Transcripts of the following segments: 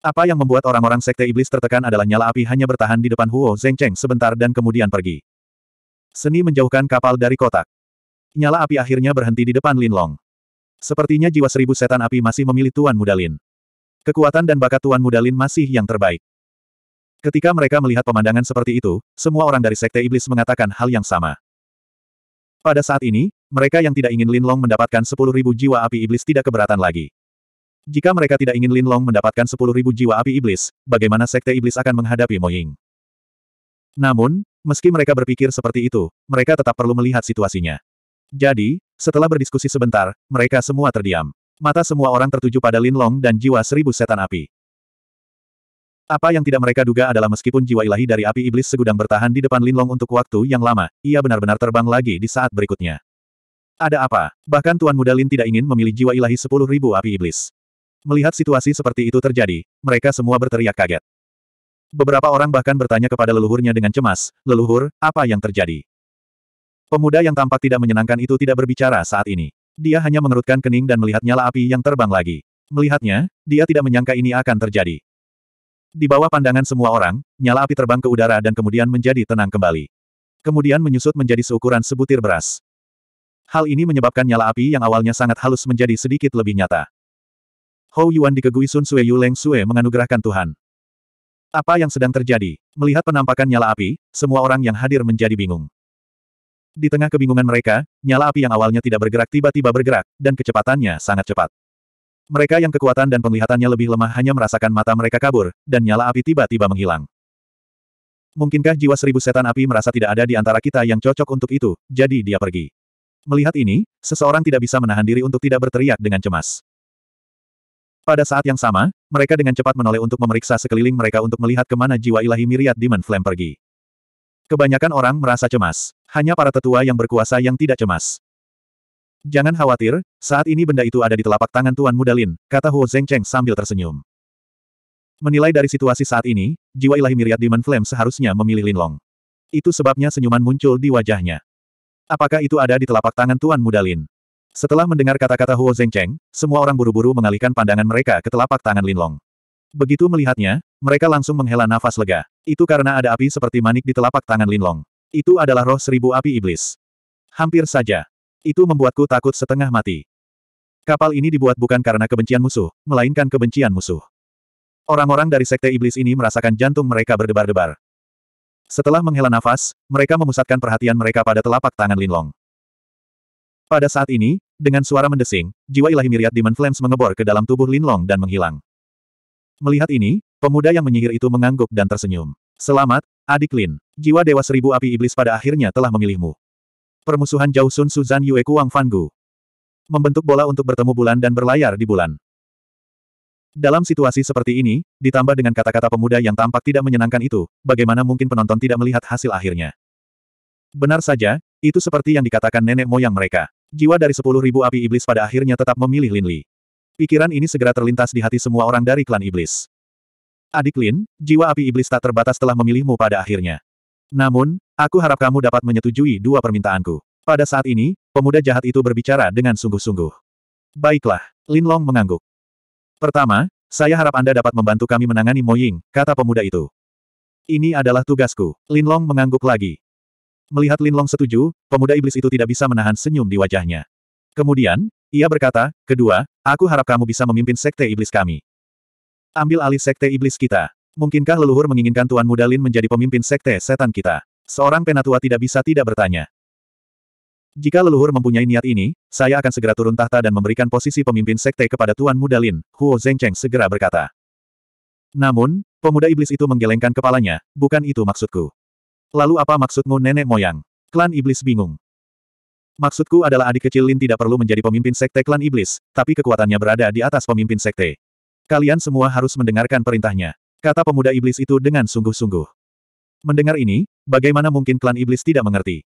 Apa yang membuat orang-orang sekte iblis tertekan adalah nyala api hanya bertahan di depan Huo Zhengcheng sebentar dan kemudian pergi. Seni menjauhkan kapal dari kotak. Nyala api akhirnya berhenti di depan Lin Long. Sepertinya jiwa seribu setan api masih memilih Tuan Muda Lin. Kekuatan dan bakat Tuan Muda Lin masih yang terbaik. Ketika mereka melihat pemandangan seperti itu, semua orang dari sekte iblis mengatakan hal yang sama. Pada saat ini, mereka yang tidak ingin Lin Long mendapatkan sepuluh ribu jiwa api iblis tidak keberatan lagi. Jika mereka tidak ingin Lin Long mendapatkan sepuluh ribu jiwa api iblis, bagaimana sekte iblis akan menghadapi Mo Ying? Namun, meski mereka berpikir seperti itu, mereka tetap perlu melihat situasinya. Jadi, setelah berdiskusi sebentar, mereka semua terdiam. Mata semua orang tertuju pada Lin Long dan jiwa seribu setan api. Apa yang tidak mereka duga adalah meskipun jiwa ilahi dari api iblis segudang bertahan di depan Lin Long untuk waktu yang lama, ia benar-benar terbang lagi di saat berikutnya. Ada apa? Bahkan Tuan Muda Lin tidak ingin memilih jiwa ilahi sepuluh ribu api iblis. Melihat situasi seperti itu terjadi, mereka semua berteriak kaget. Beberapa orang bahkan bertanya kepada leluhurnya dengan cemas, leluhur, apa yang terjadi? Pemuda yang tampak tidak menyenangkan itu tidak berbicara saat ini. Dia hanya mengerutkan kening dan melihat nyala api yang terbang lagi. Melihatnya, dia tidak menyangka ini akan terjadi. Di bawah pandangan semua orang, nyala api terbang ke udara dan kemudian menjadi tenang kembali. Kemudian menyusut menjadi seukuran sebutir beras. Hal ini menyebabkan nyala api yang awalnya sangat halus menjadi sedikit lebih nyata. Hou Yuan dikegui Sun Sue Yu Leng Sue menganugerahkan Tuhan. Apa yang sedang terjadi? Melihat penampakan nyala api, semua orang yang hadir menjadi bingung. Di tengah kebingungan mereka, nyala api yang awalnya tidak bergerak tiba-tiba bergerak, dan kecepatannya sangat cepat. Mereka yang kekuatan dan penglihatannya lebih lemah hanya merasakan mata mereka kabur, dan nyala api tiba-tiba menghilang. Mungkinkah jiwa seribu setan api merasa tidak ada di antara kita yang cocok untuk itu, jadi dia pergi. Melihat ini, seseorang tidak bisa menahan diri untuk tidak berteriak dengan cemas. Pada saat yang sama, mereka dengan cepat menoleh untuk memeriksa sekeliling mereka untuk melihat kemana jiwa ilahi miriat Demon Flame pergi. Kebanyakan orang merasa cemas. Hanya para tetua yang berkuasa yang tidak cemas. Jangan khawatir, saat ini benda itu ada di telapak tangan Tuan Mudalin, Lin, kata Huo Zhengcheng sambil tersenyum. Menilai dari situasi saat ini, jiwa ilahi miriat Demon Flame seharusnya memilih Linlong. Itu sebabnya senyuman muncul di wajahnya. Apakah itu ada di telapak tangan Tuan Mudalin? Setelah mendengar kata-kata Huo Zhengcheng, semua orang buru-buru mengalihkan pandangan mereka ke telapak tangan Linlong. Begitu melihatnya, mereka langsung menghela nafas lega. Itu karena ada api seperti manik di telapak tangan Linlong. Itu adalah roh seribu api iblis. Hampir saja. Itu membuatku takut setengah mati. Kapal ini dibuat bukan karena kebencian musuh, melainkan kebencian musuh. Orang-orang dari sekte iblis ini merasakan jantung mereka berdebar-debar. Setelah menghela nafas, mereka memusatkan perhatian mereka pada telapak tangan Linlong. Pada saat ini, dengan suara mendesing, jiwa ilahi miriat Demon Flames mengebor ke dalam tubuh Lin Long dan menghilang. Melihat ini, pemuda yang menyihir itu mengangguk dan tersenyum. Selamat, adik Lin. Jiwa Dewa Seribu Api Iblis pada akhirnya telah memilihmu. Permusuhan jauh Sun Suzan Yue Kuang Fanggu. Membentuk bola untuk bertemu bulan dan berlayar di bulan. Dalam situasi seperti ini, ditambah dengan kata-kata pemuda yang tampak tidak menyenangkan itu, bagaimana mungkin penonton tidak melihat hasil akhirnya? Benar saja, itu seperti yang dikatakan nenek moyang mereka. Jiwa dari sepuluh ribu api iblis pada akhirnya tetap memilih Lin Li. Pikiran ini segera terlintas di hati semua orang dari klan iblis. Adik Lin, jiwa api iblis tak terbatas telah memilihmu pada akhirnya. Namun, aku harap kamu dapat menyetujui dua permintaanku. Pada saat ini, pemuda jahat itu berbicara dengan sungguh-sungguh. Baiklah, Lin Long mengangguk. Pertama, saya harap Anda dapat membantu kami menangani Mo Ying. kata pemuda itu. Ini adalah tugasku, Lin Long mengangguk lagi. Melihat Lin Long setuju, pemuda iblis itu tidak bisa menahan senyum di wajahnya. Kemudian, ia berkata, kedua, aku harap kamu bisa memimpin sekte iblis kami. Ambil alih sekte iblis kita. Mungkinkah leluhur menginginkan Tuan Muda Lin menjadi pemimpin sekte setan kita? Seorang penatua tidak bisa tidak bertanya. Jika leluhur mempunyai niat ini, saya akan segera turun tahta dan memberikan posisi pemimpin sekte kepada Tuan Muda Lin, Huo Zengcheng segera berkata. Namun, pemuda iblis itu menggelengkan kepalanya, bukan itu maksudku. Lalu apa maksudmu nenek moyang? Klan Iblis bingung. Maksudku adalah adik kecil Lin tidak perlu menjadi pemimpin sekte klan Iblis, tapi kekuatannya berada di atas pemimpin sekte. Kalian semua harus mendengarkan perintahnya. Kata pemuda Iblis itu dengan sungguh-sungguh. Mendengar ini, bagaimana mungkin klan Iblis tidak mengerti?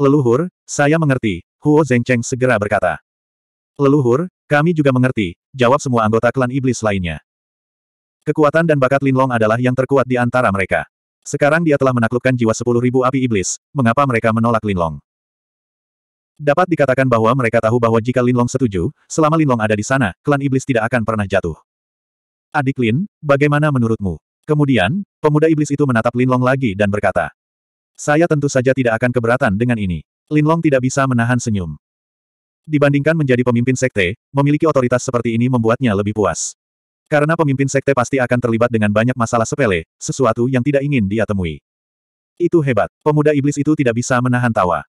Leluhur, saya mengerti, Huo Zhengcheng segera berkata. Leluhur, kami juga mengerti, jawab semua anggota klan iblis lainnya. Kekuatan dan bakat Lin Long adalah yang terkuat di antara mereka. Sekarang dia telah menaklukkan jiwa sepuluh ribu api iblis, mengapa mereka menolak Linlong? Dapat dikatakan bahwa mereka tahu bahwa jika Linlong setuju, selama Linlong ada di sana, klan iblis tidak akan pernah jatuh. Adik Lin, bagaimana menurutmu? Kemudian, pemuda iblis itu menatap Linlong lagi dan berkata, Saya tentu saja tidak akan keberatan dengan ini. Linlong tidak bisa menahan senyum. Dibandingkan menjadi pemimpin sekte, memiliki otoritas seperti ini membuatnya lebih puas. Karena pemimpin sekte pasti akan terlibat dengan banyak masalah sepele, sesuatu yang tidak ingin dia temui. Itu hebat, pemuda iblis itu tidak bisa menahan tawa.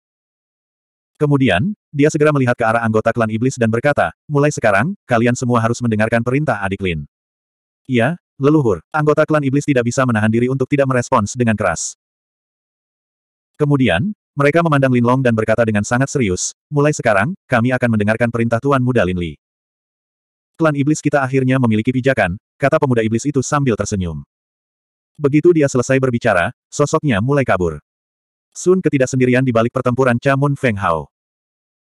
Kemudian, dia segera melihat ke arah anggota klan iblis dan berkata, mulai sekarang, kalian semua harus mendengarkan perintah adik Lin. Iya, leluhur, anggota klan iblis tidak bisa menahan diri untuk tidak merespons dengan keras. Kemudian, mereka memandang Lin Long dan berkata dengan sangat serius, mulai sekarang, kami akan mendengarkan perintah Tuan Muda Lin Li. Klan iblis kita akhirnya memiliki pijakan, kata pemuda iblis itu sambil tersenyum. Begitu dia selesai berbicara, sosoknya mulai kabur. Sun ketidaksendirian di balik pertempuran Camun Feng Hao.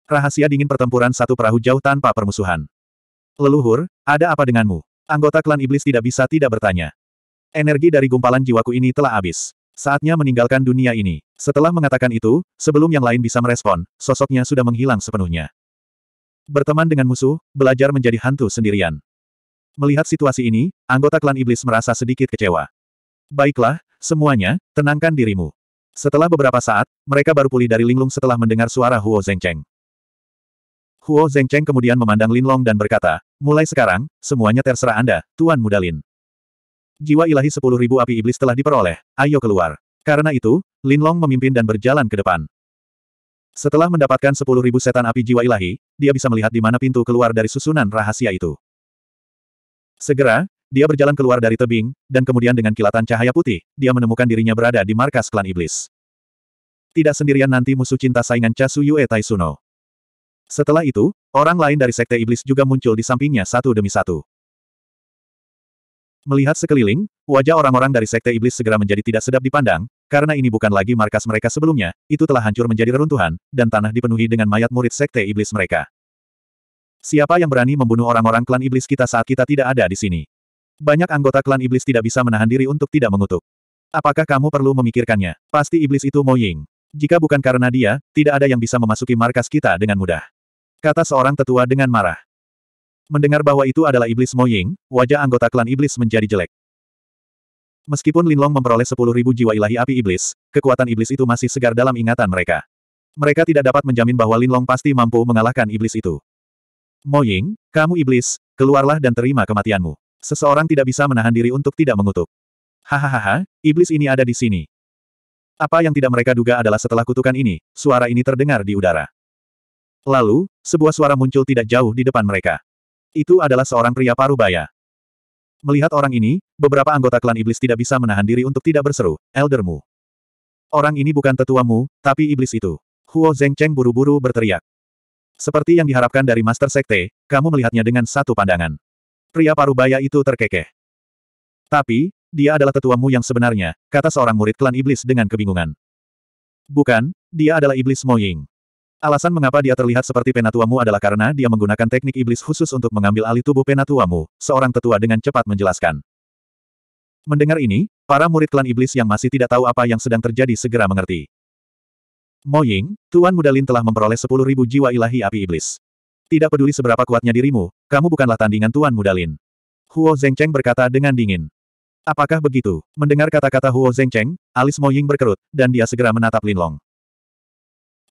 Rahasia dingin pertempuran satu perahu jauh tanpa permusuhan. Leluhur, ada apa denganmu? Anggota klan iblis tidak bisa tidak bertanya. Energi dari gumpalan jiwaku ini telah habis. Saatnya meninggalkan dunia ini. Setelah mengatakan itu, sebelum yang lain bisa merespon, sosoknya sudah menghilang sepenuhnya. Berteman dengan musuh, belajar menjadi hantu sendirian. Melihat situasi ini, anggota klan iblis merasa sedikit kecewa. Baiklah, semuanya, tenangkan dirimu. Setelah beberapa saat, mereka baru pulih dari linglung setelah mendengar suara Huo Zhengcheng. Huo Zhengcheng kemudian memandang Linlong dan berkata, mulai sekarang, semuanya terserah Anda, Tuan Muda Lin. Jiwa ilahi sepuluh ribu api iblis telah diperoleh, ayo keluar. Karena itu, Linlong memimpin dan berjalan ke depan. Setelah mendapatkan 10.000 setan api jiwa ilahi, dia bisa melihat di mana pintu keluar dari susunan rahasia itu. Segera, dia berjalan keluar dari tebing, dan kemudian dengan kilatan cahaya putih, dia menemukan dirinya berada di markas klan iblis. Tidak sendirian nanti musuh cinta saingan Chasu Yue Taisuno. Setelah itu, orang lain dari sekte iblis juga muncul di sampingnya satu demi satu. Melihat sekeliling, wajah orang-orang dari sekte iblis segera menjadi tidak sedap dipandang, karena ini bukan lagi markas mereka sebelumnya, itu telah hancur menjadi reruntuhan, dan tanah dipenuhi dengan mayat murid sekte iblis mereka. Siapa yang berani membunuh orang-orang klan iblis kita saat kita tidak ada di sini? Banyak anggota klan iblis tidak bisa menahan diri untuk tidak mengutuk. Apakah kamu perlu memikirkannya? Pasti iblis itu Mo Ying. Jika bukan karena dia, tidak ada yang bisa memasuki markas kita dengan mudah. Kata seorang tetua dengan marah. Mendengar bahwa itu adalah iblis Mo Ying, wajah anggota klan iblis menjadi jelek. Meskipun Linlong memperoleh sepuluh ribu jiwa ilahi api iblis, kekuatan iblis itu masih segar dalam ingatan mereka. Mereka tidak dapat menjamin bahwa Linlong pasti mampu mengalahkan iblis itu. Mo Ying, kamu iblis, keluarlah dan terima kematianmu. Seseorang tidak bisa menahan diri untuk tidak mengutuk. Hahaha, iblis ini ada di sini. Apa yang tidak mereka duga adalah setelah kutukan ini, suara ini terdengar di udara. Lalu, sebuah suara muncul tidak jauh di depan mereka. Itu adalah seorang pria parubaya. Melihat orang ini, beberapa anggota klan iblis tidak bisa menahan diri untuk tidak berseru, Eldermu, Orang ini bukan tetuamu, tapi iblis itu. Huo Zhengcheng buru-buru berteriak. Seperti yang diharapkan dari Master Sekte, kamu melihatnya dengan satu pandangan. Pria parubaya itu terkekeh. Tapi, dia adalah tetuamu yang sebenarnya, kata seorang murid klan iblis dengan kebingungan. Bukan, dia adalah iblis Moying. Alasan mengapa dia terlihat seperti penatuamu adalah karena dia menggunakan teknik iblis khusus untuk mengambil alih tubuh penatuamu, seorang tetua dengan cepat menjelaskan. Mendengar ini, para murid klan iblis yang masih tidak tahu apa yang sedang terjadi segera mengerti. Mo Ying, Tuan Mudalin telah memperoleh sepuluh ribu jiwa ilahi api iblis. Tidak peduli seberapa kuatnya dirimu, kamu bukanlah tandingan Tuan Mudalin. Lin. Huo Zengcheng berkata dengan dingin. Apakah begitu? Mendengar kata-kata Huo Zengcheng, alis Mo Ying berkerut, dan dia segera menatap Lin Long.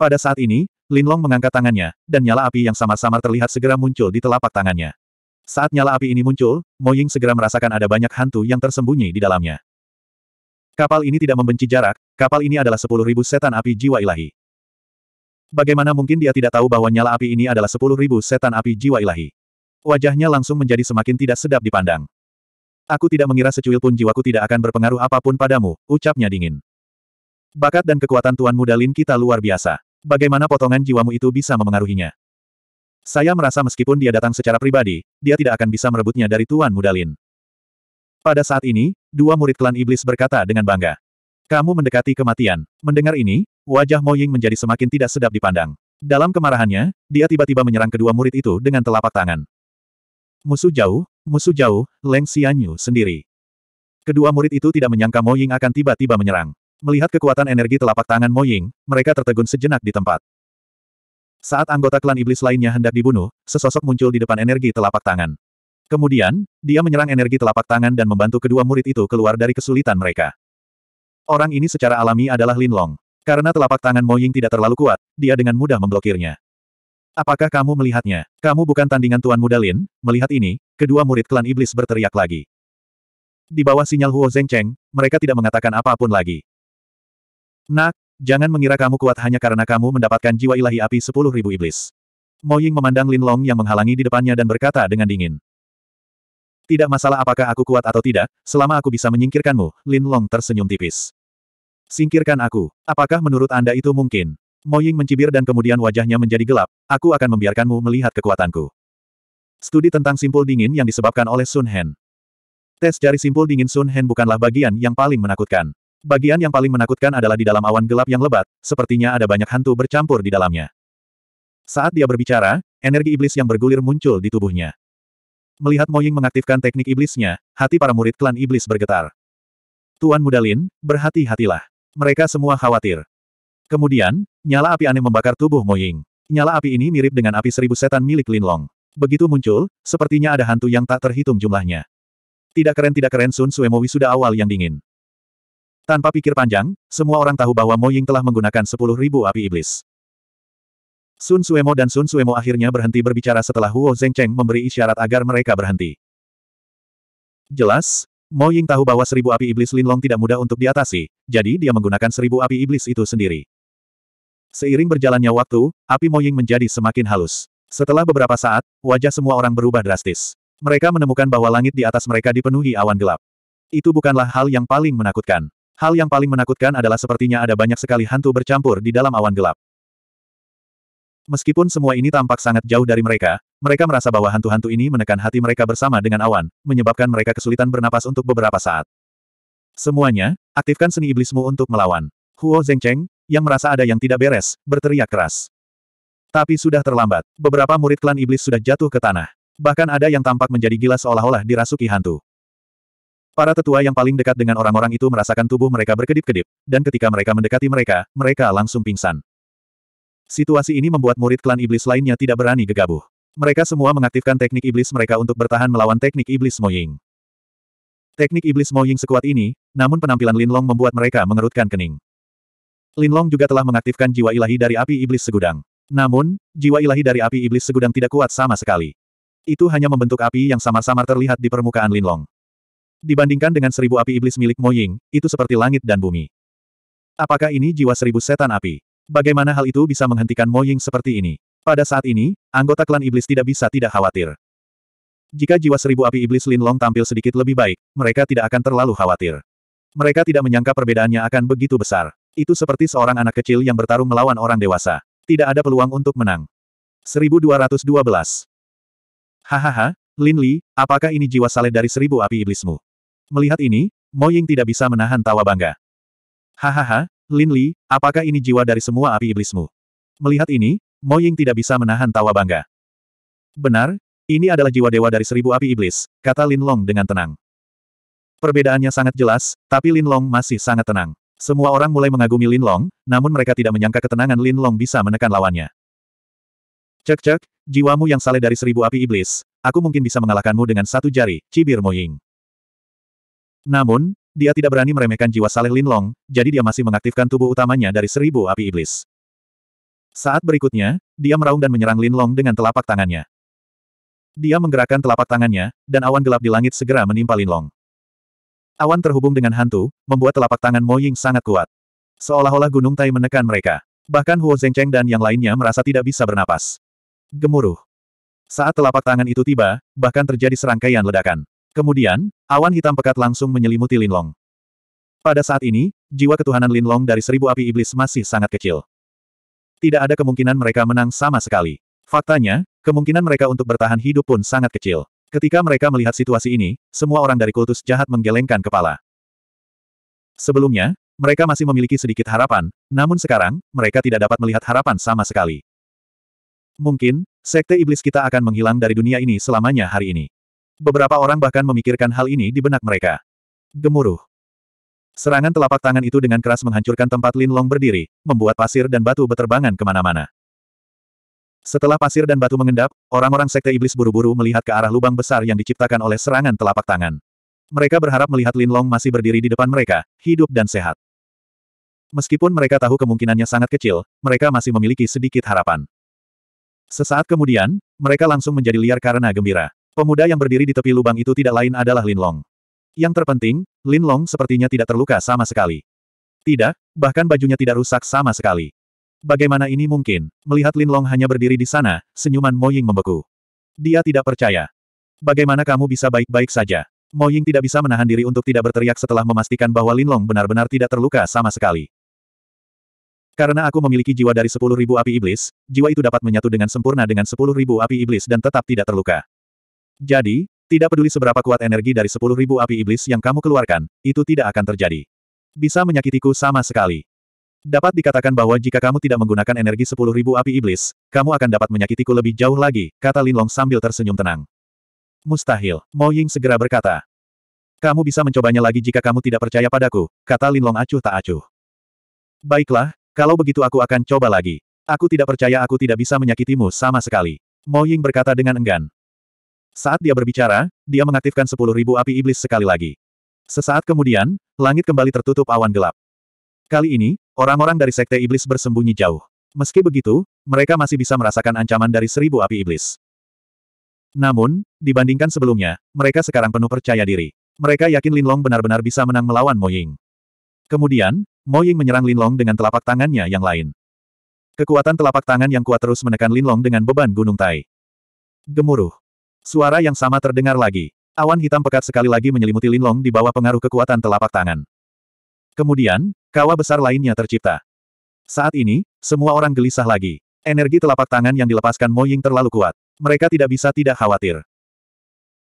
Pada saat ini, Linlong mengangkat tangannya, dan nyala api yang samar-samar terlihat segera muncul di telapak tangannya. Saat nyala api ini muncul, Moying segera merasakan ada banyak hantu yang tersembunyi di dalamnya. Kapal ini tidak membenci jarak, kapal ini adalah 10.000 setan api jiwa ilahi. Bagaimana mungkin dia tidak tahu bahwa nyala api ini adalah 10.000 setan api jiwa ilahi? Wajahnya langsung menjadi semakin tidak sedap dipandang. Aku tidak mengira secuil pun jiwaku tidak akan berpengaruh apapun padamu, ucapnya dingin. Bakat dan kekuatan Tuan Muda Lin kita luar biasa. Bagaimana potongan jiwamu itu bisa memengaruhinya? Saya merasa meskipun dia datang secara pribadi, dia tidak akan bisa merebutnya dari Tuan Mudalin. Pada saat ini, dua murid klan iblis berkata dengan bangga. Kamu mendekati kematian. Mendengar ini, wajah Ying menjadi semakin tidak sedap dipandang. Dalam kemarahannya, dia tiba-tiba menyerang kedua murid itu dengan telapak tangan. Musuh jauh, musuh jauh, Leng Xianyu sendiri. Kedua murid itu tidak menyangka Ying akan tiba-tiba menyerang. Melihat kekuatan energi telapak tangan Moying, mereka tertegun sejenak di tempat. Saat anggota klan iblis lainnya hendak dibunuh, sesosok muncul di depan energi telapak tangan. Kemudian, dia menyerang energi telapak tangan dan membantu kedua murid itu keluar dari kesulitan mereka. Orang ini secara alami adalah Lin Long. Karena telapak tangan Moying tidak terlalu kuat, dia dengan mudah memblokirnya. Apakah kamu melihatnya? Kamu bukan tandingan Tuan Muda Lin, melihat ini, kedua murid klan iblis berteriak lagi. Di bawah sinyal Huo Zheng Cheng, mereka tidak mengatakan apapun lagi. Nak, jangan mengira kamu kuat hanya karena kamu mendapatkan jiwa ilahi api sepuluh ribu iblis. Moying memandang Lin Long yang menghalangi di depannya dan berkata dengan dingin. Tidak masalah apakah aku kuat atau tidak, selama aku bisa menyingkirkanmu, Lin Long tersenyum tipis. Singkirkan aku. Apakah menurut Anda itu mungkin? Moying mencibir dan kemudian wajahnya menjadi gelap, aku akan membiarkanmu melihat kekuatanku. Studi tentang simpul dingin yang disebabkan oleh Sun Hen. Tes jari simpul dingin Sun Hen bukanlah bagian yang paling menakutkan. Bagian yang paling menakutkan adalah di dalam awan gelap yang lebat, sepertinya ada banyak hantu bercampur di dalamnya. Saat dia berbicara, energi iblis yang bergulir muncul di tubuhnya. Melihat Moying mengaktifkan teknik iblisnya, hati para murid klan iblis bergetar. Tuan Mudalin, berhati-hatilah. Mereka semua khawatir. Kemudian, nyala api aneh membakar tubuh Moying. Nyala api ini mirip dengan api seribu setan milik Lin Long. Begitu muncul, sepertinya ada hantu yang tak terhitung jumlahnya. Tidak keren tidak keren Sun Suemowi sudah awal yang dingin. Tanpa pikir panjang, semua orang tahu bahwa Mo Ying telah menggunakan 10.000 api iblis. Sun Suemo dan Sun Suemo akhirnya berhenti berbicara setelah Huo Zhengcheng memberi isyarat agar mereka berhenti. Jelas, Mo Ying tahu bahwa seribu api iblis Linlong tidak mudah untuk diatasi, jadi dia menggunakan seribu api iblis itu sendiri. Seiring berjalannya waktu, api Mo Ying menjadi semakin halus. Setelah beberapa saat, wajah semua orang berubah drastis. Mereka menemukan bahwa langit di atas mereka dipenuhi awan gelap. Itu bukanlah hal yang paling menakutkan. Hal yang paling menakutkan adalah sepertinya ada banyak sekali hantu bercampur di dalam awan gelap. Meskipun semua ini tampak sangat jauh dari mereka, mereka merasa bahwa hantu-hantu ini menekan hati mereka bersama dengan awan, menyebabkan mereka kesulitan bernapas untuk beberapa saat. Semuanya, aktifkan seni iblismu untuk melawan. Huo Zengcheng, yang merasa ada yang tidak beres, berteriak keras. Tapi sudah terlambat. Beberapa murid klan iblis sudah jatuh ke tanah. Bahkan ada yang tampak menjadi gila seolah-olah dirasuki hantu. Para tetua yang paling dekat dengan orang-orang itu merasakan tubuh mereka berkedip-kedip, dan ketika mereka mendekati mereka, mereka langsung pingsan. Situasi ini membuat murid klan iblis lainnya tidak berani gegabah. Mereka semua mengaktifkan teknik iblis mereka untuk bertahan melawan teknik iblis Moying. Teknik iblis Moying sekuat ini, namun penampilan Lin Long membuat mereka mengerutkan kening. Lin Long juga telah mengaktifkan jiwa ilahi dari api iblis segudang. Namun, jiwa ilahi dari api iblis segudang tidak kuat sama sekali. Itu hanya membentuk api yang samar-samar terlihat di permukaan Lin Long. Dibandingkan dengan seribu api iblis milik Moying, itu seperti langit dan bumi. Apakah ini jiwa seribu setan api? Bagaimana hal itu bisa menghentikan Moying seperti ini? Pada saat ini, anggota klan iblis tidak bisa tidak khawatir. Jika jiwa seribu api iblis Lin Long tampil sedikit lebih baik, mereka tidak akan terlalu khawatir. Mereka tidak menyangka perbedaannya akan begitu besar. Itu seperti seorang anak kecil yang bertarung melawan orang dewasa. Tidak ada peluang untuk menang. 1212 Hahaha, Lin Li, apakah ini jiwa saleh dari seribu api iblismu? Melihat ini, Mo Ying tidak bisa menahan tawa bangga. Hahaha, Lin Li, apakah ini jiwa dari semua api iblismu? Melihat ini, Mo Ying tidak bisa menahan tawa bangga. Benar, ini adalah jiwa dewa dari seribu api iblis, kata Lin Long dengan tenang. Perbedaannya sangat jelas, tapi Lin Long masih sangat tenang. Semua orang mulai mengagumi Lin Long, namun mereka tidak menyangka ketenangan Lin Long bisa menekan lawannya. Cek-cek, jiwamu yang saleh dari seribu api iblis, aku mungkin bisa mengalahkanmu dengan satu jari, cibir Mo Ying. Namun, dia tidak berani meremehkan jiwa Saleh Linlong, jadi dia masih mengaktifkan tubuh utamanya dari seribu api iblis. Saat berikutnya, dia meraung dan menyerang Linlong dengan telapak tangannya. Dia menggerakkan telapak tangannya, dan awan gelap di langit segera menimpa Linlong. Awan terhubung dengan hantu, membuat telapak tangan Mo Ying sangat kuat. Seolah-olah gunung tai menekan mereka. Bahkan Huo Zhengcheng dan yang lainnya merasa tidak bisa bernapas. Gemuruh. Saat telapak tangan itu tiba, bahkan terjadi serangkaian ledakan. Kemudian, awan hitam pekat langsung menyelimuti Linlong. Pada saat ini, jiwa ketuhanan Linlong dari seribu api iblis masih sangat kecil. Tidak ada kemungkinan mereka menang sama sekali. Faktanya, kemungkinan mereka untuk bertahan hidup pun sangat kecil. Ketika mereka melihat situasi ini, semua orang dari kultus jahat menggelengkan kepala. Sebelumnya, mereka masih memiliki sedikit harapan, namun sekarang, mereka tidak dapat melihat harapan sama sekali. Mungkin, sekte iblis kita akan menghilang dari dunia ini selamanya hari ini. Beberapa orang bahkan memikirkan hal ini di benak mereka. Gemuruh. Serangan telapak tangan itu dengan keras menghancurkan tempat Lin Long berdiri, membuat pasir dan batu beterbangan kemana-mana. Setelah pasir dan batu mengendap, orang-orang sekte iblis buru-buru melihat ke arah lubang besar yang diciptakan oleh serangan telapak tangan. Mereka berharap melihat Lin Long masih berdiri di depan mereka, hidup dan sehat. Meskipun mereka tahu kemungkinannya sangat kecil, mereka masih memiliki sedikit harapan. Sesaat kemudian, mereka langsung menjadi liar karena gembira. Pemuda yang berdiri di tepi lubang itu tidak lain adalah Lin Long. Yang terpenting, Lin Long sepertinya tidak terluka sama sekali. Tidak, bahkan bajunya tidak rusak sama sekali. Bagaimana ini mungkin? Melihat Lin Long hanya berdiri di sana, senyuman Mo Ying membeku. Dia tidak percaya. Bagaimana kamu bisa baik-baik saja? Mo Ying tidak bisa menahan diri untuk tidak berteriak setelah memastikan bahwa Lin Long benar-benar tidak terluka sama sekali. Karena aku memiliki jiwa dari sepuluh ribu api iblis, jiwa itu dapat menyatu dengan sempurna dengan sepuluh ribu api iblis dan tetap tidak terluka. Jadi, tidak peduli seberapa kuat energi dari sepuluh ribu api iblis yang kamu keluarkan, itu tidak akan terjadi. Bisa menyakitiku sama sekali. Dapat dikatakan bahwa jika kamu tidak menggunakan energi sepuluh ribu api iblis, kamu akan dapat menyakitiku lebih jauh lagi, kata Linlong sambil tersenyum tenang. Mustahil, Mo Ying segera berkata. Kamu bisa mencobanya lagi jika kamu tidak percaya padaku, kata Linlong acuh tak acuh. Baiklah, kalau begitu aku akan coba lagi. Aku tidak percaya aku tidak bisa menyakitimu sama sekali. Mo Ying berkata dengan enggan. Saat dia berbicara, dia mengaktifkan sepuluh ribu api iblis sekali lagi. Sesaat kemudian, langit kembali tertutup awan gelap. Kali ini, orang-orang dari sekte iblis bersembunyi jauh. Meski begitu, mereka masih bisa merasakan ancaman dari seribu api iblis. Namun, dibandingkan sebelumnya, mereka sekarang penuh percaya diri. Mereka yakin Linlong benar-benar bisa menang melawan Mo Ying. Kemudian, Mo Ying menyerang Linlong dengan telapak tangannya yang lain. Kekuatan telapak tangan yang kuat terus menekan Linlong dengan beban gunung Tai. Gemuruh. Suara yang sama terdengar lagi. Awan hitam pekat sekali lagi menyelimuti Linlong di bawah pengaruh kekuatan telapak tangan. Kemudian, kawah besar lainnya tercipta. Saat ini, semua orang gelisah lagi. Energi telapak tangan yang dilepaskan Mo Ying terlalu kuat. Mereka tidak bisa tidak khawatir.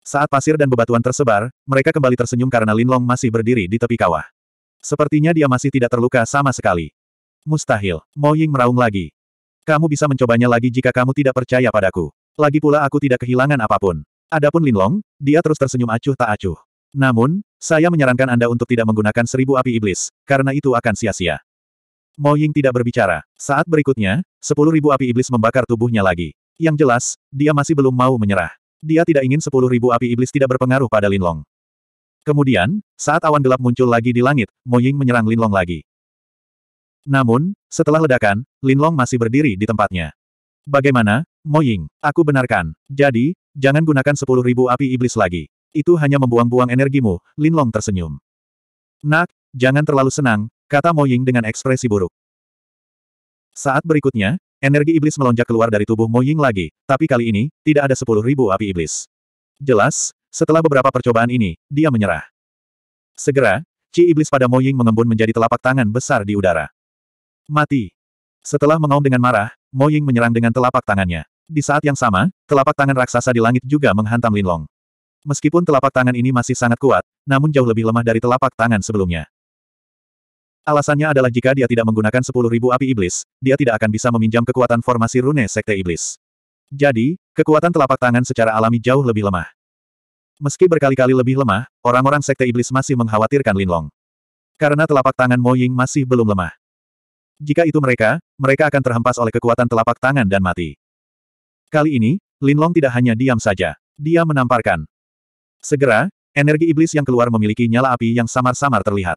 Saat pasir dan bebatuan tersebar, mereka kembali tersenyum karena Linlong masih berdiri di tepi kawah. Sepertinya dia masih tidak terluka sama sekali. Mustahil, Mo Ying meraung lagi. Kamu bisa mencobanya lagi jika kamu tidak percaya padaku. Lagi pula aku tidak kehilangan apapun. Adapun Linlong, dia terus tersenyum acuh tak acuh. Namun, saya menyarankan Anda untuk tidak menggunakan seribu api iblis, karena itu akan sia-sia. Mo Ying tidak berbicara. Saat berikutnya, sepuluh ribu api iblis membakar tubuhnya lagi. Yang jelas, dia masih belum mau menyerah. Dia tidak ingin sepuluh ribu api iblis tidak berpengaruh pada Linlong. Kemudian, saat awan gelap muncul lagi di langit, Mo Ying menyerang Linlong lagi. Namun, setelah ledakan, Linlong masih berdiri di tempatnya. Bagaimana, Moying, aku benarkan. Jadi, jangan gunakan sepuluh ribu api iblis lagi. Itu hanya membuang-buang energimu, Linlong tersenyum. Nak, jangan terlalu senang, kata Moying dengan ekspresi buruk. Saat berikutnya, energi iblis melonjak keluar dari tubuh Moying lagi, tapi kali ini, tidak ada sepuluh ribu api iblis. Jelas, setelah beberapa percobaan ini, dia menyerah. Segera, Ci iblis pada Moying mengembun menjadi telapak tangan besar di udara. Mati. Setelah mengaum dengan marah, Mo Ying menyerang dengan telapak tangannya. Di saat yang sama, telapak tangan raksasa di langit juga menghantam Linlong. Meskipun telapak tangan ini masih sangat kuat, namun jauh lebih lemah dari telapak tangan sebelumnya. Alasannya adalah jika dia tidak menggunakan sepuluh ribu api iblis, dia tidak akan bisa meminjam kekuatan formasi rune sekte iblis. Jadi, kekuatan telapak tangan secara alami jauh lebih lemah. Meski berkali-kali lebih lemah, orang-orang sekte iblis masih mengkhawatirkan Linlong. Karena telapak tangan Mo Ying masih belum lemah. Jika itu mereka, mereka akan terhempas oleh kekuatan telapak tangan dan mati. Kali ini, Lin Long tidak hanya diam saja. Dia menamparkan. Segera, energi iblis yang keluar memiliki nyala api yang samar-samar terlihat.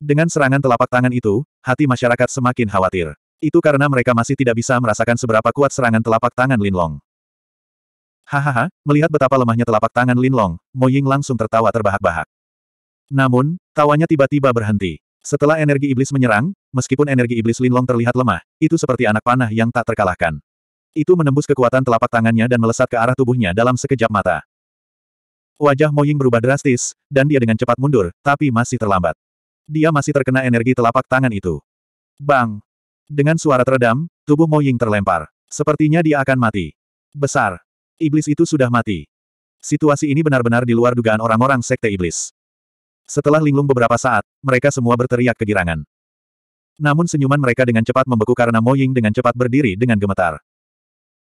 Dengan serangan telapak tangan itu, hati masyarakat semakin khawatir. Itu karena mereka masih tidak bisa merasakan seberapa kuat serangan telapak tangan Lin Long. Hahaha, melihat betapa lemahnya telapak tangan Lin Linlong, Ying langsung tertawa terbahak-bahak. Namun, tawanya tiba-tiba berhenti. Setelah energi iblis menyerang, meskipun energi iblis Linlong terlihat lemah, itu seperti anak panah yang tak terkalahkan. Itu menembus kekuatan telapak tangannya dan melesat ke arah tubuhnya dalam sekejap mata. Wajah Ying berubah drastis, dan dia dengan cepat mundur, tapi masih terlambat. Dia masih terkena energi telapak tangan itu. Bang! Dengan suara teredam, tubuh Ying terlempar. Sepertinya dia akan mati. Besar! Iblis itu sudah mati. Situasi ini benar-benar di luar dugaan orang-orang sekte iblis. Setelah linglung beberapa saat, mereka semua berteriak kegirangan. Namun senyuman mereka dengan cepat membeku karena Mo Ying dengan cepat berdiri dengan gemetar.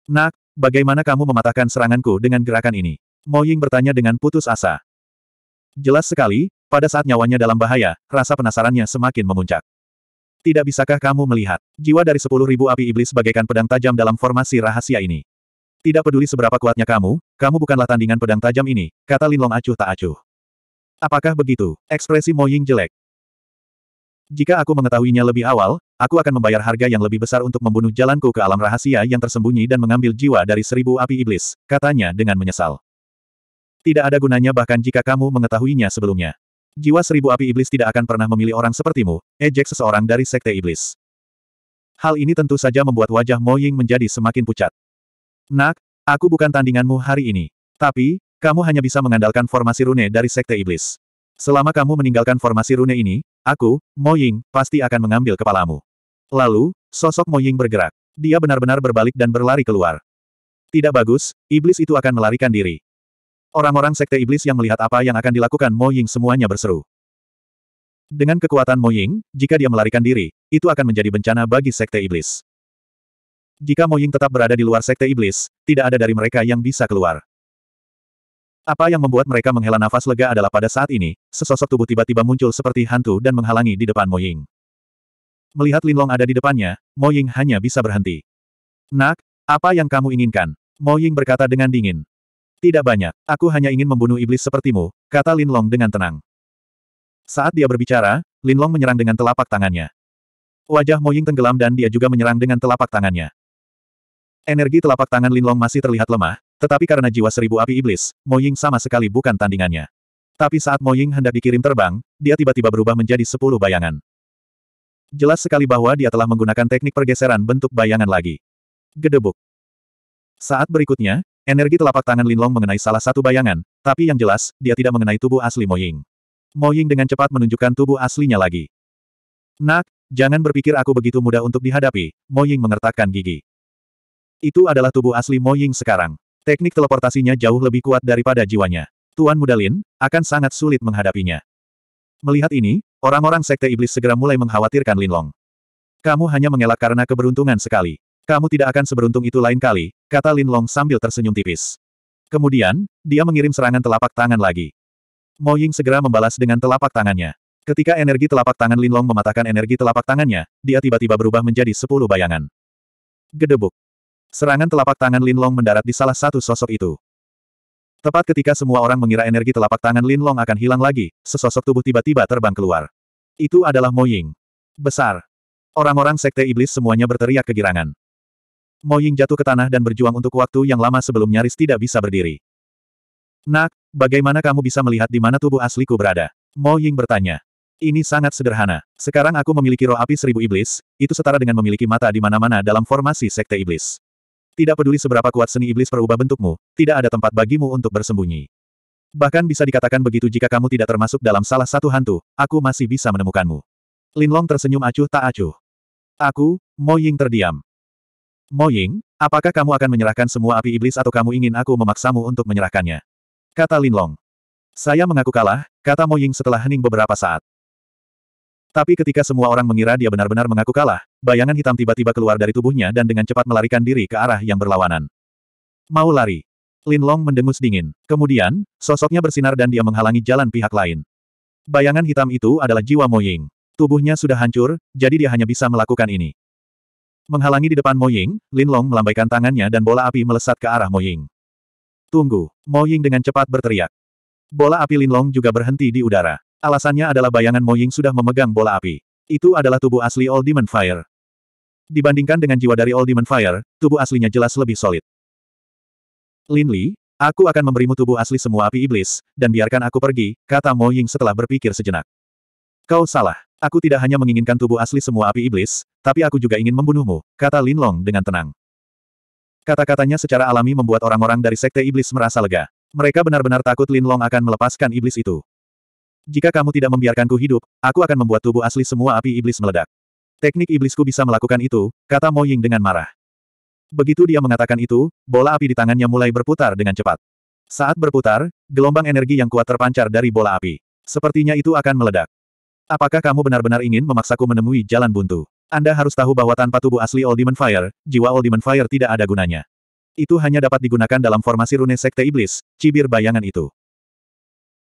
Nak, bagaimana kamu mematahkan seranganku dengan gerakan ini? Mo Ying bertanya dengan putus asa. Jelas sekali, pada saat nyawanya dalam bahaya, rasa penasarannya semakin memuncak. Tidak bisakah kamu melihat, jiwa dari sepuluh ribu api iblis bagaikan pedang tajam dalam formasi rahasia ini. Tidak peduli seberapa kuatnya kamu, kamu bukanlah tandingan pedang tajam ini, kata Linlong acuh tak acuh. Apakah begitu? Ekspresi Moying jelek. Jika aku mengetahuinya lebih awal, aku akan membayar harga yang lebih besar untuk membunuh jalanku ke alam rahasia yang tersembunyi dan mengambil jiwa dari seribu api iblis, katanya dengan menyesal. Tidak ada gunanya bahkan jika kamu mengetahuinya sebelumnya. Jiwa seribu api iblis tidak akan pernah memilih orang sepertimu, ejek seseorang dari sekte iblis. Hal ini tentu saja membuat wajah Mo Ying menjadi semakin pucat. Nak, aku bukan tandinganmu hari ini. Tapi, kamu hanya bisa mengandalkan formasi rune dari Sekte Iblis. Selama kamu meninggalkan formasi rune ini, aku, Mo Ying, pasti akan mengambil kepalamu. Lalu, sosok Mo Ying bergerak. Dia benar-benar berbalik dan berlari keluar. Tidak bagus, iblis itu akan melarikan diri. Orang-orang Sekte Iblis yang melihat apa yang akan dilakukan Mo Ying semuanya berseru. Dengan kekuatan Mo Ying, jika dia melarikan diri, itu akan menjadi bencana bagi Sekte Iblis. Jika Mo Ying tetap berada di luar Sekte Iblis, tidak ada dari mereka yang bisa keluar. Apa yang membuat mereka menghela nafas lega adalah pada saat ini, sesosok tubuh tiba-tiba muncul seperti hantu dan menghalangi di depan Mo Ying. Melihat Linlong ada di depannya, Mo Ying hanya bisa berhenti. Nak, apa yang kamu inginkan? Mo Ying berkata dengan dingin. Tidak banyak, aku hanya ingin membunuh iblis sepertimu, kata Linlong dengan tenang. Saat dia berbicara, Linlong menyerang dengan telapak tangannya. Wajah Mo Ying tenggelam dan dia juga menyerang dengan telapak tangannya. Energi telapak tangan Linlong masih terlihat lemah, tetapi karena jiwa seribu api iblis, Mo Ying sama sekali bukan tandingannya. Tapi saat Mo Ying hendak dikirim terbang, dia tiba-tiba berubah menjadi sepuluh bayangan. Jelas sekali bahwa dia telah menggunakan teknik pergeseran bentuk bayangan lagi. Gedebuk. Saat berikutnya, energi telapak tangan Linlong mengenai salah satu bayangan, tapi yang jelas, dia tidak mengenai tubuh asli Mo Ying. Mo Ying dengan cepat menunjukkan tubuh aslinya lagi. Nak, jangan berpikir aku begitu mudah untuk dihadapi, Mo Ying mengertakkan gigi. Itu adalah tubuh asli Mo Ying sekarang. Teknik teleportasinya jauh lebih kuat daripada jiwanya. Tuan Muda Lin, akan sangat sulit menghadapinya. Melihat ini, orang-orang Sekte Iblis segera mulai mengkhawatirkan Lin Long. Kamu hanya mengelak karena keberuntungan sekali. Kamu tidak akan seberuntung itu lain kali, kata Lin Long sambil tersenyum tipis. Kemudian, dia mengirim serangan telapak tangan lagi. Mo Ying segera membalas dengan telapak tangannya. Ketika energi telapak tangan Lin Long mematahkan energi telapak tangannya, dia tiba-tiba berubah menjadi sepuluh bayangan. Gedebuk. Serangan telapak tangan Lin Long mendarat di salah satu sosok itu. Tepat ketika semua orang mengira energi telapak tangan Lin Long akan hilang lagi, sesosok tubuh tiba-tiba terbang keluar. Itu adalah Mo Ying. Besar. Orang-orang sekte iblis semuanya berteriak kegirangan. Mo Ying jatuh ke tanah dan berjuang untuk waktu yang lama sebelum nyaris tidak bisa berdiri. Nak, bagaimana kamu bisa melihat di mana tubuh asliku berada? Mo Ying bertanya. Ini sangat sederhana. Sekarang aku memiliki roh api seribu iblis, itu setara dengan memiliki mata di mana-mana dalam formasi sekte iblis. Tidak peduli seberapa kuat seni iblis perubah bentukmu, tidak ada tempat bagimu untuk bersembunyi. Bahkan bisa dikatakan begitu jika kamu tidak termasuk dalam salah satu hantu, aku masih bisa menemukanmu. Linlong tersenyum acuh tak acuh. Aku, Mo Ying terdiam. Mo Ying, apakah kamu akan menyerahkan semua api iblis atau kamu ingin aku memaksamu untuk menyerahkannya? Kata Linlong. Saya mengaku kalah, kata Mo Ying setelah hening beberapa saat. Tapi ketika semua orang mengira dia benar-benar mengaku kalah, bayangan hitam tiba-tiba keluar dari tubuhnya dan dengan cepat melarikan diri ke arah yang berlawanan. Mau lari. Lin Long mendengus dingin. Kemudian, sosoknya bersinar dan dia menghalangi jalan pihak lain. Bayangan hitam itu adalah jiwa Mo Ying. Tubuhnya sudah hancur, jadi dia hanya bisa melakukan ini. Menghalangi di depan Mo Ying, Lin Long melambaikan tangannya dan bola api melesat ke arah Mo Ying. Tunggu! Mo Ying dengan cepat berteriak. Bola api Lin Long juga berhenti di udara. Alasannya adalah bayangan Mo Ying sudah memegang bola api. Itu adalah tubuh asli Old Demon Fire. Dibandingkan dengan jiwa dari Old Demon Fire, tubuh aslinya jelas lebih solid. Lin Li, aku akan memberimu tubuh asli semua api iblis, dan biarkan aku pergi, kata Mo Ying setelah berpikir sejenak. Kau salah. Aku tidak hanya menginginkan tubuh asli semua api iblis, tapi aku juga ingin membunuhmu, kata Lin Long dengan tenang. Kata-katanya secara alami membuat orang-orang dari Sekte Iblis merasa lega. Mereka benar-benar takut Lin Long akan melepaskan iblis itu. Jika kamu tidak membiarkanku hidup, aku akan membuat tubuh asli semua api iblis meledak. Teknik iblisku bisa melakukan itu, kata Mo Ying dengan marah. Begitu dia mengatakan itu, bola api di tangannya mulai berputar dengan cepat. Saat berputar, gelombang energi yang kuat terpancar dari bola api. Sepertinya itu akan meledak. Apakah kamu benar-benar ingin memaksaku menemui jalan buntu? Anda harus tahu bahwa tanpa tubuh asli Old Demon Fire, jiwa Old Demon Fire tidak ada gunanya. Itu hanya dapat digunakan dalam formasi rune Sekte Iblis, cibir bayangan itu.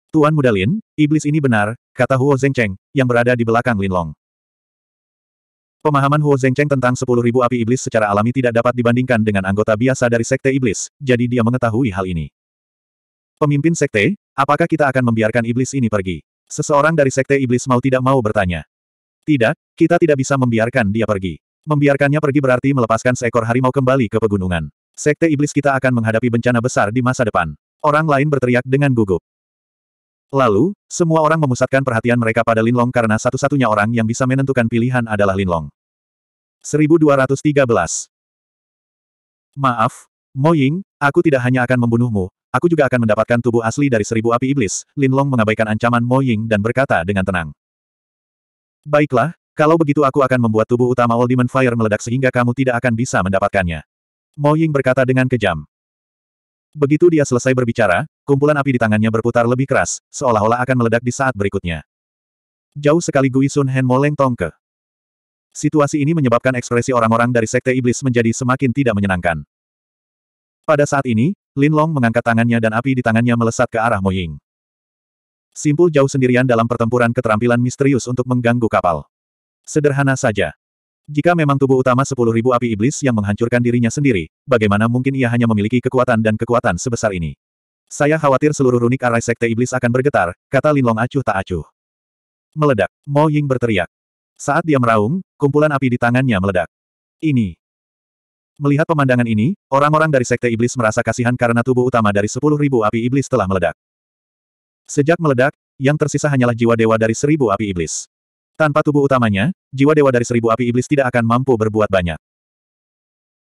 Tuan muda Lin, iblis ini benar, kata Huo Zhengcheng, yang berada di belakang Lin Long. Pemahaman Huo Zhengcheng tentang 10.000 api iblis secara alami tidak dapat dibandingkan dengan anggota biasa dari sekte iblis, jadi dia mengetahui hal ini. Pemimpin sekte, apakah kita akan membiarkan iblis ini pergi? Seseorang dari sekte iblis mau tidak mau bertanya. Tidak, kita tidak bisa membiarkan dia pergi. Membiarkannya pergi berarti melepaskan seekor harimau kembali ke pegunungan. Sekte iblis kita akan menghadapi bencana besar di masa depan. Orang lain berteriak dengan gugup. Lalu, semua orang memusatkan perhatian mereka pada Linlong karena satu-satunya orang yang bisa menentukan pilihan adalah Linlong. 1213 Maaf, Mo Ying, aku tidak hanya akan membunuhmu, aku juga akan mendapatkan tubuh asli dari seribu api iblis. Linlong mengabaikan ancaman Mo Ying dan berkata dengan tenang. Baiklah, kalau begitu aku akan membuat tubuh utama Old Demon Fire meledak sehingga kamu tidak akan bisa mendapatkannya. Mo Ying berkata dengan kejam. Begitu dia selesai berbicara, Kumpulan api di tangannya berputar lebih keras, seolah-olah akan meledak di saat berikutnya. Jauh sekali Gui Sun Hen moleng tongke. Situasi ini menyebabkan ekspresi orang-orang dari Sekte Iblis menjadi semakin tidak menyenangkan. Pada saat ini, Lin Long mengangkat tangannya dan api di tangannya melesat ke arah Mo Ying. Simpul jauh sendirian dalam pertempuran keterampilan misterius untuk mengganggu kapal. Sederhana saja. Jika memang tubuh utama 10.000 api iblis yang menghancurkan dirinya sendiri, bagaimana mungkin ia hanya memiliki kekuatan dan kekuatan sebesar ini? Saya khawatir seluruh runik arai sekte iblis akan bergetar, kata Lin Long acuh tak acuh. Meledak, Mo Ying berteriak. Saat dia meraung, kumpulan api di tangannya meledak. Ini. Melihat pemandangan ini, orang-orang dari sekte iblis merasa kasihan karena tubuh utama dari sepuluh ribu api iblis telah meledak. Sejak meledak, yang tersisa hanyalah jiwa dewa dari seribu api iblis. Tanpa tubuh utamanya, jiwa dewa dari seribu api iblis tidak akan mampu berbuat banyak.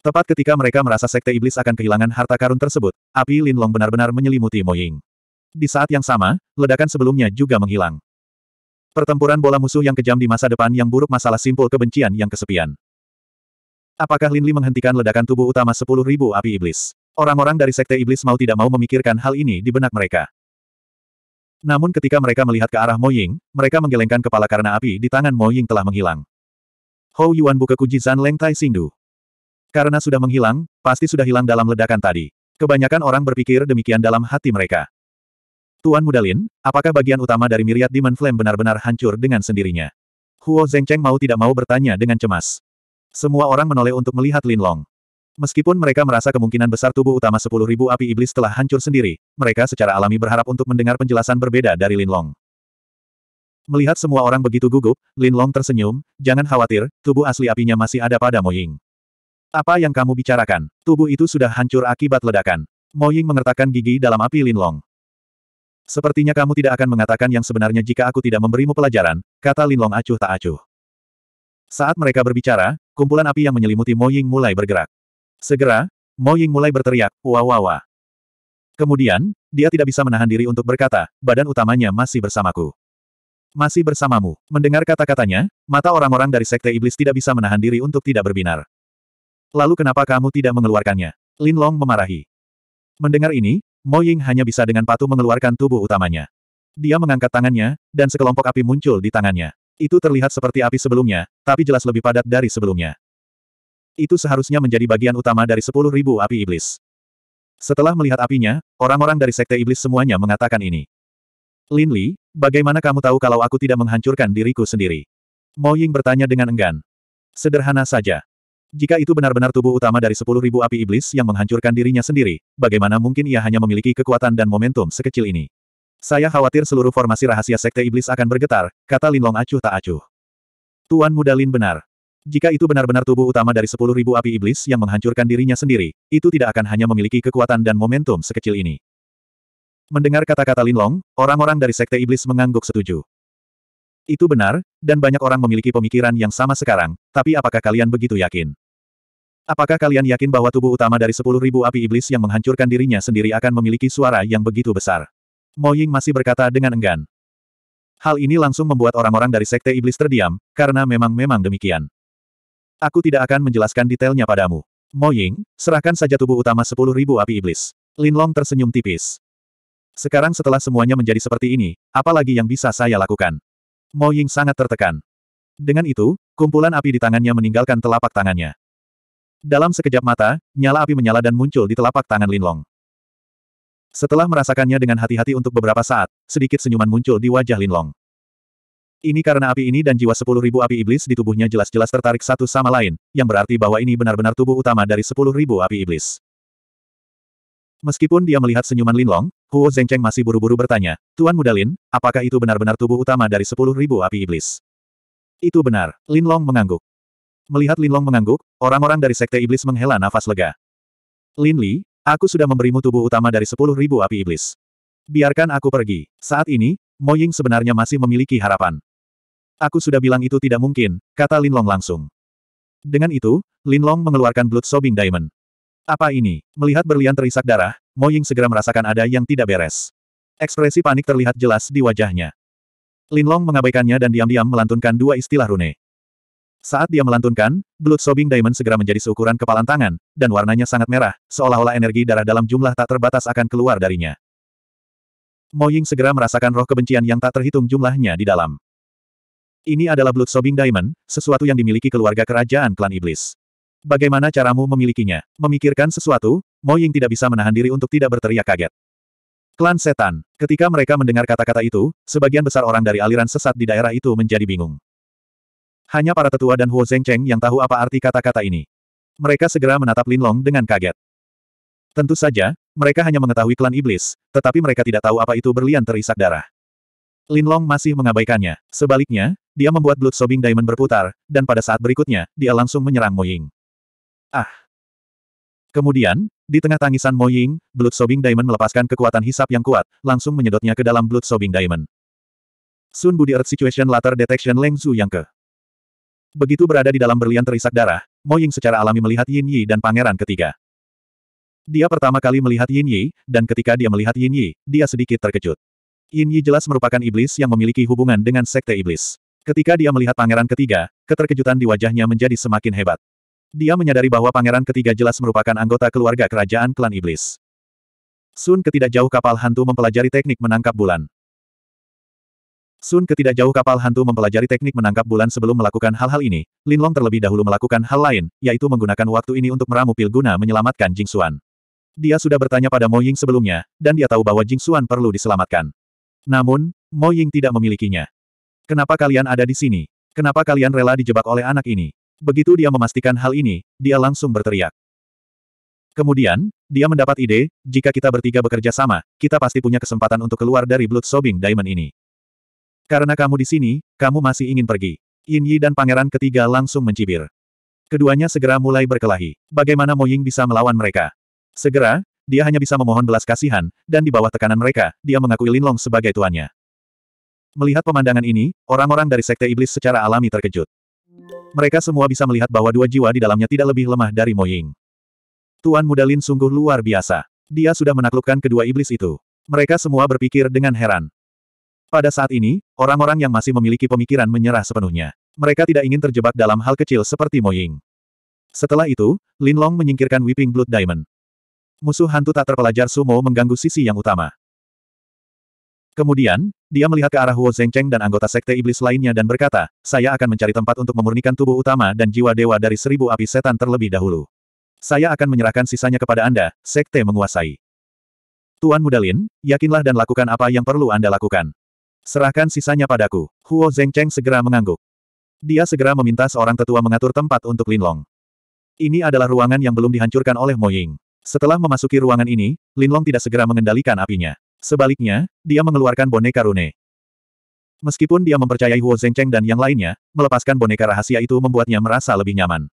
Tepat ketika mereka merasa sekte iblis akan kehilangan harta karun tersebut, api Linlong benar-benar menyelimuti Mo Ying. Di saat yang sama, ledakan sebelumnya juga menghilang. Pertempuran bola musuh yang kejam di masa depan yang buruk masalah simpul kebencian yang kesepian. Apakah Lin Li menghentikan ledakan tubuh utama 10.000 api iblis? Orang-orang dari sekte iblis mau tidak mau memikirkan hal ini di benak mereka. Namun ketika mereka melihat ke arah Mo Ying, mereka menggelengkan kepala karena api di tangan Mo Ying telah menghilang. Hou Yuan buka kuji Zan Leng Tai Xingdu. Karena sudah menghilang, pasti sudah hilang dalam ledakan tadi. Kebanyakan orang berpikir demikian dalam hati mereka. Tuan Mudalin, apakah bagian utama dari miriat Demon Flame benar-benar hancur dengan sendirinya? Huo Zengcheng mau tidak mau bertanya dengan cemas. Semua orang menoleh untuk melihat Lin Long. Meskipun mereka merasa kemungkinan besar tubuh utama 10.000 api iblis telah hancur sendiri, mereka secara alami berharap untuk mendengar penjelasan berbeda dari Lin Long. Melihat semua orang begitu gugup, Lin Long tersenyum, jangan khawatir, tubuh asli apinya masih ada pada Mo Ying. Apa yang kamu bicarakan? Tubuh itu sudah hancur akibat ledakan. Moying mengertakkan gigi dalam api Linlong. Sepertinya kamu tidak akan mengatakan yang sebenarnya jika aku tidak memberimu pelajaran, kata Linlong acuh tak acuh. Saat mereka berbicara, kumpulan api yang menyelimuti Moying mulai bergerak. Segera, Moying mulai berteriak, wah Kemudian, dia tidak bisa menahan diri untuk berkata, badan utamanya masih bersamaku. Masih bersamamu. Mendengar kata-katanya, mata orang-orang dari Sekte Iblis tidak bisa menahan diri untuk tidak berbinar. Lalu kenapa kamu tidak mengeluarkannya? Lin Long memarahi. Mendengar ini, Mo Ying hanya bisa dengan patuh mengeluarkan tubuh utamanya. Dia mengangkat tangannya, dan sekelompok api muncul di tangannya. Itu terlihat seperti api sebelumnya, tapi jelas lebih padat dari sebelumnya. Itu seharusnya menjadi bagian utama dari sepuluh ribu api iblis. Setelah melihat apinya, orang-orang dari Sekte Iblis semuanya mengatakan ini. Lin Li, bagaimana kamu tahu kalau aku tidak menghancurkan diriku sendiri? Mo Ying bertanya dengan enggan. Sederhana saja. Jika itu benar-benar tubuh utama dari sepuluh ribu api iblis yang menghancurkan dirinya sendiri, bagaimana mungkin ia hanya memiliki kekuatan dan momentum sekecil ini? Saya khawatir seluruh formasi rahasia sekte iblis akan bergetar, kata Lin Long acuh tak acuh. Tuan muda Lin benar. Jika itu benar-benar tubuh utama dari sepuluh ribu api iblis yang menghancurkan dirinya sendiri, itu tidak akan hanya memiliki kekuatan dan momentum sekecil ini. Mendengar kata-kata Lin Long, orang-orang dari sekte iblis mengangguk setuju. Itu benar, dan banyak orang memiliki pemikiran yang sama sekarang, tapi apakah kalian begitu yakin? Apakah kalian yakin bahwa tubuh utama dari sepuluh ribu api iblis yang menghancurkan dirinya sendiri akan memiliki suara yang begitu besar? Mo Ying masih berkata dengan enggan. Hal ini langsung membuat orang-orang dari sekte iblis terdiam, karena memang-memang demikian. Aku tidak akan menjelaskan detailnya padamu. Mo Ying, serahkan saja tubuh utama sepuluh ribu api iblis. Lin Long tersenyum tipis. Sekarang setelah semuanya menjadi seperti ini, apalagi yang bisa saya lakukan? Mo Ying sangat tertekan. Dengan itu, kumpulan api di tangannya meninggalkan telapak tangannya. Dalam sekejap mata, nyala api menyala dan muncul di telapak tangan Linlong. Setelah merasakannya dengan hati-hati untuk beberapa saat, sedikit senyuman muncul di wajah Linlong. Ini karena api ini dan jiwa sepuluh ribu api iblis di tubuhnya jelas-jelas tertarik satu sama lain, yang berarti bahwa ini benar-benar tubuh utama dari sepuluh ribu api iblis. Meskipun dia melihat senyuman Linlong, Huo Zengcheng masih buru-buru bertanya, Tuan Muda Lin, apakah itu benar-benar tubuh utama dari sepuluh ribu api iblis? Itu benar, Lin Long mengangguk. Melihat Lin Long mengangguk, orang-orang dari Sekte Iblis menghela nafas lega. Lin Li, aku sudah memberimu tubuh utama dari sepuluh ribu api iblis. Biarkan aku pergi. Saat ini, Mo Ying sebenarnya masih memiliki harapan. Aku sudah bilang itu tidak mungkin, kata Lin Long langsung. Dengan itu, Lin Long mengeluarkan Blood Sobbing Diamond. Apa ini? Melihat berlian terisak darah, Mo Ying segera merasakan ada yang tidak beres. Ekspresi panik terlihat jelas di wajahnya. Lin Long mengabaikannya dan diam-diam melantunkan dua istilah rune. Saat dia melantunkan, Blood Sobbing diamond segera menjadi seukuran kepalan tangan, dan warnanya sangat merah, seolah-olah energi darah dalam jumlah tak terbatas akan keluar darinya. Mo Ying segera merasakan roh kebencian yang tak terhitung jumlahnya di dalam. Ini adalah Blood Sobbing diamond, sesuatu yang dimiliki keluarga kerajaan klan iblis. Bagaimana caramu memilikinya? Memikirkan sesuatu, Mo Ying tidak bisa menahan diri untuk tidak berteriak kaget. Klan Setan. Ketika mereka mendengar kata-kata itu, sebagian besar orang dari aliran sesat di daerah itu menjadi bingung. Hanya para tetua dan Huo Zhengcheng yang tahu apa arti kata-kata ini. Mereka segera menatap Lin Long dengan kaget. Tentu saja, mereka hanya mengetahui klan iblis, tetapi mereka tidak tahu apa itu berlian terisak darah. Lin Long masih mengabaikannya. Sebaliknya, dia membuat Blood Sobbing Diamond berputar, dan pada saat berikutnya, dia langsung menyerang Mo Ying. Ah! Kemudian, di tengah tangisan Mo Ying, Blood Sobbing Diamond melepaskan kekuatan hisap yang kuat, langsung menyedotnya ke dalam Blood Sobbing Diamond. Sun Budi Earth Situation Later Detection Leng Zhu yang ke. Begitu berada di dalam berlian terisak darah, Mo Ying secara alami melihat Yin Yi dan pangeran ketiga. Dia pertama kali melihat Yin Yi, dan ketika dia melihat Yin Yi, dia sedikit terkejut. Yin Yi jelas merupakan iblis yang memiliki hubungan dengan sekte iblis. Ketika dia melihat pangeran ketiga, keterkejutan di wajahnya menjadi semakin hebat. Dia menyadari bahwa pangeran ketiga jelas merupakan anggota keluarga kerajaan klan iblis. Sun ketidak kapal hantu mempelajari teknik menangkap bulan. Sun ketidak kapal hantu mempelajari teknik menangkap bulan sebelum melakukan hal-hal ini, Linlong terlebih dahulu melakukan hal lain, yaitu menggunakan waktu ini untuk meramu pil guna menyelamatkan Xuan. Dia sudah bertanya pada Mo Ying sebelumnya, dan dia tahu bahwa Jing Xuan perlu diselamatkan. Namun, Mo Ying tidak memilikinya. Kenapa kalian ada di sini? Kenapa kalian rela dijebak oleh anak ini? Begitu dia memastikan hal ini, dia langsung berteriak. Kemudian, dia mendapat ide, jika kita bertiga bekerja sama, kita pasti punya kesempatan untuk keluar dari Blood Sobbing Diamond ini. Karena kamu di sini, kamu masih ingin pergi. Yin Yi dan pangeran ketiga langsung mencibir. Keduanya segera mulai berkelahi. Bagaimana Mo Ying bisa melawan mereka? Segera, dia hanya bisa memohon belas kasihan, dan di bawah tekanan mereka, dia mengakui Lin Long sebagai tuannya. Melihat pemandangan ini, orang-orang dari Sekte Iblis secara alami terkejut. Mereka semua bisa melihat bahwa dua jiwa di dalamnya tidak lebih lemah dari Mo Ying. Tuan Muda Lin sungguh luar biasa. Dia sudah menaklukkan kedua iblis itu. Mereka semua berpikir dengan heran. Pada saat ini, orang-orang yang masih memiliki pemikiran menyerah sepenuhnya. Mereka tidak ingin terjebak dalam hal kecil seperti Mo Ying. Setelah itu, Lin Long menyingkirkan Weeping Blood Diamond. Musuh hantu tak terpelajar Sumo mengganggu sisi yang utama. Kemudian, dia melihat ke arah Huo Zhengcheng dan anggota sekte iblis lainnya dan berkata, saya akan mencari tempat untuk memurnikan tubuh utama dan jiwa dewa dari seribu api setan terlebih dahulu. Saya akan menyerahkan sisanya kepada Anda, sekte menguasai. Tuan Mudalin, yakinlah dan lakukan apa yang perlu Anda lakukan. Serahkan sisanya padaku. Huo Zhengcheng segera mengangguk. Dia segera meminta seorang tetua mengatur tempat untuk Linlong. Ini adalah ruangan yang belum dihancurkan oleh Mo Ying. Setelah memasuki ruangan ini, Linlong tidak segera mengendalikan apinya. Sebaliknya, dia mengeluarkan boneka rune. Meskipun dia mempercayai Huo Zhengcheng dan yang lainnya, melepaskan boneka rahasia itu membuatnya merasa lebih nyaman.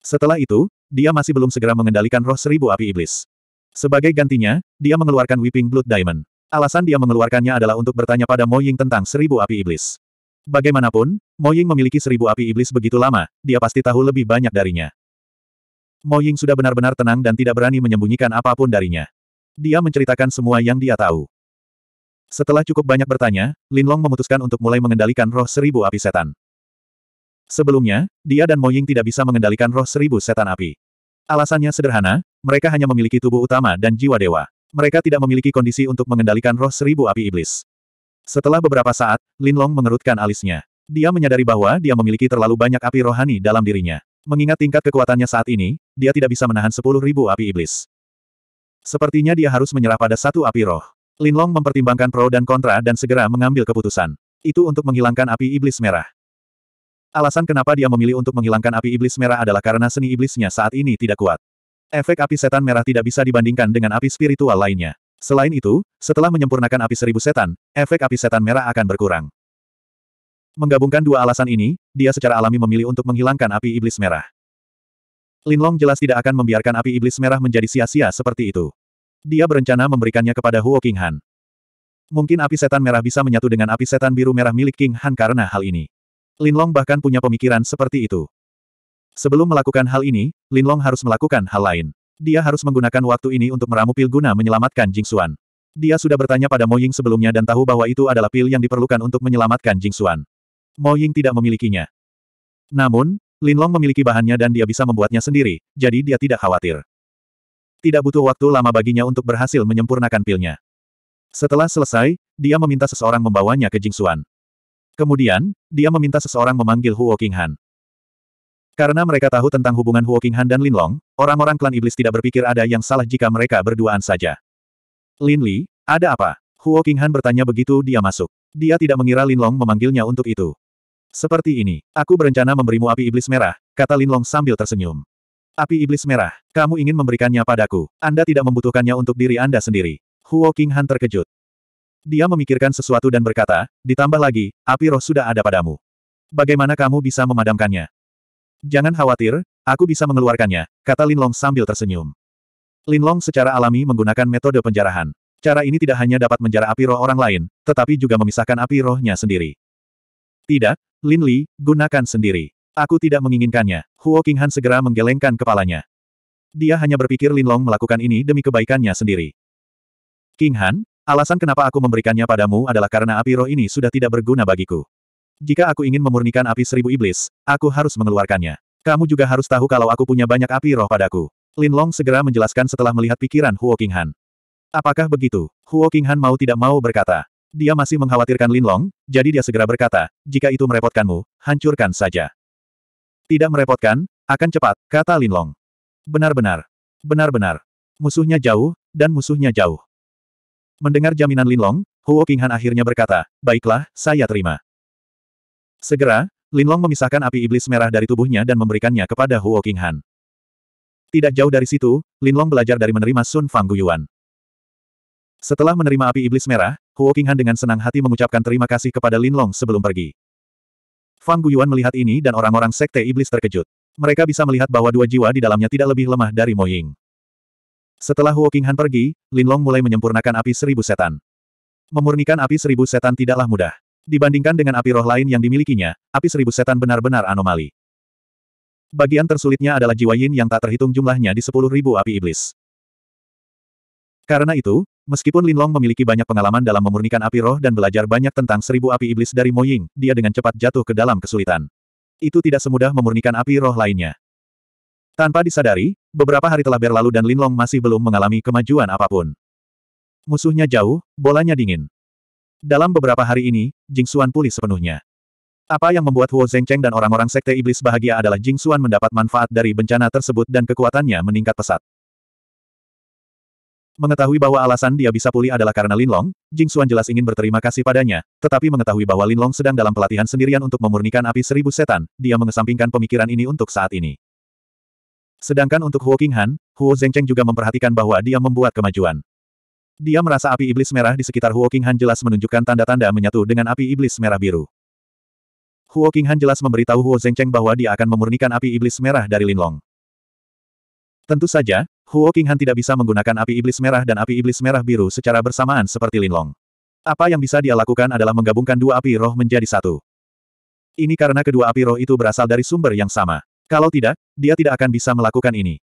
Setelah itu, dia masih belum segera mengendalikan roh seribu api iblis. Sebagai gantinya, dia mengeluarkan Weeping Blood Diamond. Alasan dia mengeluarkannya adalah untuk bertanya pada Mo Ying tentang seribu api iblis. Bagaimanapun, Mo Ying memiliki seribu api iblis begitu lama, dia pasti tahu lebih banyak darinya. Mo Ying sudah benar-benar tenang dan tidak berani menyembunyikan apapun darinya. Dia menceritakan semua yang dia tahu. Setelah cukup banyak bertanya, Lin Long memutuskan untuk mulai mengendalikan roh seribu api setan. Sebelumnya, dia dan Mo Ying tidak bisa mengendalikan roh seribu setan api. Alasannya sederhana, mereka hanya memiliki tubuh utama dan jiwa dewa. Mereka tidak memiliki kondisi untuk mengendalikan roh seribu api iblis. Setelah beberapa saat, Lin Long mengerutkan alisnya. Dia menyadari bahwa dia memiliki terlalu banyak api rohani dalam dirinya. Mengingat tingkat kekuatannya saat ini, dia tidak bisa menahan sepuluh ribu api iblis. Sepertinya dia harus menyerah pada satu api roh. Linlong mempertimbangkan pro dan kontra dan segera mengambil keputusan. Itu untuk menghilangkan api iblis merah. Alasan kenapa dia memilih untuk menghilangkan api iblis merah adalah karena seni iblisnya saat ini tidak kuat. Efek api setan merah tidak bisa dibandingkan dengan api spiritual lainnya. Selain itu, setelah menyempurnakan api seribu setan, efek api setan merah akan berkurang. Menggabungkan dua alasan ini, dia secara alami memilih untuk menghilangkan api iblis merah. Linlong jelas tidak akan membiarkan api iblis merah menjadi sia-sia seperti itu. Dia berencana memberikannya kepada Huo King Han. Mungkin api setan merah bisa menyatu dengan api setan biru merah milik King Han karena hal ini. Linlong bahkan punya pemikiran seperti itu. Sebelum melakukan hal ini, Linlong harus melakukan hal lain. Dia harus menggunakan waktu ini untuk meramu pil guna menyelamatkan Jing Xuan. Dia sudah bertanya pada Mo Ying sebelumnya dan tahu bahwa itu adalah pil yang diperlukan untuk menyelamatkan Jing Xuan. Mo Ying tidak memilikinya. Namun, Linlong memiliki bahannya dan dia bisa membuatnya sendiri, jadi dia tidak khawatir. Tidak butuh waktu lama baginya untuk berhasil menyempurnakan pilnya. Setelah selesai, dia meminta seseorang membawanya ke Jingxuan. Kemudian, dia meminta seseorang memanggil Huo Qinghan. Karena mereka tahu tentang hubungan Huo Qinghan dan Linlong, orang-orang klan iblis tidak berpikir ada yang salah jika mereka berduaan saja. Lin Li, ada apa? Huo Qinghan bertanya begitu dia masuk. Dia tidak mengira Linlong memanggilnya untuk itu. Seperti ini, aku berencana memberimu api iblis merah, kata Linlong sambil tersenyum. Api iblis merah, kamu ingin memberikannya padaku, Anda tidak membutuhkannya untuk diri Anda sendiri. Huo Qinghan terkejut. Dia memikirkan sesuatu dan berkata, ditambah lagi, api roh sudah ada padamu. Bagaimana kamu bisa memadamkannya? Jangan khawatir, aku bisa mengeluarkannya, kata Linlong sambil tersenyum. Linlong secara alami menggunakan metode penjarahan. Cara ini tidak hanya dapat menjara api roh orang lain, tetapi juga memisahkan api rohnya sendiri. Tidak, Lin Li, gunakan sendiri. Aku tidak menginginkannya. Huo Qinghan segera menggelengkan kepalanya. Dia hanya berpikir Lin Long melakukan ini demi kebaikannya sendiri. Qinghan, alasan kenapa aku memberikannya padamu adalah karena api roh ini sudah tidak berguna bagiku. Jika aku ingin memurnikan api seribu iblis, aku harus mengeluarkannya. Kamu juga harus tahu kalau aku punya banyak api roh padaku. Lin Long segera menjelaskan setelah melihat pikiran Huo Qinghan. Apakah begitu? Huo Qinghan mau tidak mau berkata. Dia masih mengkhawatirkan Linlong, jadi dia segera berkata, jika itu merepotkanmu, hancurkan saja. Tidak merepotkan, akan cepat, kata Linlong. Benar-benar. Benar-benar. Musuhnya jauh, dan musuhnya jauh. Mendengar jaminan Linlong, Huo Qinghan akhirnya berkata, baiklah, saya terima. Segera, Linlong memisahkan api iblis merah dari tubuhnya dan memberikannya kepada Huo Qinghan. Tidak jauh dari situ, Linlong belajar dari menerima Sun Fang Guyuan. Setelah menerima api iblis merah, Huo Qinghan dengan senang hati mengucapkan terima kasih kepada Lin Long sebelum pergi. Fang Guyuan melihat ini dan orang-orang sekte iblis terkejut. Mereka bisa melihat bahwa dua jiwa di dalamnya tidak lebih lemah dari Mo Ying. Setelah Huo Qinghan pergi, Lin Long mulai menyempurnakan api seribu setan. Memurnikan api seribu setan tidaklah mudah. Dibandingkan dengan api roh lain yang dimilikinya, api seribu setan benar-benar anomali. Bagian tersulitnya adalah jiwa yin yang tak terhitung jumlahnya di sepuluh ribu api iblis. Karena itu, Meskipun Linlong memiliki banyak pengalaman dalam memurnikan api roh dan belajar banyak tentang seribu api iblis dari Mo Ying, dia dengan cepat jatuh ke dalam kesulitan. Itu tidak semudah memurnikan api roh lainnya. Tanpa disadari, beberapa hari telah berlalu dan Linlong masih belum mengalami kemajuan apapun. Musuhnya jauh, bolanya dingin. Dalam beberapa hari ini, Jing Xuan pulih sepenuhnya. Apa yang membuat Huo Zhengcheng dan orang-orang sekte iblis bahagia adalah Jing Xuan mendapat manfaat dari bencana tersebut dan kekuatannya meningkat pesat. Mengetahui bahwa alasan dia bisa pulih adalah karena Linlong, Jing Xuan jelas ingin berterima kasih padanya, tetapi mengetahui bahwa Linlong sedang dalam pelatihan sendirian untuk memurnikan api seribu setan, dia mengesampingkan pemikiran ini untuk saat ini. Sedangkan untuk Huo Qinghan, Huo Zhengcheng juga memperhatikan bahwa dia membuat kemajuan. Dia merasa api iblis merah di sekitar Huo Qinghan jelas menunjukkan tanda-tanda menyatu dengan api iblis merah biru. Huo Qinghan jelas memberitahu Huo Zhengcheng bahwa dia akan memurnikan api iblis merah dari Linlong. Tentu saja, Huo Qinghan tidak bisa menggunakan api iblis merah dan api iblis merah biru secara bersamaan seperti Linlong. Apa yang bisa dia lakukan adalah menggabungkan dua api roh menjadi satu. Ini karena kedua api roh itu berasal dari sumber yang sama. Kalau tidak, dia tidak akan bisa melakukan ini.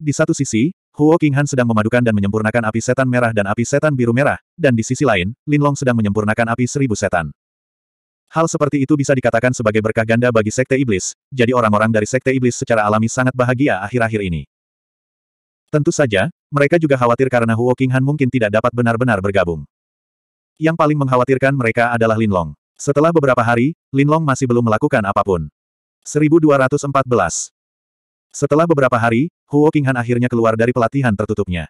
Di satu sisi, Huo Qinghan sedang memadukan dan menyempurnakan api setan merah dan api setan biru merah, dan di sisi lain, Linlong sedang menyempurnakan api seribu setan. Hal seperti itu bisa dikatakan sebagai berkah ganda bagi Sekte Iblis, jadi orang-orang dari Sekte Iblis secara alami sangat bahagia akhir-akhir ini. Tentu saja, mereka juga khawatir karena Huo Qinghan mungkin tidak dapat benar-benar bergabung. Yang paling mengkhawatirkan mereka adalah Lin Long. Setelah beberapa hari, Lin Long masih belum melakukan apapun. 1214 Setelah beberapa hari, Huo Qinghan akhirnya keluar dari pelatihan tertutupnya.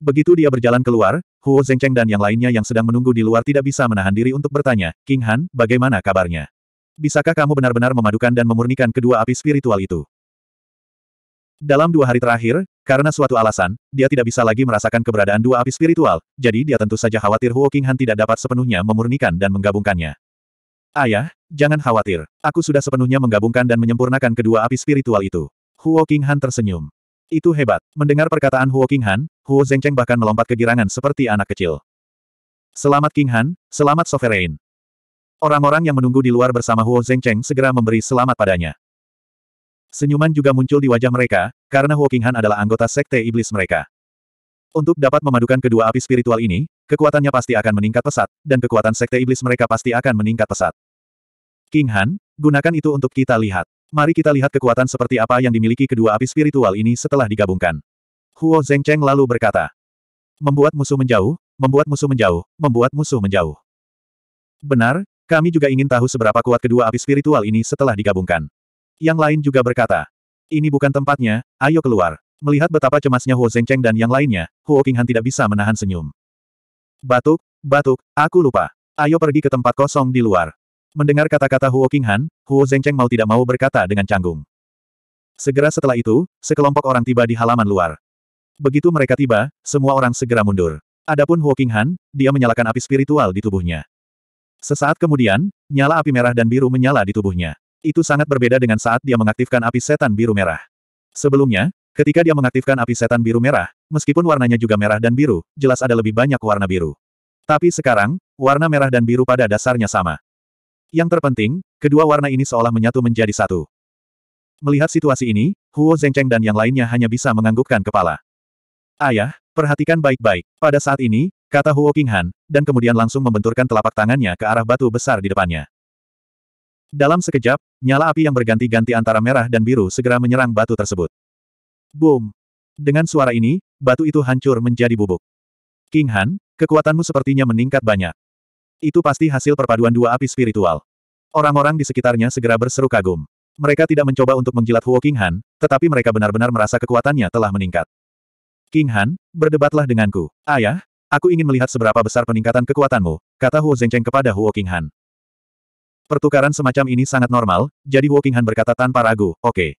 Begitu dia berjalan keluar, Huo Zengcheng dan yang lainnya yang sedang menunggu di luar tidak bisa menahan diri untuk bertanya, King Han, bagaimana kabarnya? Bisakah kamu benar-benar memadukan dan memurnikan kedua api spiritual itu? Dalam dua hari terakhir, karena suatu alasan, dia tidak bisa lagi merasakan keberadaan dua api spiritual, jadi dia tentu saja khawatir Huo King Han tidak dapat sepenuhnya memurnikan dan menggabungkannya. Ayah, jangan khawatir. Aku sudah sepenuhnya menggabungkan dan menyempurnakan kedua api spiritual itu. Huo King Han tersenyum. Itu hebat. Mendengar perkataan Huo Qinghan, Huo Zhengcheng bahkan melompat ke girangan seperti anak kecil. Selamat Qinghan, selamat Sovereign. Orang-orang yang menunggu di luar bersama Huo Zhengcheng segera memberi selamat padanya. Senyuman juga muncul di wajah mereka, karena Huo Qinghan adalah anggota sekte iblis mereka. Untuk dapat memadukan kedua api spiritual ini, kekuatannya pasti akan meningkat pesat, dan kekuatan sekte iblis mereka pasti akan meningkat pesat. King Han, gunakan itu untuk kita lihat. Mari kita lihat kekuatan seperti apa yang dimiliki kedua api spiritual ini setelah digabungkan. Huo Zengcheng lalu berkata. Membuat musuh menjauh, membuat musuh menjauh, membuat musuh menjauh. Benar, kami juga ingin tahu seberapa kuat kedua api spiritual ini setelah digabungkan. Yang lain juga berkata. Ini bukan tempatnya, ayo keluar. Melihat betapa cemasnya Huo Zengcheng dan yang lainnya, Huo Qinghan tidak bisa menahan senyum. Batuk, batuk, aku lupa. Ayo pergi ke tempat kosong di luar. Mendengar kata-kata Huo Qinghan, Huo Zhengcheng mau tidak mau berkata dengan canggung. Segera setelah itu, sekelompok orang tiba di halaman luar. Begitu mereka tiba, semua orang segera mundur. Adapun Huo Qinghan, dia menyalakan api spiritual di tubuhnya. Sesaat kemudian, nyala api merah dan biru menyala di tubuhnya. Itu sangat berbeda dengan saat dia mengaktifkan api setan biru merah. Sebelumnya, ketika dia mengaktifkan api setan biru merah, meskipun warnanya juga merah dan biru, jelas ada lebih banyak warna biru. Tapi sekarang, warna merah dan biru pada dasarnya sama. Yang terpenting, kedua warna ini seolah menyatu menjadi satu. Melihat situasi ini, Huo Zengcheng dan yang lainnya hanya bisa menganggukkan kepala. Ayah, perhatikan baik-baik. Pada saat ini, kata Huo Qinghan, dan kemudian langsung membenturkan telapak tangannya ke arah batu besar di depannya. Dalam sekejap, nyala api yang berganti-ganti antara merah dan biru segera menyerang batu tersebut. Boom! Dengan suara ini, batu itu hancur menjadi bubuk. King kekuatanmu sepertinya meningkat banyak. Itu pasti hasil perpaduan dua api spiritual. Orang-orang di sekitarnya segera berseru kagum. Mereka tidak mencoba untuk menjilat Huo Han, tetapi mereka benar-benar merasa kekuatannya telah meningkat. King Han, berdebatlah denganku. Ayah, aku ingin melihat seberapa besar peningkatan kekuatanmu, kata Huo Zhengcheng kepada Huo Han. Pertukaran semacam ini sangat normal, jadi Huo Han berkata tanpa ragu, oke. Okay.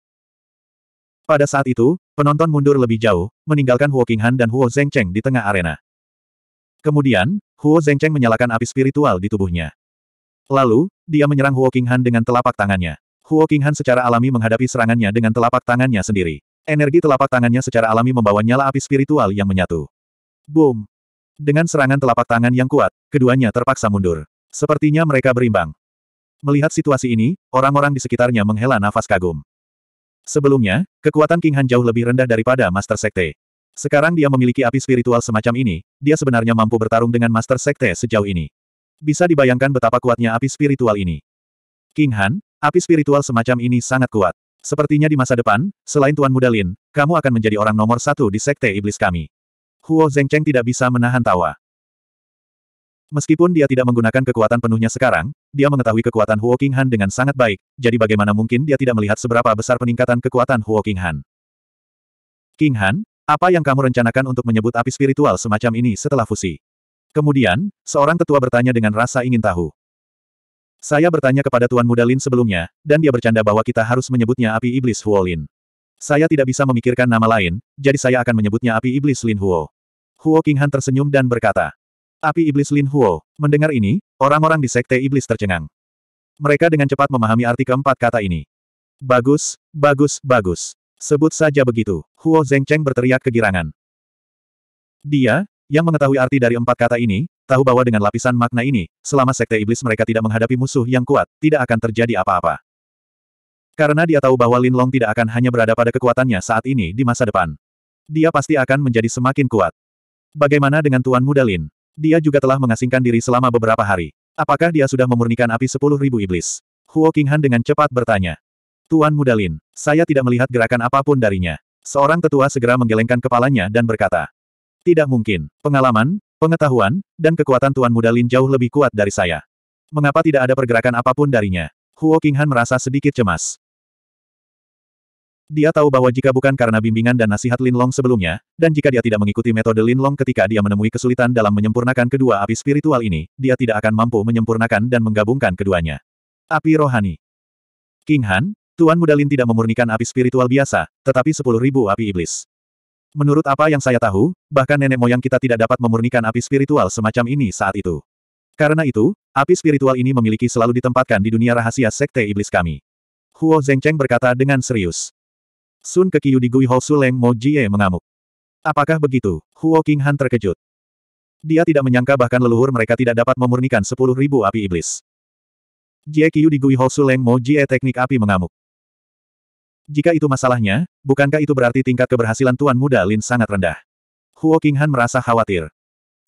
Pada saat itu, penonton mundur lebih jauh, meninggalkan Huo Han dan Huo Zhengcheng di tengah arena. Kemudian, Huo Zhengcheng menyalakan api spiritual di tubuhnya. Lalu, dia menyerang Huo Qinghan dengan telapak tangannya. Huo Qinghan secara alami menghadapi serangannya dengan telapak tangannya sendiri. Energi telapak tangannya secara alami membawa nyala api spiritual yang menyatu. Boom! Dengan serangan telapak tangan yang kuat, keduanya terpaksa mundur. Sepertinya mereka berimbang. Melihat situasi ini, orang-orang di sekitarnya menghela nafas kagum. Sebelumnya, kekuatan King Han jauh lebih rendah daripada Master Sekte. Sekarang dia memiliki api spiritual semacam ini, dia sebenarnya mampu bertarung dengan Master Sekte sejauh ini. Bisa dibayangkan betapa kuatnya api spiritual ini. King Han, api spiritual semacam ini sangat kuat. Sepertinya di masa depan, selain Tuan Muda Lin, kamu akan menjadi orang nomor satu di Sekte Iblis kami. Huo Zengcheng tidak bisa menahan tawa. Meskipun dia tidak menggunakan kekuatan penuhnya sekarang, dia mengetahui kekuatan Huo King Han dengan sangat baik, jadi bagaimana mungkin dia tidak melihat seberapa besar peningkatan kekuatan Huo King Han. King Han, apa yang kamu rencanakan untuk menyebut api spiritual semacam ini setelah fusi? Kemudian, seorang tetua bertanya dengan rasa ingin tahu. Saya bertanya kepada Tuan Muda Lin sebelumnya, dan dia bercanda bahwa kita harus menyebutnya api iblis Huo Lin. Saya tidak bisa memikirkan nama lain, jadi saya akan menyebutnya api iblis Lin Huo. Huo Qinghan tersenyum dan berkata, Api Iblis Lin Huo, mendengar ini, orang-orang di Sekte Iblis tercengang. Mereka dengan cepat memahami arti keempat kata ini. Bagus, bagus, bagus. Sebut saja begitu, Huo Zhengcheng berteriak kegirangan. Dia, yang mengetahui arti dari empat kata ini, tahu bahwa dengan lapisan makna ini, selama sekte iblis mereka tidak menghadapi musuh yang kuat, tidak akan terjadi apa-apa. Karena dia tahu bahwa Lin Long tidak akan hanya berada pada kekuatannya saat ini di masa depan. Dia pasti akan menjadi semakin kuat. Bagaimana dengan Tuan Muda Lin? Dia juga telah mengasingkan diri selama beberapa hari. Apakah dia sudah memurnikan api sepuluh ribu iblis? Huo Qinghan dengan cepat bertanya. Tuan Mudalin, saya tidak melihat gerakan apapun darinya. Seorang tetua segera menggelengkan kepalanya dan berkata, Tidak mungkin. Pengalaman, pengetahuan, dan kekuatan Tuan Mudalin jauh lebih kuat dari saya. Mengapa tidak ada pergerakan apapun darinya? Huo Qinghan merasa sedikit cemas. Dia tahu bahwa jika bukan karena bimbingan dan nasihat Lin Long sebelumnya, dan jika dia tidak mengikuti metode Lin Long ketika dia menemui kesulitan dalam menyempurnakan kedua api spiritual ini, dia tidak akan mampu menyempurnakan dan menggabungkan keduanya. Api rohani. King Han, Tuan Mudalin tidak memurnikan api spiritual biasa, tetapi sepuluh ribu api iblis. Menurut apa yang saya tahu, bahkan nenek moyang kita tidak dapat memurnikan api spiritual semacam ini saat itu. Karena itu, api spiritual ini memiliki selalu ditempatkan di dunia rahasia sekte iblis kami. Huo Zengcheng berkata dengan serius. Sun Kekiyu di Gui Ho Suleng Mo Jie mengamuk. Apakah begitu? Huo King Han terkejut. Dia tidak menyangka bahkan leluhur mereka tidak dapat memurnikan sepuluh ribu api iblis. Jie Kiyu di Gui Ho Suleng Mo Jie teknik api mengamuk. Jika itu masalahnya, bukankah itu berarti tingkat keberhasilan Tuan Muda Lin sangat rendah? Huo Qinghan merasa khawatir.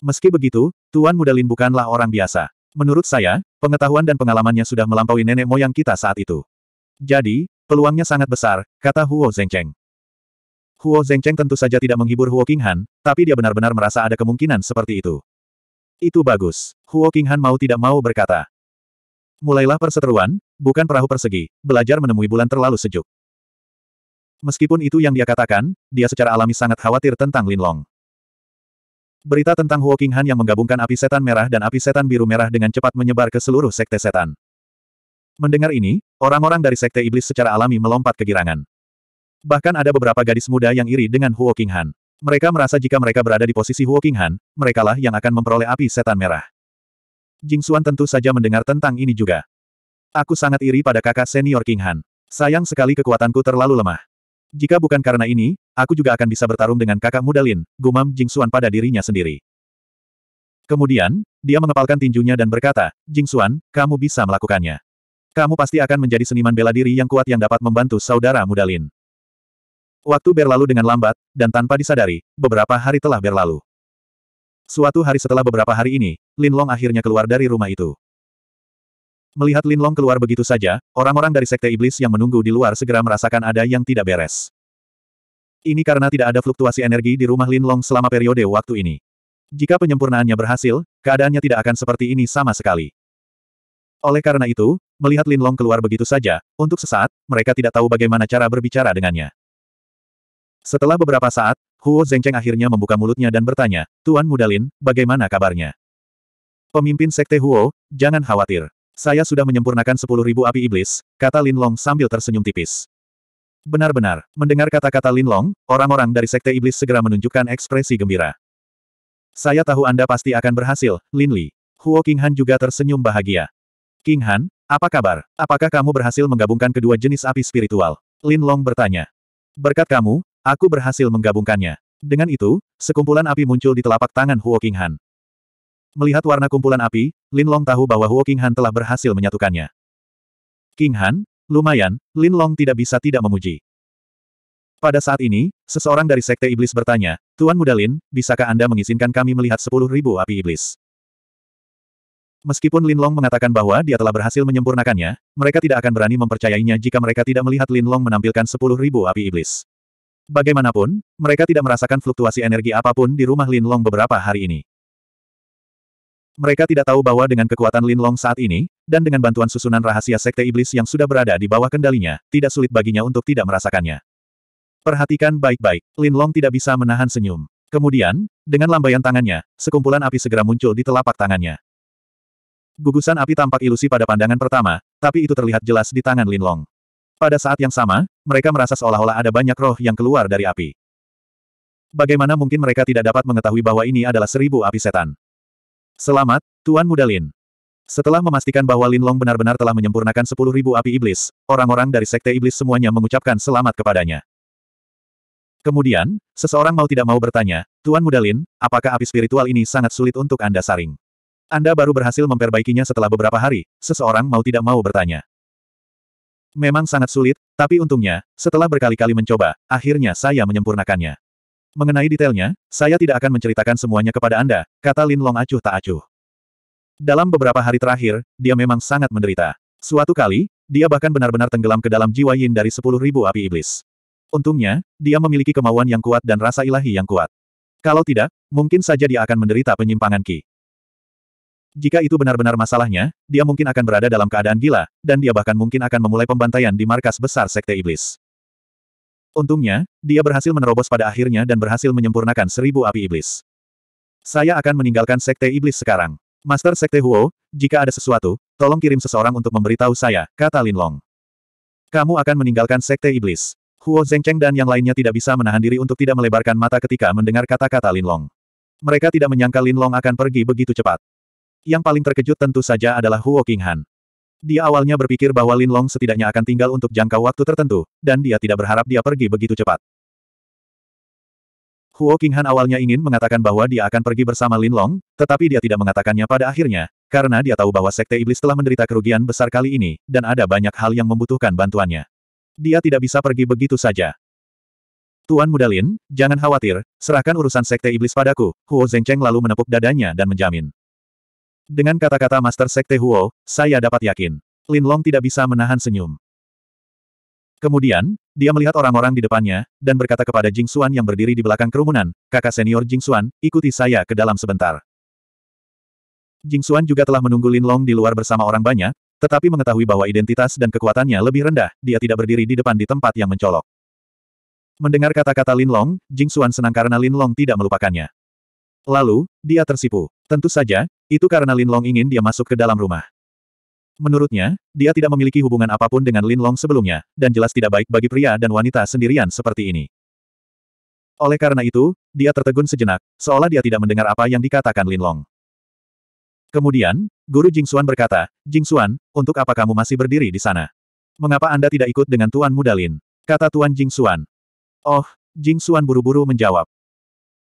Meski begitu, Tuan Muda Lin bukanlah orang biasa. Menurut saya, pengetahuan dan pengalamannya sudah melampaui nenek moyang kita saat itu. Jadi, peluangnya sangat besar, kata Huo Zengcheng. Huo Zengcheng tentu saja tidak menghibur Huo Qinghan, tapi dia benar-benar merasa ada kemungkinan seperti itu. Itu bagus. Huo Qinghan mau tidak mau berkata. Mulailah perseteruan, bukan perahu persegi, belajar menemui bulan terlalu sejuk. Meskipun itu yang dia katakan, dia secara alami sangat khawatir tentang Linlong. Berita tentang Huo Qinghan yang menggabungkan api setan merah dan api setan biru merah dengan cepat menyebar ke seluruh sekte setan. Mendengar ini, orang-orang dari sekte iblis secara alami melompat kegirangan. Bahkan ada beberapa gadis muda yang iri dengan Huo Qinghan. Mereka merasa jika mereka berada di posisi Huo Qinghan, merekalah yang akan memperoleh api setan merah. Jing Xuan tentu saja mendengar tentang ini juga. Aku sangat iri pada kakak senior Qinghan. Sayang sekali kekuatanku terlalu lemah. Jika bukan karena ini, aku juga akan bisa bertarung dengan kakak muda Lin, gumam Jing Xuan pada dirinya sendiri. Kemudian, dia mengepalkan tinjunya dan berkata, Jing Xuan, kamu bisa melakukannya. Kamu pasti akan menjadi seniman bela diri yang kuat yang dapat membantu saudara muda Lin. Waktu berlalu dengan lambat, dan tanpa disadari, beberapa hari telah berlalu. Suatu hari setelah beberapa hari ini, Lin Long akhirnya keluar dari rumah itu. Melihat Lin Long keluar begitu saja, orang-orang dari Sekte Iblis yang menunggu di luar segera merasakan ada yang tidak beres. Ini karena tidak ada fluktuasi energi di rumah Lin Long selama periode waktu ini. Jika penyempurnaannya berhasil, keadaannya tidak akan seperti ini sama sekali. Oleh karena itu, melihat Lin Long keluar begitu saja, untuk sesaat, mereka tidak tahu bagaimana cara berbicara dengannya. Setelah beberapa saat, Huo Zengcheng akhirnya membuka mulutnya dan bertanya, Tuan Muda Lin, bagaimana kabarnya? Pemimpin Sekte Huo, jangan khawatir. Saya sudah menyempurnakan sepuluh ribu api iblis, kata Lin Long sambil tersenyum tipis. Benar-benar, mendengar kata-kata Lin Long, orang-orang dari Sekte Iblis segera menunjukkan ekspresi gembira. Saya tahu Anda pasti akan berhasil, Lin Li. Huo Han juga tersenyum bahagia. King Han, apa kabar? Apakah kamu berhasil menggabungkan kedua jenis api spiritual? Lin Long bertanya. Berkat kamu, aku berhasil menggabungkannya. Dengan itu, sekumpulan api muncul di telapak tangan Huo Han. Melihat warna kumpulan api, Lin Long tahu bahwa Huo Qinghan telah berhasil menyatukannya. Qinghan, lumayan, Lin Long tidak bisa tidak memuji. Pada saat ini, seseorang dari Sekte Iblis bertanya, Tuan Muda Lin, bisakah Anda mengizinkan kami melihat sepuluh ribu api iblis? Meskipun Lin Long mengatakan bahwa dia telah berhasil menyempurnakannya, mereka tidak akan berani mempercayainya jika mereka tidak melihat Lin Long menampilkan sepuluh ribu api iblis. Bagaimanapun, mereka tidak merasakan fluktuasi energi apapun di rumah Lin Long beberapa hari ini. Mereka tidak tahu bahwa dengan kekuatan Lin Long saat ini, dan dengan bantuan susunan rahasia Sekte Iblis yang sudah berada di bawah kendalinya, tidak sulit baginya untuk tidak merasakannya. Perhatikan baik-baik, Lin Long tidak bisa menahan senyum. Kemudian, dengan lambaian tangannya, sekumpulan api segera muncul di telapak tangannya. Gugusan api tampak ilusi pada pandangan pertama, tapi itu terlihat jelas di tangan Lin Long. Pada saat yang sama, mereka merasa seolah-olah ada banyak roh yang keluar dari api. Bagaimana mungkin mereka tidak dapat mengetahui bahwa ini adalah seribu api setan? Selamat, Tuan Muda Lin. Setelah memastikan bahwa Lin Long benar-benar telah menyempurnakan sepuluh ribu api iblis, orang-orang dari Sekte Iblis semuanya mengucapkan selamat kepadanya. Kemudian, seseorang mau tidak mau bertanya, Tuan Muda Lin, apakah api spiritual ini sangat sulit untuk Anda saring? Anda baru berhasil memperbaikinya setelah beberapa hari, seseorang mau tidak mau bertanya. Memang sangat sulit, tapi untungnya, setelah berkali-kali mencoba, akhirnya saya menyempurnakannya. Mengenai detailnya, saya tidak akan menceritakan semuanya kepada Anda, kata Lin Long acuh tak acuh. Dalam beberapa hari terakhir, dia memang sangat menderita. Suatu kali, dia bahkan benar-benar tenggelam ke dalam jiwa yin dari sepuluh ribu api iblis. Untungnya, dia memiliki kemauan yang kuat dan rasa ilahi yang kuat. Kalau tidak, mungkin saja dia akan menderita penyimpangan ki. Jika itu benar-benar masalahnya, dia mungkin akan berada dalam keadaan gila, dan dia bahkan mungkin akan memulai pembantaian di markas besar Sekte Iblis. Untungnya, dia berhasil menerobos pada akhirnya dan berhasil menyempurnakan seribu api iblis. Saya akan meninggalkan Sekte Iblis sekarang. Master Sekte Huo, jika ada sesuatu, tolong kirim seseorang untuk memberitahu saya, kata Lin Long. Kamu akan meninggalkan Sekte Iblis. Huo Zengcheng dan yang lainnya tidak bisa menahan diri untuk tidak melebarkan mata ketika mendengar kata-kata Lin Long. Mereka tidak menyangka Lin Long akan pergi begitu cepat. Yang paling terkejut tentu saja adalah Huo Qinghan. Dia awalnya berpikir bahwa Lin Long setidaknya akan tinggal untuk jangka waktu tertentu, dan dia tidak berharap dia pergi begitu cepat. Huo Qinghan awalnya ingin mengatakan bahwa dia akan pergi bersama Lin Long, tetapi dia tidak mengatakannya pada akhirnya, karena dia tahu bahwa Sekte Iblis telah menderita kerugian besar kali ini, dan ada banyak hal yang membutuhkan bantuannya. Dia tidak bisa pergi begitu saja. Tuan Muda Lin, jangan khawatir, serahkan urusan Sekte Iblis padaku, Huo Zhengcheng lalu menepuk dadanya dan menjamin. Dengan kata-kata Master Sekte Huo, saya dapat yakin. Lin Long tidak bisa menahan senyum. Kemudian, dia melihat orang-orang di depannya, dan berkata kepada Jing Xuan yang berdiri di belakang kerumunan, kakak senior Jing Xuan, ikuti saya ke dalam sebentar. Jing Xuan juga telah menunggu Lin Long di luar bersama orang banyak, tetapi mengetahui bahwa identitas dan kekuatannya lebih rendah, dia tidak berdiri di depan di tempat yang mencolok. Mendengar kata-kata Lin Long, Jing Xuan senang karena Lin Long tidak melupakannya. Lalu, dia tersipu. Tentu saja, itu karena Lin Long ingin dia masuk ke dalam rumah. Menurutnya, dia tidak memiliki hubungan apapun dengan Lin Long sebelumnya, dan jelas tidak baik bagi pria dan wanita sendirian seperti ini. Oleh karena itu, dia tertegun sejenak, seolah dia tidak mendengar apa yang dikatakan Lin Long. Kemudian, Guru Jing Xuan berkata, Jing Xuan, untuk apa kamu masih berdiri di sana? Mengapa Anda tidak ikut dengan Tuan Muda Lin? Kata Tuan Jing Xuan. Oh, Jing Xuan buru-buru menjawab.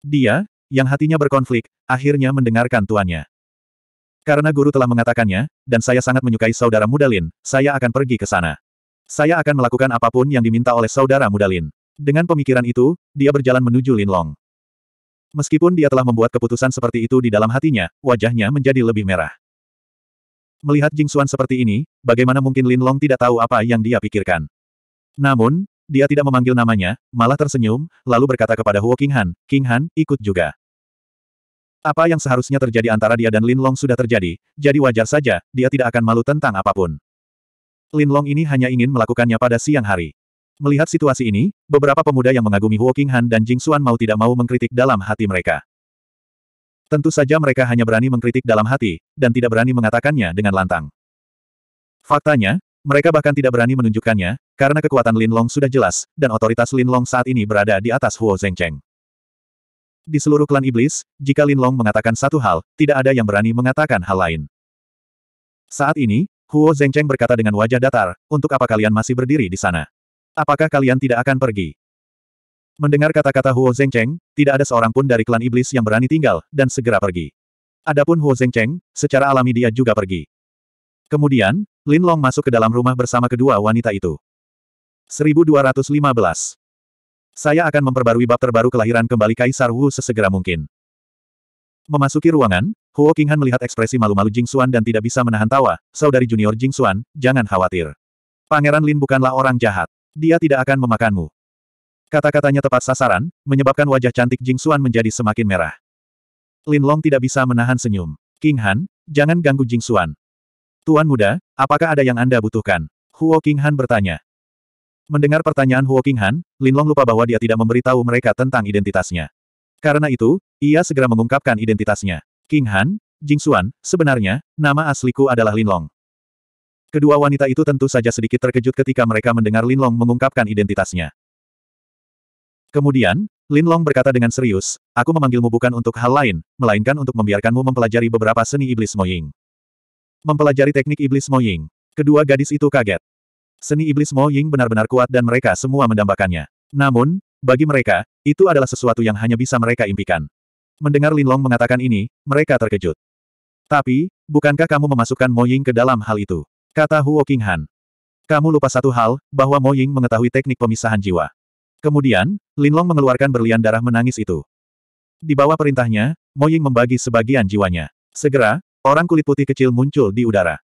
Dia, yang hatinya berkonflik, akhirnya mendengarkan tuannya. Karena guru telah mengatakannya, dan saya sangat menyukai saudara Mudalin, saya akan pergi ke sana. Saya akan melakukan apapun yang diminta oleh saudara Mudalin. Dengan pemikiran itu, dia berjalan menuju Linlong. Meskipun dia telah membuat keputusan seperti itu di dalam hatinya, wajahnya menjadi lebih merah. Melihat Jing Xuan seperti ini, bagaimana mungkin Lin Long tidak tahu apa yang dia pikirkan. Namun, dia tidak memanggil namanya, malah tersenyum, lalu berkata kepada Huo King Han, ikut juga. Apa yang seharusnya terjadi antara dia dan Lin Long sudah terjadi, jadi wajar saja, dia tidak akan malu tentang apapun. Lin Long ini hanya ingin melakukannya pada siang hari. Melihat situasi ini, beberapa pemuda yang mengagumi Huo Qinghan dan Jing Xuan mau tidak mau mengkritik dalam hati mereka. Tentu saja mereka hanya berani mengkritik dalam hati, dan tidak berani mengatakannya dengan lantang. Faktanya, mereka bahkan tidak berani menunjukkannya, karena kekuatan Lin Long sudah jelas, dan otoritas Lin Long saat ini berada di atas Huo Zhengcheng. Di seluruh klan iblis, jika Lin Long mengatakan satu hal, tidak ada yang berani mengatakan hal lain. Saat ini, Huo Zhengcheng berkata dengan wajah datar, untuk apa kalian masih berdiri di sana? Apakah kalian tidak akan pergi? Mendengar kata-kata Huo Zhengcheng, tidak ada seorang pun dari klan iblis yang berani tinggal, dan segera pergi. Adapun Huo Zhengcheng, secara alami dia juga pergi. Kemudian, Lin Long masuk ke dalam rumah bersama kedua wanita itu. 1215 saya akan memperbarui bab terbaru kelahiran kembali Kaisar Wu sesegera mungkin. Memasuki ruangan, Huo Qinghan melihat ekspresi malu-malu Jing Xuan dan tidak bisa menahan tawa, saudari junior Jing Xuan, jangan khawatir. Pangeran Lin bukanlah orang jahat. Dia tidak akan memakanmu. Kata-katanya tepat sasaran, menyebabkan wajah cantik Jing Xuan menjadi semakin merah. Lin Long tidak bisa menahan senyum. King Han, jangan ganggu Jing Xuan. Tuan muda, apakah ada yang Anda butuhkan? Huo King Han bertanya. Mendengar pertanyaan Huo Qinghan, Linlong lupa bahwa dia tidak memberitahu mereka tentang identitasnya. Karena itu, ia segera mengungkapkan identitasnya. Qinghan, Jingxuan, sebenarnya, nama asliku adalah Linlong. Kedua wanita itu tentu saja sedikit terkejut ketika mereka mendengar Linlong mengungkapkan identitasnya. Kemudian, Linlong berkata dengan serius, aku memanggilmu bukan untuk hal lain, melainkan untuk membiarkanmu mempelajari beberapa seni iblis Moying. Mempelajari teknik iblis Moying. Kedua gadis itu kaget. Seni iblis Mo Ying benar-benar kuat dan mereka semua mendambakannya. Namun, bagi mereka, itu adalah sesuatu yang hanya bisa mereka impikan. Mendengar Linlong mengatakan ini, mereka terkejut. Tapi, bukankah kamu memasukkan Mo Ying ke dalam hal itu? Kata Huo Qinghan. Kamu lupa satu hal, bahwa Mo Ying mengetahui teknik pemisahan jiwa. Kemudian, Linlong mengeluarkan berlian darah menangis itu. Di bawah perintahnya, Mo Ying membagi sebagian jiwanya. Segera, orang kulit putih kecil muncul di udara.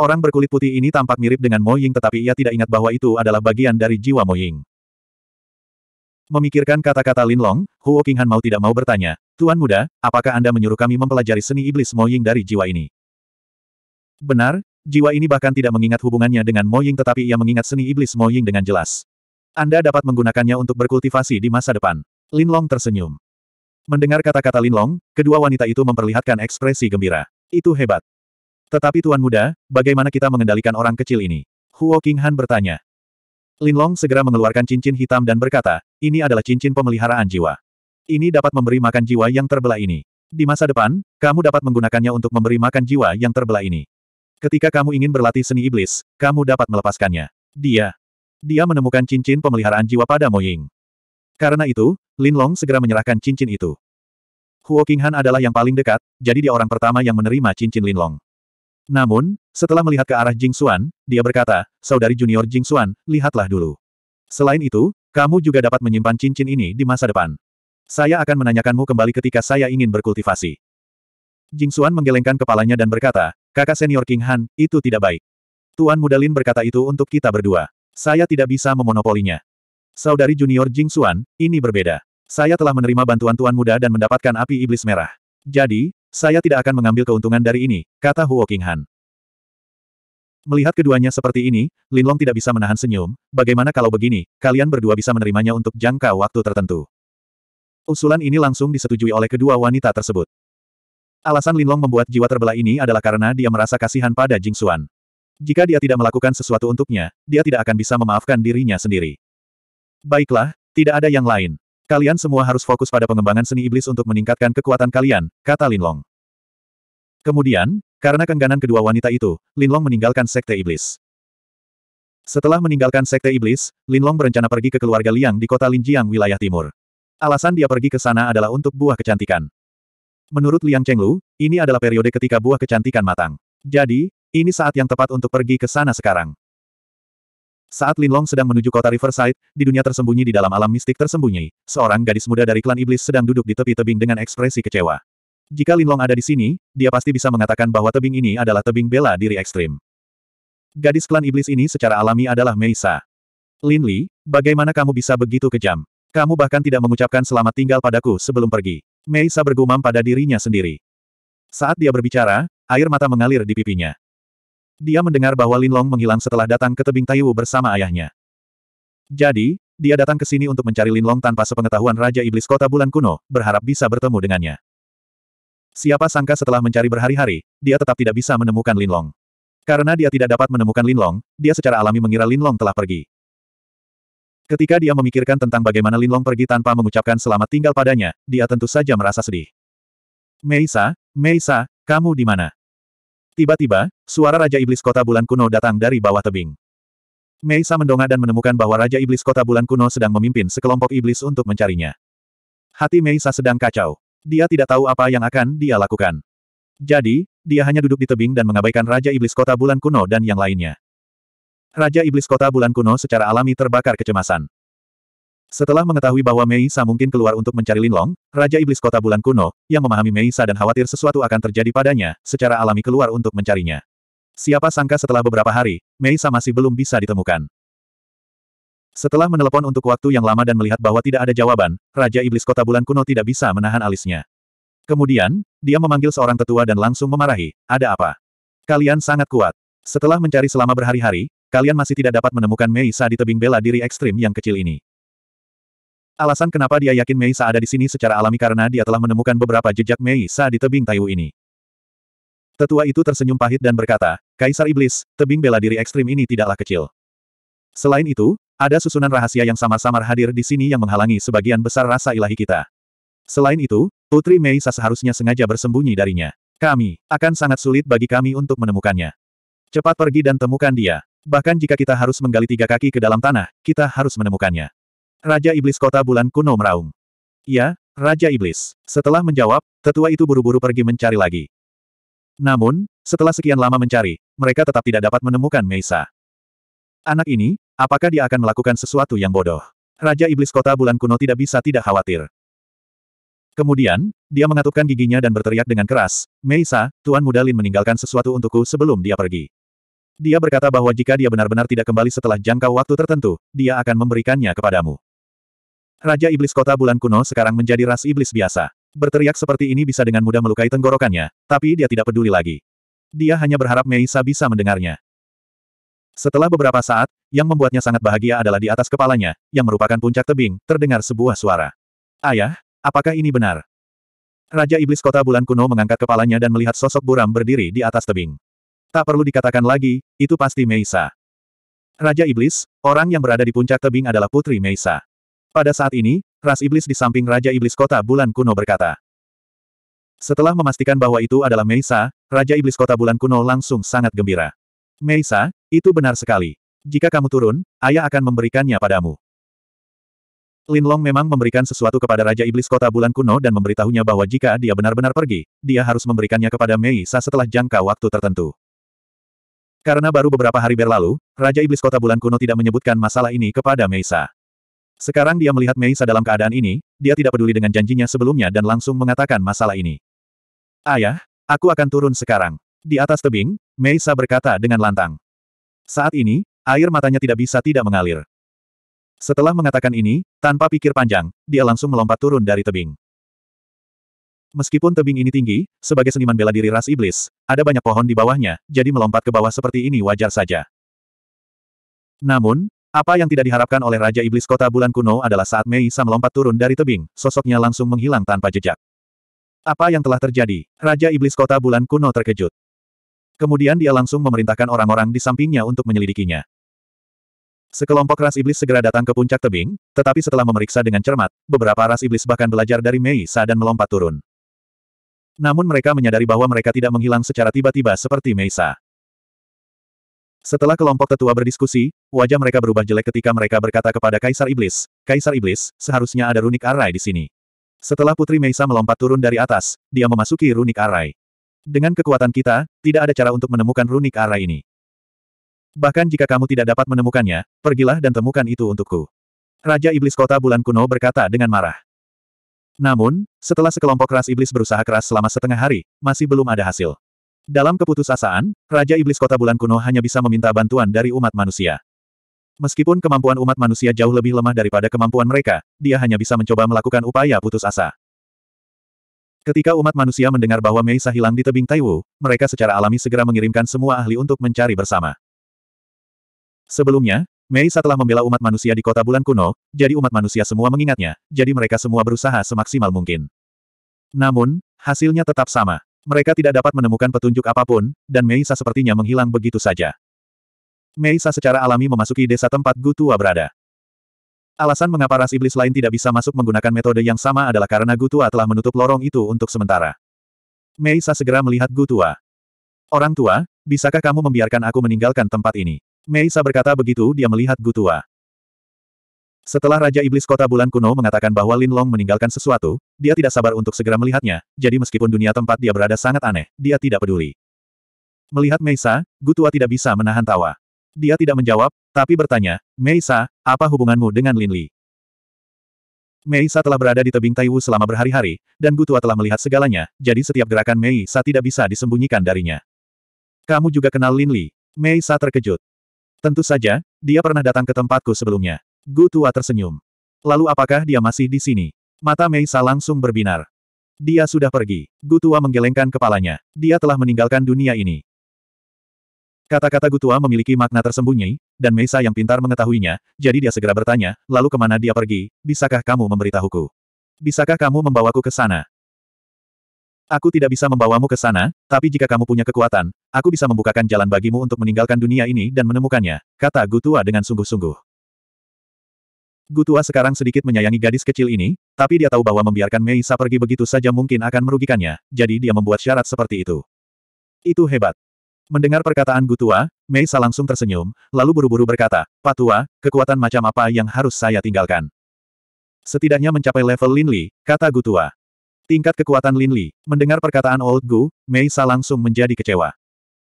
Orang berkulit putih ini tampak mirip dengan Mo Ying tetapi ia tidak ingat bahwa itu adalah bagian dari jiwa Mo Ying. Memikirkan kata-kata Lin Long, Huo Qinghan mau tidak mau bertanya, Tuan muda, apakah Anda menyuruh kami mempelajari seni iblis Mo Ying dari jiwa ini? Benar, jiwa ini bahkan tidak mengingat hubungannya dengan Mo Ying tetapi ia mengingat seni iblis Mo Ying dengan jelas. Anda dapat menggunakannya untuk berkultivasi di masa depan. Lin Long tersenyum. Mendengar kata-kata Lin Long, kedua wanita itu memperlihatkan ekspresi gembira. Itu hebat. Tetapi Tuan Muda, bagaimana kita mengendalikan orang kecil ini? Huo Qinghan bertanya. Linlong segera mengeluarkan cincin hitam dan berkata, ini adalah cincin pemeliharaan jiwa. Ini dapat memberi makan jiwa yang terbelah ini. Di masa depan, kamu dapat menggunakannya untuk memberi makan jiwa yang terbelah ini. Ketika kamu ingin berlatih seni iblis, kamu dapat melepaskannya. Dia. Dia menemukan cincin pemeliharaan jiwa pada Mo Ying. Karena itu, Linlong segera menyerahkan cincin itu. Huo Qinghan adalah yang paling dekat, jadi dia orang pertama yang menerima cincin Linlong. Namun, setelah melihat ke arah Jing Xuan, dia berkata, Saudari junior Jing Xuan, lihatlah dulu. Selain itu, kamu juga dapat menyimpan cincin ini di masa depan. Saya akan menanyakanmu kembali ketika saya ingin berkultivasi. Jing Xuan menggelengkan kepalanya dan berkata, kakak senior King Han, itu tidak baik. Tuan Mudalin berkata itu untuk kita berdua. Saya tidak bisa memonopolinya. Saudari junior Jing Xuan, ini berbeda. Saya telah menerima bantuan Tuan Muda dan mendapatkan api iblis merah. Jadi, saya tidak akan mengambil keuntungan dari ini, kata Huo Qinghan. Melihat keduanya seperti ini, Linlong tidak bisa menahan senyum, bagaimana kalau begini, kalian berdua bisa menerimanya untuk jangka waktu tertentu. Usulan ini langsung disetujui oleh kedua wanita tersebut. Alasan Linlong membuat jiwa terbelah ini adalah karena dia merasa kasihan pada Jing Xuan. Jika dia tidak melakukan sesuatu untuknya, dia tidak akan bisa memaafkan dirinya sendiri. Baiklah, tidak ada yang lain. Kalian semua harus fokus pada pengembangan seni iblis untuk meningkatkan kekuatan kalian, kata Linlong. Kemudian, karena kengganan kedua wanita itu, Linlong meninggalkan sekte iblis. Setelah meninggalkan sekte iblis, Linlong berencana pergi ke keluarga Liang di kota Linjiang wilayah timur. Alasan dia pergi ke sana adalah untuk buah kecantikan. Menurut Liang Chenglu, ini adalah periode ketika buah kecantikan matang. Jadi, ini saat yang tepat untuk pergi ke sana sekarang. Saat Linlong sedang menuju kota Riverside, di dunia tersembunyi di dalam alam mistik tersembunyi, seorang gadis muda dari klan iblis sedang duduk di tepi tebing dengan ekspresi kecewa. Jika Linlong ada di sini, dia pasti bisa mengatakan bahwa tebing ini adalah tebing bela diri ekstrim. Gadis klan iblis ini secara alami adalah Meisa. Lin Li, bagaimana kamu bisa begitu kejam? Kamu bahkan tidak mengucapkan selamat tinggal padaku sebelum pergi. Meisa bergumam pada dirinya sendiri. Saat dia berbicara, air mata mengalir di pipinya. Dia mendengar bahwa Linlong menghilang setelah datang ke tebing Taiwu bersama ayahnya. Jadi, dia datang ke sini untuk mencari Linlong tanpa sepengetahuan Raja Iblis Kota Bulan Kuno, berharap bisa bertemu dengannya. Siapa sangka setelah mencari berhari-hari, dia tetap tidak bisa menemukan Linlong. Karena dia tidak dapat menemukan Linlong, dia secara alami mengira Linlong telah pergi. Ketika dia memikirkan tentang bagaimana Linlong pergi tanpa mengucapkan selamat tinggal padanya, dia tentu saja merasa sedih. Meisa, Meisa, kamu di mana? Tiba-tiba, suara Raja Iblis Kota Bulan Kuno datang dari bawah tebing. Meisa mendongak dan menemukan bahwa Raja Iblis Kota Bulan Kuno sedang memimpin sekelompok iblis untuk mencarinya. Hati Meisa sedang kacau. Dia tidak tahu apa yang akan dia lakukan. Jadi, dia hanya duduk di tebing dan mengabaikan Raja Iblis Kota Bulan Kuno dan yang lainnya. Raja Iblis Kota Bulan Kuno secara alami terbakar kecemasan. Setelah mengetahui bahwa Mei Sa mungkin keluar untuk mencari Linlong, Raja Iblis Kota Bulan Kuno, yang memahami Mei Sa dan khawatir sesuatu akan terjadi padanya, secara alami keluar untuk mencarinya. Siapa sangka setelah beberapa hari, Mei Sa masih belum bisa ditemukan. Setelah menelepon untuk waktu yang lama dan melihat bahwa tidak ada jawaban, Raja Iblis Kota Bulan Kuno tidak bisa menahan alisnya. Kemudian, dia memanggil seorang tetua dan langsung memarahi, ada apa? Kalian sangat kuat. Setelah mencari selama berhari-hari, kalian masih tidak dapat menemukan Mei Meisa di tebing bela diri ekstrim yang kecil ini. Alasan kenapa dia yakin Mei Sa ada di sini secara alami karena dia telah menemukan beberapa jejak Mei Sa di tebing Taiwu ini. Tetua itu tersenyum pahit dan berkata, Kaisar Iblis, tebing bela diri ekstrim ini tidaklah kecil. Selain itu, ada susunan rahasia yang samar-samar hadir di sini yang menghalangi sebagian besar rasa ilahi kita. Selain itu, Putri Mei Sa seharusnya sengaja bersembunyi darinya. Kami, akan sangat sulit bagi kami untuk menemukannya. Cepat pergi dan temukan dia. Bahkan jika kita harus menggali tiga kaki ke dalam tanah, kita harus menemukannya. Raja Iblis Kota Bulan Kuno meraung. Ya, Raja Iblis. Setelah menjawab, tetua itu buru-buru pergi mencari lagi. Namun, setelah sekian lama mencari, mereka tetap tidak dapat menemukan Meisa. Anak ini, apakah dia akan melakukan sesuatu yang bodoh? Raja Iblis Kota Bulan Kuno tidak bisa tidak khawatir. Kemudian, dia mengatupkan giginya dan berteriak dengan keras, Meisa, Tuan Mudalin meninggalkan sesuatu untukku sebelum dia pergi. Dia berkata bahwa jika dia benar-benar tidak kembali setelah jangka waktu tertentu, dia akan memberikannya kepadamu. Raja Iblis Kota Bulan Kuno sekarang menjadi ras iblis biasa. Berteriak seperti ini bisa dengan mudah melukai tenggorokannya, tapi dia tidak peduli lagi. Dia hanya berharap Meisa bisa mendengarnya. Setelah beberapa saat, yang membuatnya sangat bahagia adalah di atas kepalanya, yang merupakan puncak tebing, terdengar sebuah suara. Ayah, apakah ini benar? Raja Iblis Kota Bulan Kuno mengangkat kepalanya dan melihat sosok buram berdiri di atas tebing. Tak perlu dikatakan lagi, itu pasti Meisa. Raja Iblis, orang yang berada di puncak tebing adalah Putri Meisa. Pada saat ini, ras iblis di samping Raja Iblis Kota Bulan Kuno berkata. Setelah memastikan bahwa itu adalah Meisa, Raja Iblis Kota Bulan Kuno langsung sangat gembira. Meisa, itu benar sekali. Jika kamu turun, ayah akan memberikannya padamu. Lin Long memang memberikan sesuatu kepada Raja Iblis Kota Bulan Kuno dan memberitahunya bahwa jika dia benar-benar pergi, dia harus memberikannya kepada Meisa setelah jangka waktu tertentu. Karena baru beberapa hari berlalu, Raja Iblis Kota Bulan Kuno tidak menyebutkan masalah ini kepada Meisa. Sekarang dia melihat Meisa dalam keadaan ini, dia tidak peduli dengan janjinya sebelumnya dan langsung mengatakan masalah ini. Ayah, aku akan turun sekarang. Di atas tebing, Meisa berkata dengan lantang. Saat ini, air matanya tidak bisa tidak mengalir. Setelah mengatakan ini, tanpa pikir panjang, dia langsung melompat turun dari tebing. Meskipun tebing ini tinggi, sebagai seniman bela diri ras iblis, ada banyak pohon di bawahnya, jadi melompat ke bawah seperti ini wajar saja. Namun, apa yang tidak diharapkan oleh Raja Iblis Kota Bulan Kuno adalah saat Mei Meisa melompat turun dari tebing, sosoknya langsung menghilang tanpa jejak. Apa yang telah terjadi? Raja Iblis Kota Bulan Kuno terkejut. Kemudian dia langsung memerintahkan orang-orang di sampingnya untuk menyelidikinya. Sekelompok ras iblis segera datang ke puncak tebing, tetapi setelah memeriksa dengan cermat, beberapa ras iblis bahkan belajar dari Meisa dan melompat turun. Namun mereka menyadari bahwa mereka tidak menghilang secara tiba-tiba seperti Meisa. Setelah kelompok tetua berdiskusi, wajah mereka berubah jelek ketika mereka berkata kepada Kaisar Iblis, Kaisar Iblis, seharusnya ada runik arai di sini. Setelah Putri Meisa melompat turun dari atas, dia memasuki runik arai. Dengan kekuatan kita, tidak ada cara untuk menemukan runik arai ini. Bahkan jika kamu tidak dapat menemukannya, pergilah dan temukan itu untukku. Raja Iblis Kota Bulan Kuno berkata dengan marah. Namun, setelah sekelompok ras iblis berusaha keras selama setengah hari, masih belum ada hasil. Dalam keputusasaan, Raja Iblis Kota Bulan Kuno hanya bisa meminta bantuan dari umat manusia. Meskipun kemampuan umat manusia jauh lebih lemah daripada kemampuan mereka, dia hanya bisa mencoba melakukan upaya putus asa. Ketika umat manusia mendengar bahwa Meisa hilang di tebing Taiwu, mereka secara alami segera mengirimkan semua ahli untuk mencari bersama. Sebelumnya, Meisa telah membela umat manusia di kota bulan kuno, jadi umat manusia semua mengingatnya, jadi mereka semua berusaha semaksimal mungkin. Namun, hasilnya tetap sama. Mereka tidak dapat menemukan petunjuk apapun, dan Meisa sepertinya menghilang begitu saja. Meisa secara alami memasuki desa tempat Gutua berada. Alasan mengapa ras iblis lain tidak bisa masuk menggunakan metode yang sama adalah karena Gutua telah menutup lorong itu untuk sementara. Meisa segera melihat Gutua. Orang tua, bisakah kamu membiarkan aku meninggalkan tempat ini? Meisa berkata begitu dia melihat Gutua. Setelah Raja Iblis Kota Bulan Kuno mengatakan bahwa Lin Long meninggalkan sesuatu, dia tidak sabar untuk segera melihatnya, jadi meskipun dunia tempat dia berada sangat aneh, dia tidak peduli. Melihat Meisa, Gutua tidak bisa menahan tawa. Dia tidak menjawab, tapi bertanya, Meisa, apa hubunganmu dengan Lin Li? Meisa telah berada di tebing Taiwu selama berhari-hari, dan Gutua telah melihat segalanya, jadi setiap gerakan Meisa tidak bisa disembunyikan darinya. Kamu juga kenal Lin Li? Meisa terkejut. Tentu saja, dia pernah datang ke tempatku sebelumnya. Gu Tua tersenyum. Lalu apakah dia masih di sini? Mata Meisa langsung berbinar. Dia sudah pergi. Gu Tua menggelengkan kepalanya. Dia telah meninggalkan dunia ini. Kata-kata Gu Tua memiliki makna tersembunyi, dan Meisa yang pintar mengetahuinya, jadi dia segera bertanya, lalu kemana dia pergi, bisakah kamu memberitahuku? Bisakah kamu membawaku ke sana? Aku tidak bisa membawamu ke sana, tapi jika kamu punya kekuatan, aku bisa membukakan jalan bagimu untuk meninggalkan dunia ini dan menemukannya, kata Gutua dengan sungguh-sungguh. Gutua sekarang sedikit menyayangi gadis kecil ini, tapi dia tahu bahwa membiarkan Meisa pergi begitu saja mungkin akan merugikannya, jadi dia membuat syarat seperti itu. Itu hebat. Mendengar perkataan Gutua, Meisa langsung tersenyum, lalu buru-buru berkata, Patua, kekuatan macam apa yang harus saya tinggalkan? Setidaknya mencapai level Linli, kata Gutua. Tingkat kekuatan Linli, mendengar perkataan Old Gu, Meisa langsung menjadi kecewa.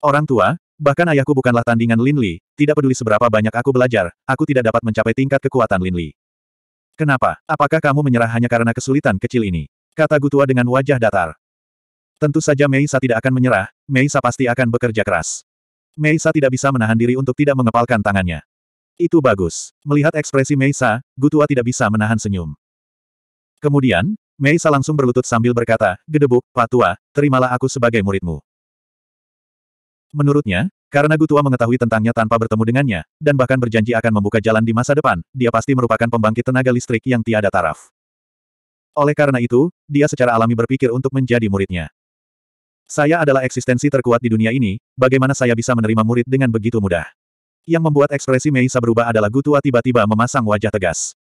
Orang tua, Bahkan ayahku bukanlah tandingan Lin Li, tidak peduli seberapa banyak aku belajar, aku tidak dapat mencapai tingkat kekuatan Lin Li. Kenapa? Apakah kamu menyerah hanya karena kesulitan kecil ini? Kata Gutua dengan wajah datar. Tentu saja Mei Meisa tidak akan menyerah, Mei Meisa pasti akan bekerja keras. Mei Meisa tidak bisa menahan diri untuk tidak mengepalkan tangannya. Itu bagus. Melihat ekspresi Mei Meisa, Gutua tidak bisa menahan senyum. Kemudian, Mei Meisa langsung berlutut sambil berkata, Gedebuk, Patua, terimalah aku sebagai muridmu. Menurutnya, karena Gutua mengetahui tentangnya tanpa bertemu dengannya, dan bahkan berjanji akan membuka jalan di masa depan, dia pasti merupakan pembangkit tenaga listrik yang tiada taraf. Oleh karena itu, dia secara alami berpikir untuk menjadi muridnya. Saya adalah eksistensi terkuat di dunia ini, bagaimana saya bisa menerima murid dengan begitu mudah? Yang membuat ekspresi Meisa berubah adalah Gutua tiba-tiba memasang wajah tegas.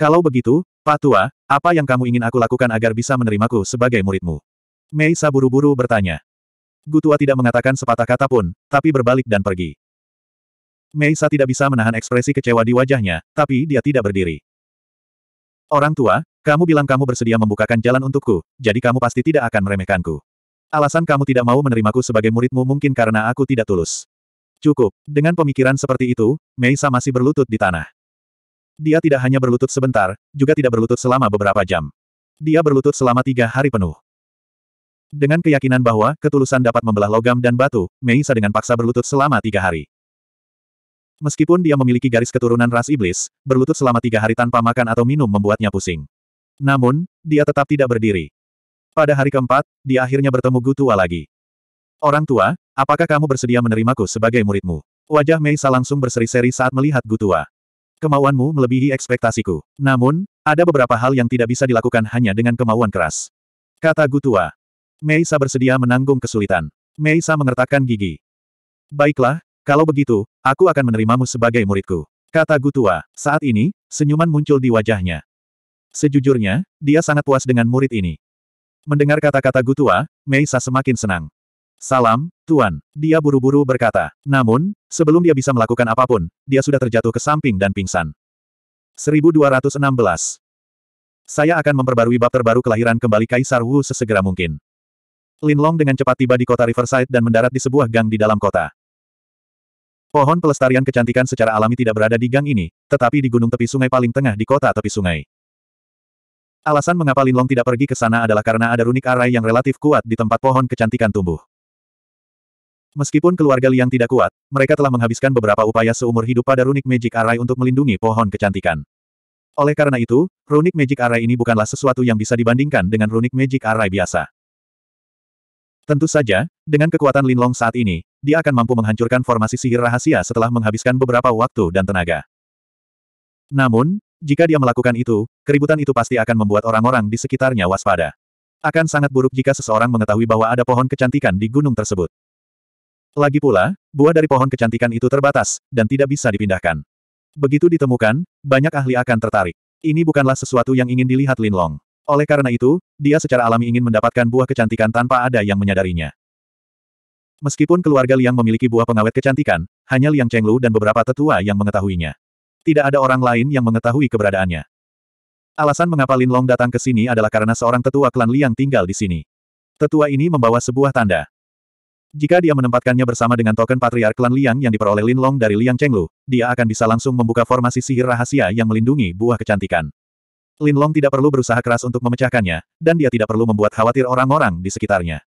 Kalau begitu, Pak tua, apa yang kamu ingin aku lakukan agar bisa menerimaku sebagai muridmu? Meisa buru-buru bertanya. Gutua tidak mengatakan sepatah kata pun, tapi berbalik dan pergi. Meisa tidak bisa menahan ekspresi kecewa di wajahnya, tapi dia tidak berdiri. Orang tua, kamu bilang kamu bersedia membukakan jalan untukku, jadi kamu pasti tidak akan meremehkanku. Alasan kamu tidak mau menerimaku sebagai muridmu mungkin karena aku tidak tulus. Cukup, dengan pemikiran seperti itu, Meisa masih berlutut di tanah. Dia tidak hanya berlutut sebentar, juga tidak berlutut selama beberapa jam. Dia berlutut selama tiga hari penuh. Dengan keyakinan bahwa ketulusan dapat membelah logam dan batu, Meisa dengan paksa berlutut selama tiga hari. Meskipun dia memiliki garis keturunan ras iblis, berlutut selama tiga hari tanpa makan atau minum membuatnya pusing. Namun, dia tetap tidak berdiri. Pada hari keempat, dia akhirnya bertemu Gutua lagi. Orang tua, apakah kamu bersedia menerimaku sebagai muridmu? Wajah Meisa langsung berseri-seri saat melihat Gutua. Kemauanmu melebihi ekspektasiku. Namun, ada beberapa hal yang tidak bisa dilakukan hanya dengan kemauan keras. Kata Gutua. Meisa bersedia menanggung kesulitan. Meisa mengertakkan gigi. Baiklah, kalau begitu, aku akan menerimamu sebagai muridku. Kata Gutua. Saat ini, senyuman muncul di wajahnya. Sejujurnya, dia sangat puas dengan murid ini. Mendengar kata-kata Gutua, Meisa semakin senang. Salam, Tuan. Dia buru-buru berkata. Namun, sebelum dia bisa melakukan apapun, dia sudah terjatuh ke samping dan pingsan. 1216. Saya akan memperbarui bab terbaru kelahiran kembali Kaisar Wu sesegera mungkin. Lin Long dengan cepat tiba di kota Riverside dan mendarat di sebuah gang di dalam kota. Pohon pelestarian kecantikan secara alami tidak berada di gang ini, tetapi di gunung tepi sungai paling tengah di kota tepi sungai. Alasan mengapa Lin Long tidak pergi ke sana adalah karena ada runik arai yang relatif kuat di tempat pohon kecantikan tumbuh. Meskipun keluarga Liang tidak kuat, mereka telah menghabiskan beberapa upaya seumur hidup pada runik magic arai untuk melindungi pohon kecantikan. Oleh karena itu, runik magic arai ini bukanlah sesuatu yang bisa dibandingkan dengan runik magic arai biasa. Tentu saja, dengan kekuatan Linlong saat ini, dia akan mampu menghancurkan formasi sihir rahasia setelah menghabiskan beberapa waktu dan tenaga. Namun, jika dia melakukan itu, keributan itu pasti akan membuat orang-orang di sekitarnya waspada. Akan sangat buruk jika seseorang mengetahui bahwa ada pohon kecantikan di gunung tersebut. Lagi pula, buah dari pohon kecantikan itu terbatas, dan tidak bisa dipindahkan. Begitu ditemukan, banyak ahli akan tertarik. Ini bukanlah sesuatu yang ingin dilihat Linlong. Oleh karena itu, dia secara alami ingin mendapatkan buah kecantikan tanpa ada yang menyadarinya. Meskipun keluarga Liang memiliki buah pengawet kecantikan, hanya Liang Chenglu dan beberapa tetua yang mengetahuinya. Tidak ada orang lain yang mengetahui keberadaannya. Alasan mengapa Lin Long datang ke sini adalah karena seorang tetua klan Liang tinggal di sini. Tetua ini membawa sebuah tanda. Jika dia menempatkannya bersama dengan token patriark klan Liang yang diperoleh Lin Long dari Liang Chenglu, dia akan bisa langsung membuka formasi sihir rahasia yang melindungi buah kecantikan. Linlong tidak perlu berusaha keras untuk memecahkannya, dan dia tidak perlu membuat khawatir orang-orang di sekitarnya.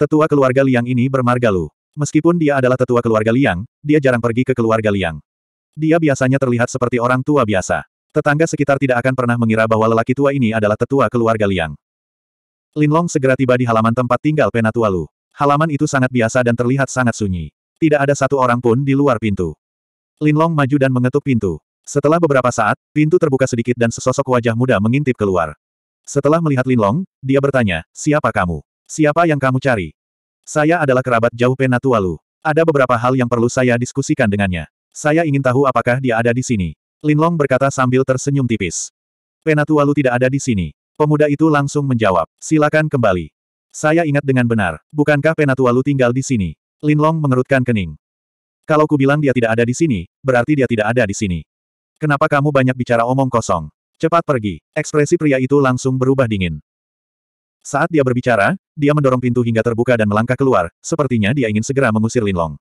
Tetua keluarga Liang ini bermarga Lu. Meskipun dia adalah tetua keluarga Liang, dia jarang pergi ke keluarga Liang. Dia biasanya terlihat seperti orang tua biasa. Tetangga sekitar tidak akan pernah mengira bahwa lelaki tua ini adalah tetua keluarga Liang. Linlong segera tiba di halaman tempat tinggal penatua Lu. Halaman itu sangat biasa dan terlihat sangat sunyi. Tidak ada satu orang pun di luar pintu. Linlong maju dan mengetuk pintu. Setelah beberapa saat, pintu terbuka sedikit dan sesosok wajah muda mengintip keluar. Setelah melihat Linlong, dia bertanya, siapa kamu? Siapa yang kamu cari? Saya adalah kerabat jauh Penatualu. Ada beberapa hal yang perlu saya diskusikan dengannya. Saya ingin tahu apakah dia ada di sini. Linlong berkata sambil tersenyum tipis. Penatualu tidak ada di sini. Pemuda itu langsung menjawab, silakan kembali. Saya ingat dengan benar, bukankah Penatualu tinggal di sini? Linlong mengerutkan kening. Kalau ku bilang dia tidak ada di sini, berarti dia tidak ada di sini. Kenapa kamu banyak bicara omong kosong? Cepat pergi. Ekspresi pria itu langsung berubah dingin. Saat dia berbicara, dia mendorong pintu hingga terbuka dan melangkah keluar, sepertinya dia ingin segera mengusir Linlong.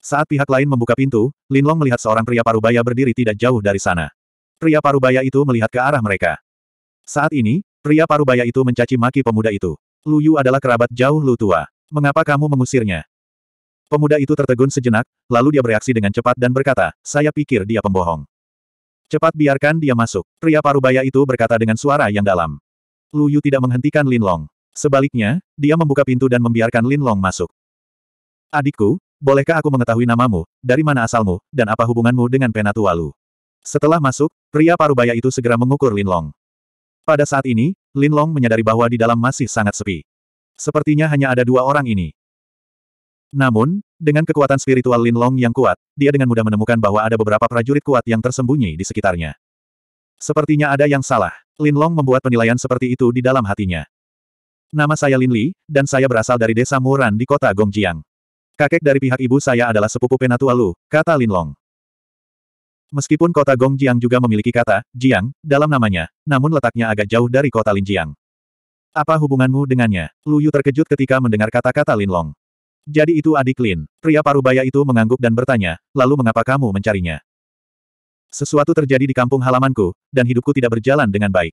Saat pihak lain membuka pintu, Linlong melihat seorang pria parubaya berdiri tidak jauh dari sana. Pria parubaya itu melihat ke arah mereka. Saat ini, pria parubaya itu mencaci maki pemuda itu. Lu Yu adalah kerabat jauh Lu tua. Mengapa kamu mengusirnya? Pemuda itu tertegun sejenak, lalu dia bereaksi dengan cepat dan berkata, saya pikir dia pembohong. Cepat biarkan dia masuk. Pria parubaya itu berkata dengan suara yang dalam. Lu Yu tidak menghentikan Lin Long. Sebaliknya, dia membuka pintu dan membiarkan Lin Long masuk. Adikku, bolehkah aku mengetahui namamu, dari mana asalmu, dan apa hubunganmu dengan Penatua Lu? Setelah masuk, pria parubaya itu segera mengukur Lin Long. Pada saat ini, Lin Long menyadari bahwa di dalam masih sangat sepi. Sepertinya hanya ada dua orang ini. Namun, dengan kekuatan spiritual Lin Long yang kuat, dia dengan mudah menemukan bahwa ada beberapa prajurit kuat yang tersembunyi di sekitarnya. Sepertinya ada yang salah. Lin Long membuat penilaian seperti itu di dalam hatinya. Nama saya Lin Li, dan saya berasal dari desa Muran di kota Gongjiang. Kakek dari pihak ibu saya adalah sepupu Penatua Lu, kata Lin Long. Meskipun kota Gongjiang juga memiliki kata, Jiang, dalam namanya, namun letaknya agak jauh dari kota Linjiang. Apa hubunganmu dengannya? Lu Yu terkejut ketika mendengar kata-kata Lin Long. Jadi itu adik Lin. Pria parubaya itu mengangguk dan bertanya, lalu mengapa kamu mencarinya? Sesuatu terjadi di kampung halamanku, dan hidupku tidak berjalan dengan baik.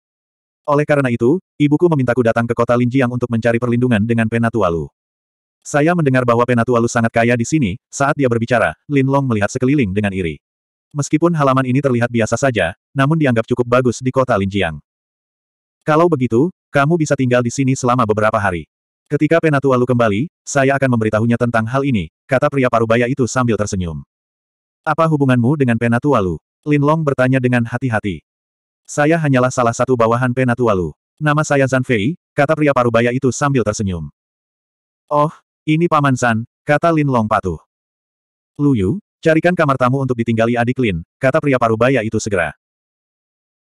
Oleh karena itu, ibuku memintaku datang ke kota Linjiang untuk mencari perlindungan dengan Penatualu. Saya mendengar bahwa Penatualu sangat kaya di sini, saat dia berbicara, Lin Long melihat sekeliling dengan iri. Meskipun halaman ini terlihat biasa saja, namun dianggap cukup bagus di kota Linjiang. Kalau begitu, kamu bisa tinggal di sini selama beberapa hari. Ketika Penatua Lu kembali, saya akan memberitahunya tentang hal ini, kata pria parubaya itu sambil tersenyum. Apa hubunganmu dengan Penatua Lu? Lin Long bertanya dengan hati-hati. Saya hanyalah salah satu bawahan Penatua Lu. Nama saya Zan Fei, kata pria parubaya itu sambil tersenyum. Oh, ini Paman San, kata Lin Long patuh. Luyu, carikan kamar tamu untuk ditinggali adik Lin, kata pria parubaya itu segera.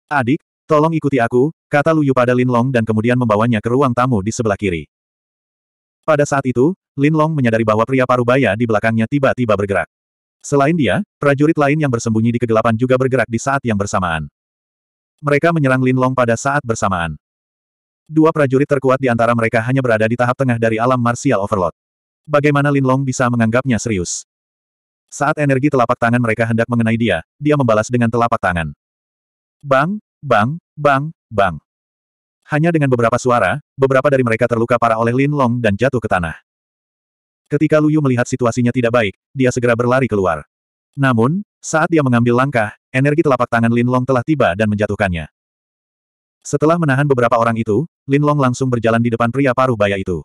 Adik, tolong ikuti aku, kata Luyu pada Lin Long dan kemudian membawanya ke ruang tamu di sebelah kiri. Pada saat itu, Lin Long menyadari bahwa pria parubaya di belakangnya tiba-tiba bergerak. Selain dia, prajurit lain yang bersembunyi di kegelapan juga bergerak di saat yang bersamaan. Mereka menyerang Lin Long pada saat bersamaan. Dua prajurit terkuat di antara mereka hanya berada di tahap tengah dari alam martial overload. Bagaimana Lin Long bisa menganggapnya serius? Saat energi telapak tangan mereka hendak mengenai dia, dia membalas dengan telapak tangan. Bang, bang, bang, bang. Hanya dengan beberapa suara, beberapa dari mereka terluka parah oleh Lin Long dan jatuh ke tanah. Ketika Lu Yu melihat situasinya tidak baik, dia segera berlari keluar. Namun, saat dia mengambil langkah, energi telapak tangan Lin Long telah tiba dan menjatuhkannya. Setelah menahan beberapa orang itu, Lin Long langsung berjalan di depan pria paruh baya itu.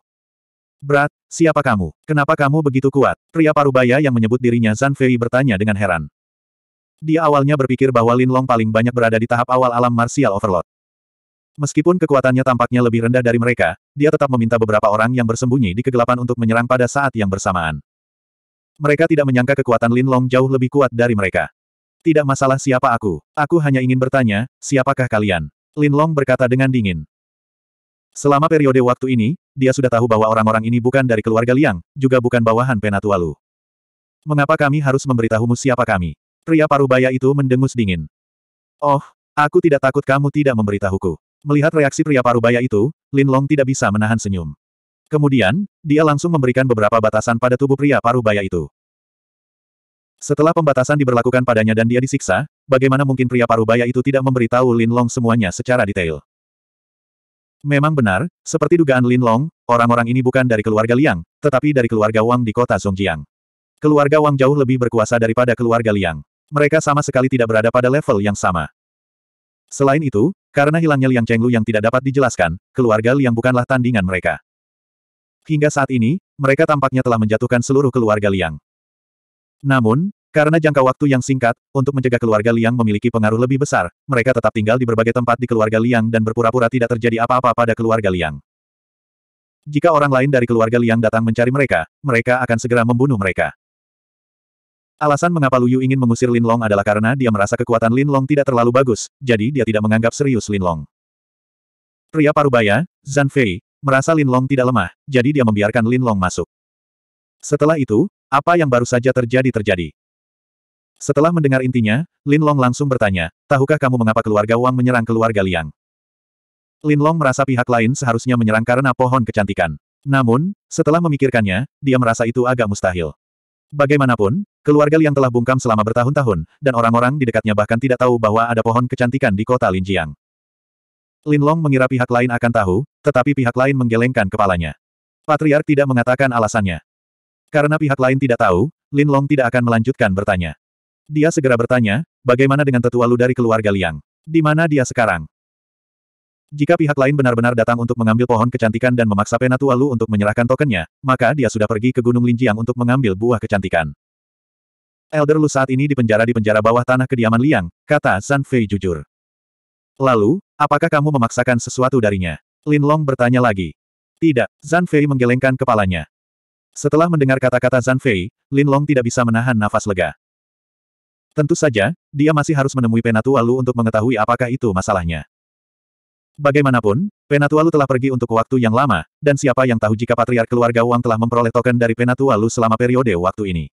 Berat, siapa kamu? Kenapa kamu begitu kuat? Pria paruh baya yang menyebut dirinya Zan Fei bertanya dengan heran. Dia awalnya berpikir bahwa Lin Long paling banyak berada di tahap awal alam martial overload. Meskipun kekuatannya tampaknya lebih rendah dari mereka, dia tetap meminta beberapa orang yang bersembunyi di kegelapan untuk menyerang pada saat yang bersamaan. Mereka tidak menyangka kekuatan Lin Long jauh lebih kuat dari mereka. Tidak masalah siapa aku, aku hanya ingin bertanya, siapakah kalian? Lin Long berkata dengan dingin. Selama periode waktu ini, dia sudah tahu bahwa orang-orang ini bukan dari keluarga Liang, juga bukan bawahan Penatualu. Mengapa kami harus memberitahumu siapa kami? Pria parubaya itu mendengus dingin. Oh, aku tidak takut kamu tidak memberitahuku. Melihat reaksi pria parubaya itu, Lin Long tidak bisa menahan senyum. Kemudian, dia langsung memberikan beberapa batasan pada tubuh pria parubaya itu. Setelah pembatasan diberlakukan padanya dan dia disiksa, bagaimana mungkin pria parubaya itu tidak memberitahu Lin Long semuanya secara detail. Memang benar, seperti dugaan Lin Long, orang-orang ini bukan dari keluarga Liang, tetapi dari keluarga Wang di kota Zhongjiang. Keluarga Wang jauh lebih berkuasa daripada keluarga Liang. Mereka sama sekali tidak berada pada level yang sama. Selain itu, karena hilangnya Liang Chenglu yang tidak dapat dijelaskan, keluarga Liang bukanlah tandingan mereka. Hingga saat ini, mereka tampaknya telah menjatuhkan seluruh keluarga Liang. Namun, karena jangka waktu yang singkat, untuk mencegah keluarga Liang memiliki pengaruh lebih besar, mereka tetap tinggal di berbagai tempat di keluarga Liang dan berpura-pura tidak terjadi apa-apa pada keluarga Liang. Jika orang lain dari keluarga Liang datang mencari mereka, mereka akan segera membunuh mereka. Alasan mengapa Liu ingin mengusir Lin Long adalah karena dia merasa kekuatan Lin Long tidak terlalu bagus, jadi dia tidak menganggap serius Lin Long. Pria parubaya, Zan Fei, merasa Lin Long tidak lemah, jadi dia membiarkan Lin Long masuk. Setelah itu, apa yang baru saja terjadi terjadi. Setelah mendengar intinya, Lin Long langsung bertanya, tahukah kamu mengapa keluarga Wang menyerang keluarga Liang? Lin Long merasa pihak lain seharusnya menyerang karena pohon kecantikan. Namun, setelah memikirkannya, dia merasa itu agak mustahil. Bagaimanapun, keluarga Liang telah bungkam selama bertahun-tahun, dan orang-orang di dekatnya bahkan tidak tahu bahwa ada pohon kecantikan di kota Linjiang. Lin Long mengira pihak lain akan tahu, tetapi pihak lain menggelengkan kepalanya. Patriark tidak mengatakan alasannya. Karena pihak lain tidak tahu, Lin Long tidak akan melanjutkan bertanya. Dia segera bertanya, bagaimana dengan tetua Lu dari keluarga Liang? Di mana dia sekarang? Jika pihak lain benar-benar datang untuk mengambil pohon kecantikan dan memaksa Penatua Lu untuk menyerahkan tokennya, maka dia sudah pergi ke Gunung Linjiang untuk mengambil buah kecantikan. Elder Lu saat ini dipenjara di penjara bawah tanah kediaman Liang, kata San Fei jujur. Lalu, apakah kamu memaksakan sesuatu darinya? Lin Long bertanya lagi. Tidak, Zan Fei menggelengkan kepalanya. Setelah mendengar kata-kata Zan Fei, Lin Long tidak bisa menahan nafas lega. Tentu saja, dia masih harus menemui Penatua Lu untuk mengetahui apakah itu masalahnya. Bagaimanapun, Penatualu telah pergi untuk waktu yang lama, dan siapa yang tahu jika patriark keluarga Wang telah memperoleh token dari Penatualu selama periode waktu ini.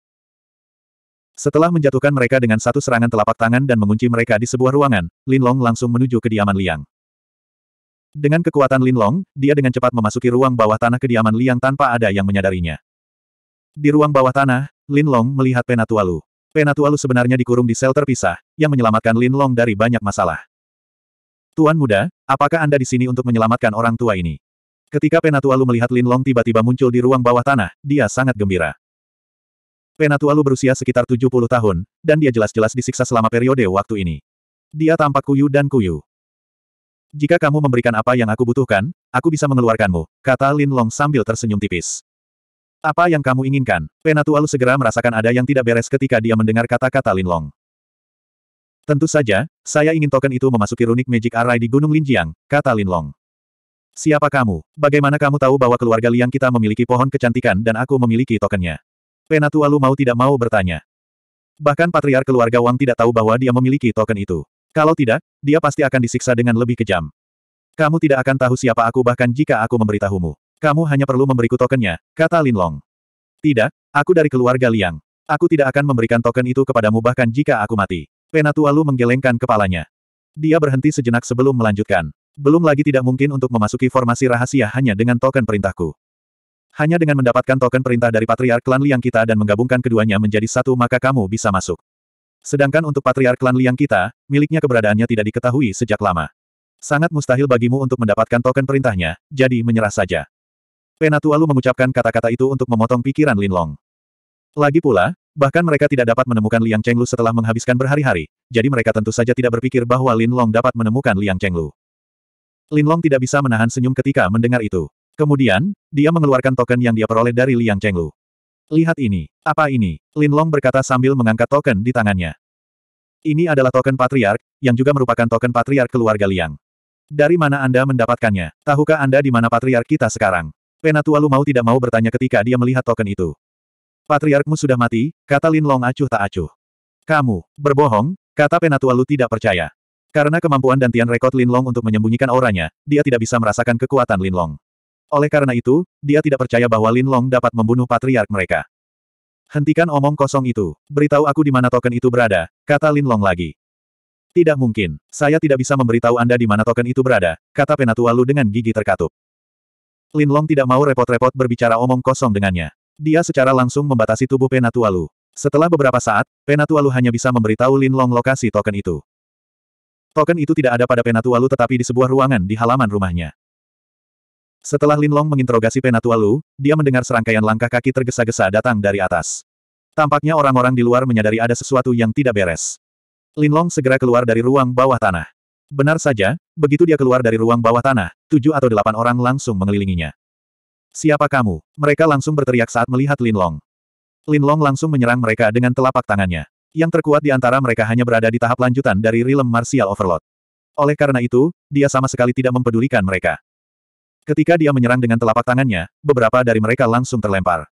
Setelah menjatuhkan mereka dengan satu serangan telapak tangan dan mengunci mereka di sebuah ruangan, Lin Long langsung menuju kediaman Liang. Dengan kekuatan Lin Long, dia dengan cepat memasuki ruang bawah tanah kediaman Liang tanpa ada yang menyadarinya. Di ruang bawah tanah, Lin Long melihat Penatualu. Penatualu sebenarnya dikurung di sel terpisah, yang menyelamatkan Lin Long dari banyak masalah. Tuan muda, apakah Anda di sini untuk menyelamatkan orang tua ini? Ketika penatua Penatualu melihat Lin Long tiba-tiba muncul di ruang bawah tanah, dia sangat gembira. Penatua Penatualu berusia sekitar 70 tahun, dan dia jelas-jelas disiksa selama periode waktu ini. Dia tampak kuyu dan kuyu. Jika kamu memberikan apa yang aku butuhkan, aku bisa mengeluarkanmu, kata Lin Long sambil tersenyum tipis. Apa yang kamu inginkan? Penatua Penatualu segera merasakan ada yang tidak beres ketika dia mendengar kata-kata Lin Long. Tentu saja, saya ingin token itu memasuki runik Magic Array di Gunung Linjiang, kata Lin Long. Siapa kamu? Bagaimana kamu tahu bahwa keluarga Liang kita memiliki pohon kecantikan dan aku memiliki tokennya? Penatua Lu mau tidak mau bertanya. Bahkan patriar keluarga Wang tidak tahu bahwa dia memiliki token itu. Kalau tidak, dia pasti akan disiksa dengan lebih kejam. Kamu tidak akan tahu siapa aku bahkan jika aku memberitahumu. Kamu hanya perlu memberiku tokennya, kata Lin Long. Tidak, aku dari keluarga Liang. Aku tidak akan memberikan token itu kepadamu bahkan jika aku mati. Penatualu menggelengkan kepalanya. Dia berhenti sejenak sebelum melanjutkan. Belum lagi tidak mungkin untuk memasuki formasi rahasia hanya dengan token perintahku. Hanya dengan mendapatkan token perintah dari Patriark Klan Liang kita dan menggabungkan keduanya menjadi satu maka kamu bisa masuk. Sedangkan untuk Patriark Klan Liang kita, miliknya keberadaannya tidak diketahui sejak lama. Sangat mustahil bagimu untuk mendapatkan token perintahnya, jadi menyerah saja. Penatualu mengucapkan kata-kata itu untuk memotong pikiran Linlong. Lagi pula, Bahkan mereka tidak dapat menemukan Liang Chenglu setelah menghabiskan berhari-hari, jadi mereka tentu saja tidak berpikir bahwa Lin Long dapat menemukan Liang Chenglu. Lin Long tidak bisa menahan senyum ketika mendengar itu. Kemudian, dia mengeluarkan token yang dia peroleh dari Liang Chenglu. Lihat ini. Apa ini? Lin Long berkata sambil mengangkat token di tangannya. Ini adalah token patriark, yang juga merupakan token patriark keluarga Liang. Dari mana Anda mendapatkannya? Tahukah Anda di mana patriark kita sekarang? Penatua Lu mau tidak mau bertanya ketika dia melihat token itu. Patriarkmu sudah mati, kata Lin Long acuh tak acuh. Kamu, berbohong, kata Penatua Lu tidak percaya. Karena kemampuan dan Tian Rekod Lin Long untuk menyembunyikan auranya, dia tidak bisa merasakan kekuatan Lin Long. Oleh karena itu, dia tidak percaya bahwa Lin Long dapat membunuh patriark mereka. Hentikan omong kosong itu, beritahu aku di mana token itu berada, kata Lin Long lagi. Tidak mungkin, saya tidak bisa memberitahu Anda di mana token itu berada, kata Penatua Lu dengan gigi terkatup. Lin Long tidak mau repot-repot berbicara omong kosong dengannya. Dia secara langsung membatasi tubuh Penatualu. Setelah beberapa saat, Penatualu hanya bisa memberitahu Lin Long lokasi token itu. Token itu tidak ada pada Penatualu tetapi di sebuah ruangan di halaman rumahnya. Setelah Lin Long menginterogasi Penatualu, dia mendengar serangkaian langkah kaki tergesa-gesa datang dari atas. Tampaknya orang-orang di luar menyadari ada sesuatu yang tidak beres. Lin Long segera keluar dari ruang bawah tanah. Benar saja, begitu dia keluar dari ruang bawah tanah, tujuh atau delapan orang langsung mengelilinginya. Siapa kamu? Mereka langsung berteriak saat melihat Lin Long. Lin Long langsung menyerang mereka dengan telapak tangannya. Yang terkuat di antara mereka hanya berada di tahap lanjutan dari Realm Martial Overload. Oleh karena itu, dia sama sekali tidak mempedulikan mereka. Ketika dia menyerang dengan telapak tangannya, beberapa dari mereka langsung terlempar.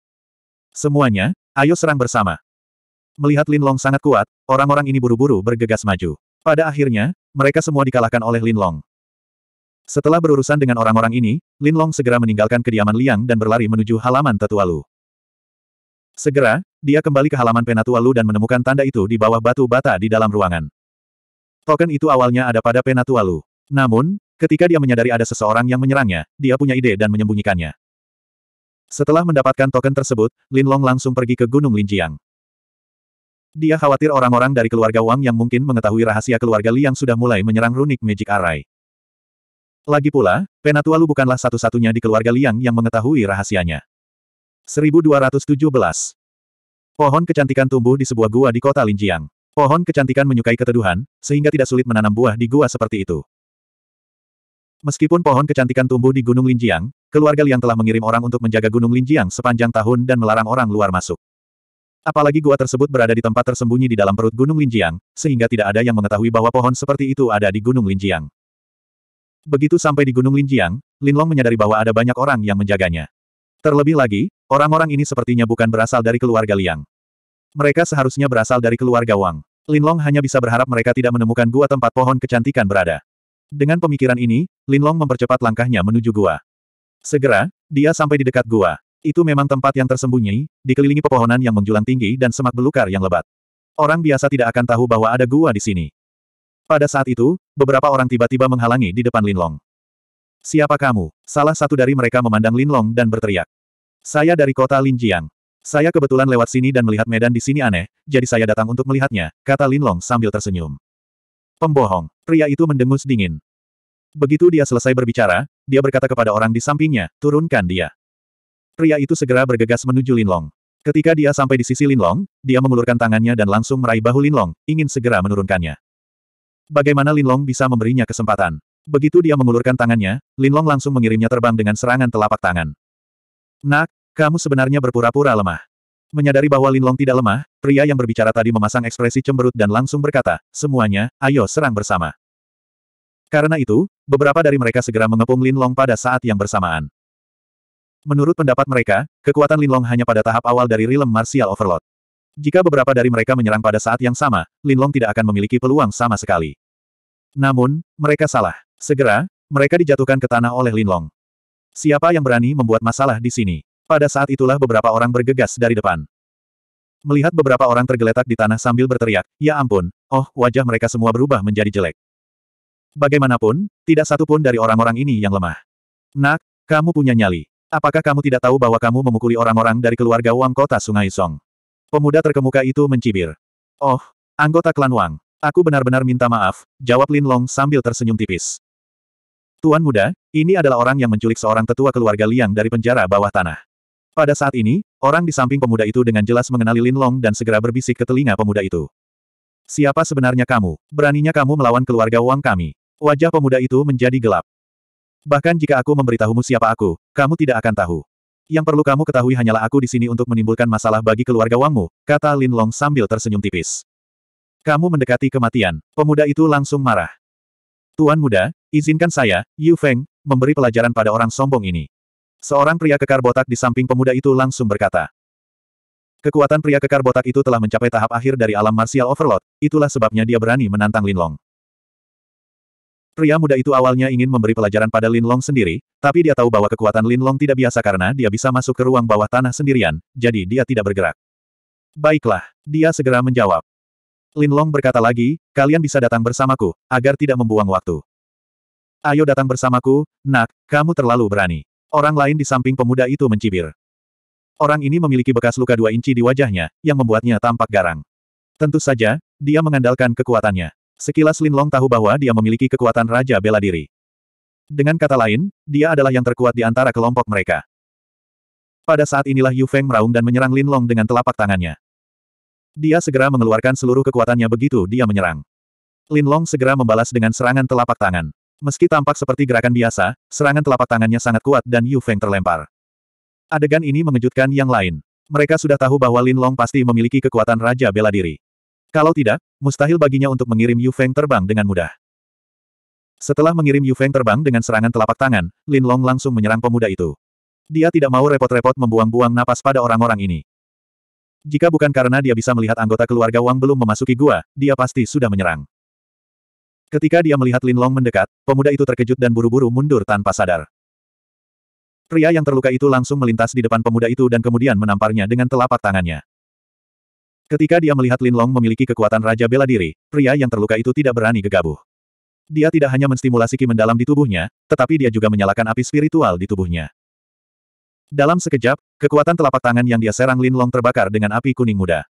Semuanya, ayo serang bersama. Melihat Lin Long sangat kuat, orang-orang ini buru-buru bergegas maju. Pada akhirnya, mereka semua dikalahkan oleh Lin Long. Setelah berurusan dengan orang-orang ini, Lin Long segera meninggalkan kediaman Liang dan berlari menuju halaman Tetualu. Segera, dia kembali ke halaman Penatualu dan menemukan tanda itu di bawah batu bata di dalam ruangan. Token itu awalnya ada pada Penatualu. Namun, ketika dia menyadari ada seseorang yang menyerangnya, dia punya ide dan menyembunyikannya. Setelah mendapatkan token tersebut, Lin Long langsung pergi ke Gunung Linjiang. Dia khawatir orang-orang dari keluarga Wang yang mungkin mengetahui rahasia keluarga Liang sudah mulai menyerang runik Magic Array. Lagi pula, Penatua Penatualu bukanlah satu-satunya di keluarga Liang yang mengetahui rahasianya. 1217 Pohon kecantikan tumbuh di sebuah gua di kota Linjiang. Pohon kecantikan menyukai keteduhan, sehingga tidak sulit menanam buah di gua seperti itu. Meskipun pohon kecantikan tumbuh di Gunung Linjiang, keluarga Liang telah mengirim orang untuk menjaga Gunung Linjiang sepanjang tahun dan melarang orang luar masuk. Apalagi gua tersebut berada di tempat tersembunyi di dalam perut Gunung Linjiang, sehingga tidak ada yang mengetahui bahwa pohon seperti itu ada di Gunung Linjiang. Begitu sampai di Gunung Linjiang, Linlong menyadari bahwa ada banyak orang yang menjaganya. Terlebih lagi, orang-orang ini sepertinya bukan berasal dari keluarga Liang. Mereka seharusnya berasal dari keluarga Wang. Linlong hanya bisa berharap mereka tidak menemukan gua tempat pohon kecantikan berada. Dengan pemikiran ini, Linlong mempercepat langkahnya menuju gua. Segera, dia sampai di dekat gua. Itu memang tempat yang tersembunyi, dikelilingi pepohonan yang menjulang tinggi dan semak belukar yang lebat. Orang biasa tidak akan tahu bahwa ada gua di sini. Pada saat itu, beberapa orang tiba-tiba menghalangi di depan Linlong. Siapa kamu? Salah satu dari mereka memandang Linlong dan berteriak. Saya dari kota Linjiang. Saya kebetulan lewat sini dan melihat medan di sini aneh, jadi saya datang untuk melihatnya, kata Linlong sambil tersenyum. Pembohong. Pria itu mendengus dingin. Begitu dia selesai berbicara, dia berkata kepada orang di sampingnya, turunkan dia. Pria itu segera bergegas menuju Linlong. Ketika dia sampai di sisi Linlong, dia mengulurkan tangannya dan langsung meraih bahu Linlong, ingin segera menurunkannya. Bagaimana Linlong bisa memberinya kesempatan? Begitu dia mengulurkan tangannya, Linlong langsung mengirimnya terbang dengan serangan telapak tangan. Nak, kamu sebenarnya berpura-pura lemah. Menyadari bahwa Linlong tidak lemah, pria yang berbicara tadi memasang ekspresi cemberut dan langsung berkata, semuanya, ayo serang bersama. Karena itu, beberapa dari mereka segera mengepung Linlong pada saat yang bersamaan. Menurut pendapat mereka, kekuatan Linlong hanya pada tahap awal dari realm martial overload. Jika beberapa dari mereka menyerang pada saat yang sama, Linlong tidak akan memiliki peluang sama sekali. Namun, mereka salah. Segera, mereka dijatuhkan ke tanah oleh Linlong. Siapa yang berani membuat masalah di sini? Pada saat itulah beberapa orang bergegas dari depan. Melihat beberapa orang tergeletak di tanah sambil berteriak, ya ampun, oh, wajah mereka semua berubah menjadi jelek. Bagaimanapun, tidak satu pun dari orang-orang ini yang lemah. Nak, kamu punya nyali. Apakah kamu tidak tahu bahwa kamu memukuli orang-orang dari keluarga Wang Kota Sungai Song? Pemuda terkemuka itu mencibir. Oh, anggota klan Wang. Aku benar-benar minta maaf, jawab Lin Long sambil tersenyum tipis. Tuan muda, ini adalah orang yang menculik seorang tetua keluarga Liang dari penjara bawah tanah. Pada saat ini, orang di samping pemuda itu dengan jelas mengenali Lin Long dan segera berbisik ke telinga pemuda itu. Siapa sebenarnya kamu? Beraninya kamu melawan keluarga Wang kami? Wajah pemuda itu menjadi gelap. Bahkan jika aku memberitahumu siapa aku, kamu tidak akan tahu. Yang perlu kamu ketahui hanyalah aku di sini untuk menimbulkan masalah bagi keluarga Wangmu, kata Lin Long sambil tersenyum tipis. Kamu mendekati kematian. Pemuda itu langsung marah. Tuan muda, izinkan saya, Yu Feng, memberi pelajaran pada orang sombong ini. Seorang pria kekar botak di samping pemuda itu langsung berkata. Kekuatan pria kekar botak itu telah mencapai tahap akhir dari alam martial overload, itulah sebabnya dia berani menantang Lin Long. Pria muda itu awalnya ingin memberi pelajaran pada Lin Long sendiri, tapi dia tahu bahwa kekuatan Lin Long tidak biasa karena dia bisa masuk ke ruang bawah tanah sendirian, jadi dia tidak bergerak. Baiklah, dia segera menjawab. Lin Long berkata lagi, kalian bisa datang bersamaku, agar tidak membuang waktu. Ayo datang bersamaku, nak, kamu terlalu berani. Orang lain di samping pemuda itu mencibir. Orang ini memiliki bekas luka dua inci di wajahnya, yang membuatnya tampak garang. Tentu saja, dia mengandalkan kekuatannya. Sekilas Lin Long tahu bahwa dia memiliki kekuatan Raja Bela Diri. Dengan kata lain, dia adalah yang terkuat di antara kelompok mereka. Pada saat inilah Yu Feng meraung dan menyerang Lin Long dengan telapak tangannya. Dia segera mengeluarkan seluruh kekuatannya begitu dia menyerang. Lin Long segera membalas dengan serangan telapak tangan. Meski tampak seperti gerakan biasa, serangan telapak tangannya sangat kuat dan Yu Feng terlempar. Adegan ini mengejutkan yang lain. Mereka sudah tahu bahwa Lin Long pasti memiliki kekuatan Raja Bela Diri. Kalau tidak, mustahil baginya untuk mengirim Yu Feng terbang dengan mudah. Setelah mengirim Yu Feng terbang dengan serangan telapak tangan, Lin Long langsung menyerang pemuda itu. Dia tidak mau repot-repot membuang-buang napas pada orang-orang ini. Jika bukan karena dia bisa melihat anggota keluarga Wang belum memasuki gua, dia pasti sudah menyerang. Ketika dia melihat Lin Long mendekat, pemuda itu terkejut dan buru-buru mundur tanpa sadar. Pria yang terluka itu langsung melintas di depan pemuda itu dan kemudian menamparnya dengan telapak tangannya. Ketika dia melihat Lin Long memiliki kekuatan Raja Bela Diri, pria yang terluka itu tidak berani gegabah. Dia tidak hanya menstimulasi ki mendalam di tubuhnya, tetapi dia juga menyalakan api spiritual di tubuhnya. Dalam sekejap, kekuatan telapak tangan yang dia serang Lin Long terbakar dengan api kuning muda.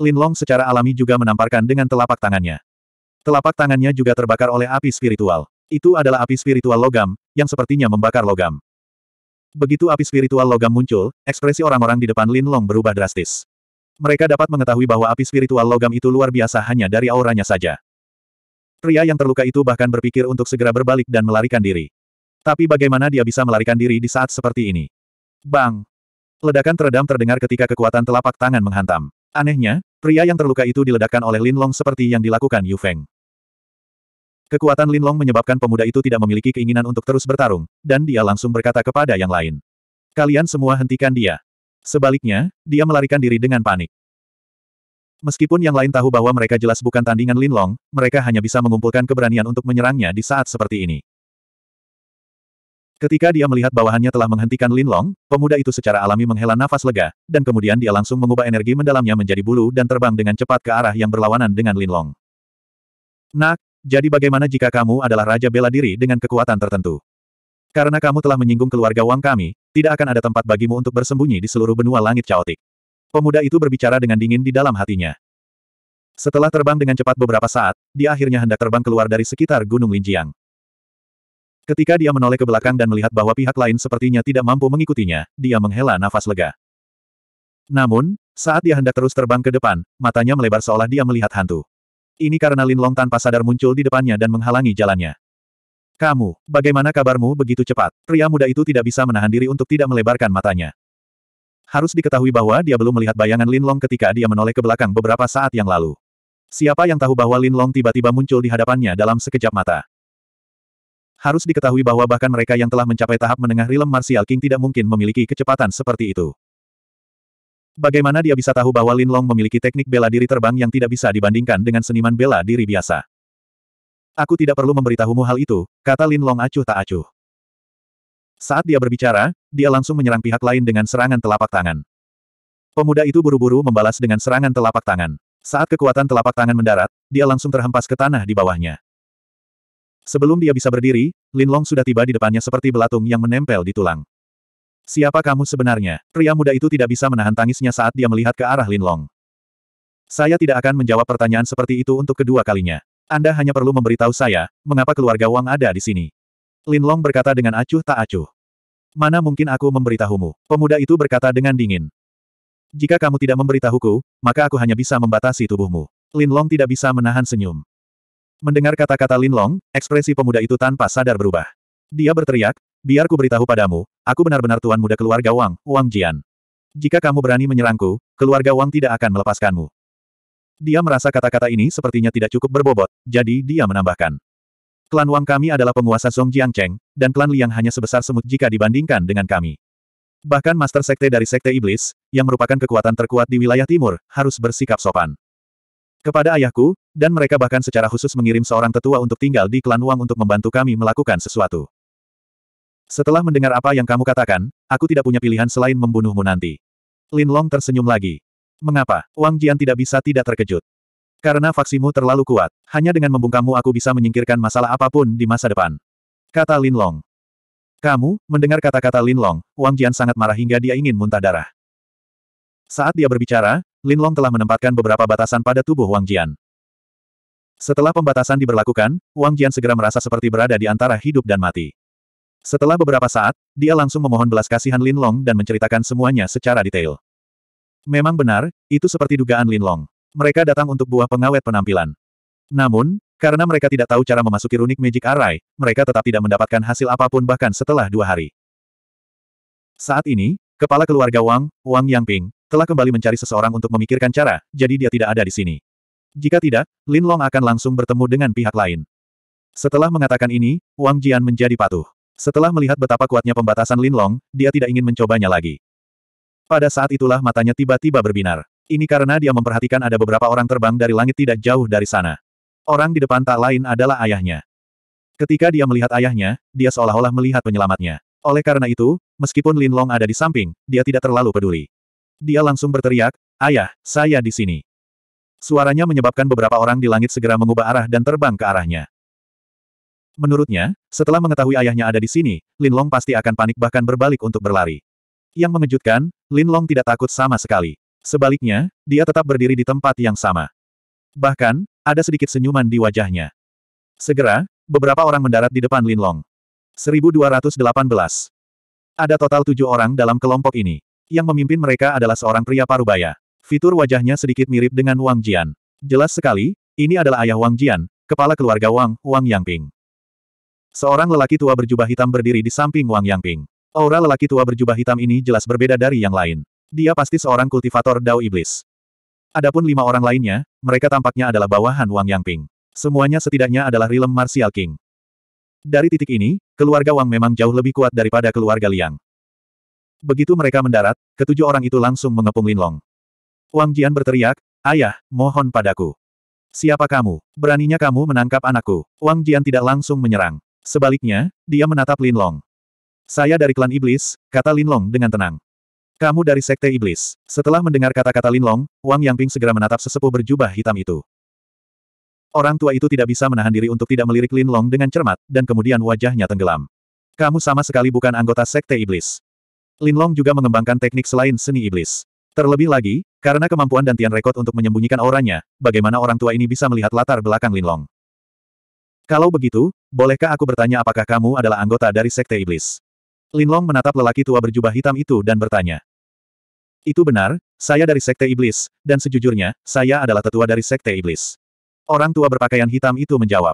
Lin Long secara alami juga menamparkan dengan telapak tangannya. Telapak tangannya juga terbakar oleh api spiritual. Itu adalah api spiritual logam, yang sepertinya membakar logam. Begitu api spiritual logam muncul, ekspresi orang-orang di depan Lin Long berubah drastis. Mereka dapat mengetahui bahwa api spiritual logam itu luar biasa hanya dari auranya saja. Pria yang terluka itu bahkan berpikir untuk segera berbalik dan melarikan diri. Tapi bagaimana dia bisa melarikan diri di saat seperti ini? Bang! Ledakan teredam terdengar ketika kekuatan telapak tangan menghantam. Anehnya, pria yang terluka itu diledakkan oleh Lin Long seperti yang dilakukan Yu Feng. Kekuatan Lin Long menyebabkan pemuda itu tidak memiliki keinginan untuk terus bertarung, dan dia langsung berkata kepada yang lain. Kalian semua hentikan dia. Sebaliknya, dia melarikan diri dengan panik. Meskipun yang lain tahu bahwa mereka jelas bukan tandingan Linlong, mereka hanya bisa mengumpulkan keberanian untuk menyerangnya di saat seperti ini. Ketika dia melihat bawahannya telah menghentikan Linlong, pemuda itu secara alami menghela nafas lega, dan kemudian dia langsung mengubah energi mendalamnya menjadi bulu dan terbang dengan cepat ke arah yang berlawanan dengan Linlong. Nak, jadi bagaimana jika kamu adalah Raja Bela Diri dengan kekuatan tertentu? Karena kamu telah menyinggung keluarga Wang kami, tidak akan ada tempat bagimu untuk bersembunyi di seluruh benua langit caotik. Pemuda itu berbicara dengan dingin di dalam hatinya. Setelah terbang dengan cepat beberapa saat, dia akhirnya hendak terbang keluar dari sekitar Gunung Linjiang. Ketika dia menoleh ke belakang dan melihat bahwa pihak lain sepertinya tidak mampu mengikutinya, dia menghela nafas lega. Namun, saat dia hendak terus terbang ke depan, matanya melebar seolah dia melihat hantu. Ini karena Lin Long tanpa sadar muncul di depannya dan menghalangi jalannya. Kamu, bagaimana kabarmu begitu cepat? Pria muda itu tidak bisa menahan diri untuk tidak melebarkan matanya. Harus diketahui bahwa dia belum melihat bayangan Lin Long ketika dia menoleh ke belakang beberapa saat yang lalu. Siapa yang tahu bahwa Lin Long tiba-tiba muncul di hadapannya dalam sekejap mata? Harus diketahui bahwa bahkan mereka yang telah mencapai tahap menengah Rilem Martial King tidak mungkin memiliki kecepatan seperti itu. Bagaimana dia bisa tahu bahwa Lin Long memiliki teknik bela diri terbang yang tidak bisa dibandingkan dengan seniman bela diri biasa? Aku tidak perlu memberitahumu hal itu, kata Lin Long acuh tak acuh. Saat dia berbicara, dia langsung menyerang pihak lain dengan serangan telapak tangan. Pemuda itu buru-buru membalas dengan serangan telapak tangan. Saat kekuatan telapak tangan mendarat, dia langsung terhempas ke tanah di bawahnya. Sebelum dia bisa berdiri, Lin Long sudah tiba di depannya seperti belatung yang menempel di tulang. Siapa kamu sebenarnya? Pria muda itu tidak bisa menahan tangisnya saat dia melihat ke arah Lin Long. Saya tidak akan menjawab pertanyaan seperti itu untuk kedua kalinya. Anda hanya perlu memberitahu saya, mengapa keluarga Wang ada di sini. Lin Long berkata dengan acuh tak acuh. Mana mungkin aku memberitahumu? Pemuda itu berkata dengan dingin. Jika kamu tidak memberitahuku, maka aku hanya bisa membatasi tubuhmu. Lin Long tidak bisa menahan senyum. Mendengar kata-kata Lin Long, ekspresi pemuda itu tanpa sadar berubah. Dia berteriak, biar ku beritahu padamu, aku benar-benar tuan muda keluarga Wang, Wang Jian. Jika kamu berani menyerangku, keluarga Wang tidak akan melepaskanmu. Dia merasa kata-kata ini sepertinya tidak cukup berbobot, jadi dia menambahkan. Klan Wang kami adalah penguasa Song Jiangcheng, dan klan Liang hanya sebesar semut jika dibandingkan dengan kami. Bahkan Master Sekte dari Sekte Iblis, yang merupakan kekuatan terkuat di wilayah timur, harus bersikap sopan. Kepada ayahku, dan mereka bahkan secara khusus mengirim seorang tetua untuk tinggal di klan Wang untuk membantu kami melakukan sesuatu. Setelah mendengar apa yang kamu katakan, aku tidak punya pilihan selain membunuhmu nanti. Lin Long tersenyum lagi. Mengapa? Wang Jian tidak bisa tidak terkejut. Karena faksimu terlalu kuat, hanya dengan membungkamu aku bisa menyingkirkan masalah apapun di masa depan. Kata Lin Long. Kamu, mendengar kata-kata Lin Long, Wang Jian sangat marah hingga dia ingin muntah darah. Saat dia berbicara, Lin Long telah menempatkan beberapa batasan pada tubuh Wang Jian. Setelah pembatasan diberlakukan, Wang Jian segera merasa seperti berada di antara hidup dan mati. Setelah beberapa saat, dia langsung memohon belas kasihan Lin Long dan menceritakan semuanya secara detail. Memang benar, itu seperti dugaan Lin Long. Mereka datang untuk buah pengawet penampilan. Namun, karena mereka tidak tahu cara memasuki runik Magic Array, mereka tetap tidak mendapatkan hasil apapun bahkan setelah dua hari. Saat ini, kepala keluarga Wang, Wang Yangping, telah kembali mencari seseorang untuk memikirkan cara, jadi dia tidak ada di sini. Jika tidak, Lin Long akan langsung bertemu dengan pihak lain. Setelah mengatakan ini, Wang Jian menjadi patuh. Setelah melihat betapa kuatnya pembatasan Lin Long, dia tidak ingin mencobanya lagi. Pada saat itulah matanya tiba-tiba berbinar. Ini karena dia memperhatikan ada beberapa orang terbang dari langit tidak jauh dari sana. Orang di depan tak lain adalah ayahnya. Ketika dia melihat ayahnya, dia seolah-olah melihat penyelamatnya. Oleh karena itu, meskipun Lin Long ada di samping, dia tidak terlalu peduli. Dia langsung berteriak, Ayah, saya di sini. Suaranya menyebabkan beberapa orang di langit segera mengubah arah dan terbang ke arahnya. Menurutnya, setelah mengetahui ayahnya ada di sini, Lin Long pasti akan panik bahkan berbalik untuk berlari. Yang mengejutkan, Lin Long tidak takut sama sekali. Sebaliknya, dia tetap berdiri di tempat yang sama. Bahkan, ada sedikit senyuman di wajahnya. Segera, beberapa orang mendarat di depan Lin Long. 1218. Ada total tujuh orang dalam kelompok ini. Yang memimpin mereka adalah seorang pria parubaya. Fitur wajahnya sedikit mirip dengan Wang Jian. Jelas sekali, ini adalah ayah Wang Jian, kepala keluarga Wang, Wang Yangping. Seorang lelaki tua berjubah hitam berdiri di samping Wang Yangping. Aura lelaki tua berjubah hitam ini jelas berbeda dari yang lain. Dia pasti seorang kultivator Dao Iblis. Adapun lima orang lainnya, mereka tampaknya adalah bawahan Wang Yangping. Semuanya setidaknya adalah rilem Martial King. Dari titik ini, keluarga Wang memang jauh lebih kuat daripada keluarga Liang. Begitu mereka mendarat, ketujuh orang itu langsung mengepung Lin Long. Wang Jian berteriak, Ayah, mohon padaku. Siapa kamu? Beraninya kamu menangkap anakku? Wang Jian tidak langsung menyerang. Sebaliknya, dia menatap Lin Long. Saya dari klan iblis, kata Linlong dengan tenang. Kamu dari sekte iblis. Setelah mendengar kata-kata Linlong, Wang Yangping segera menatap sesepuh berjubah hitam itu. Orang tua itu tidak bisa menahan diri untuk tidak melirik Linlong dengan cermat, dan kemudian wajahnya tenggelam. Kamu sama sekali bukan anggota sekte iblis. Linlong juga mengembangkan teknik selain seni iblis. Terlebih lagi, karena kemampuan dan Tian Rekod untuk menyembunyikan auranya, bagaimana orang tua ini bisa melihat latar belakang Linlong? Kalau begitu, bolehkah aku bertanya apakah kamu adalah anggota dari sekte iblis? Linlong menatap lelaki tua berjubah hitam itu dan bertanya. Itu benar, saya dari Sekte Iblis, dan sejujurnya, saya adalah tetua dari Sekte Iblis. Orang tua berpakaian hitam itu menjawab.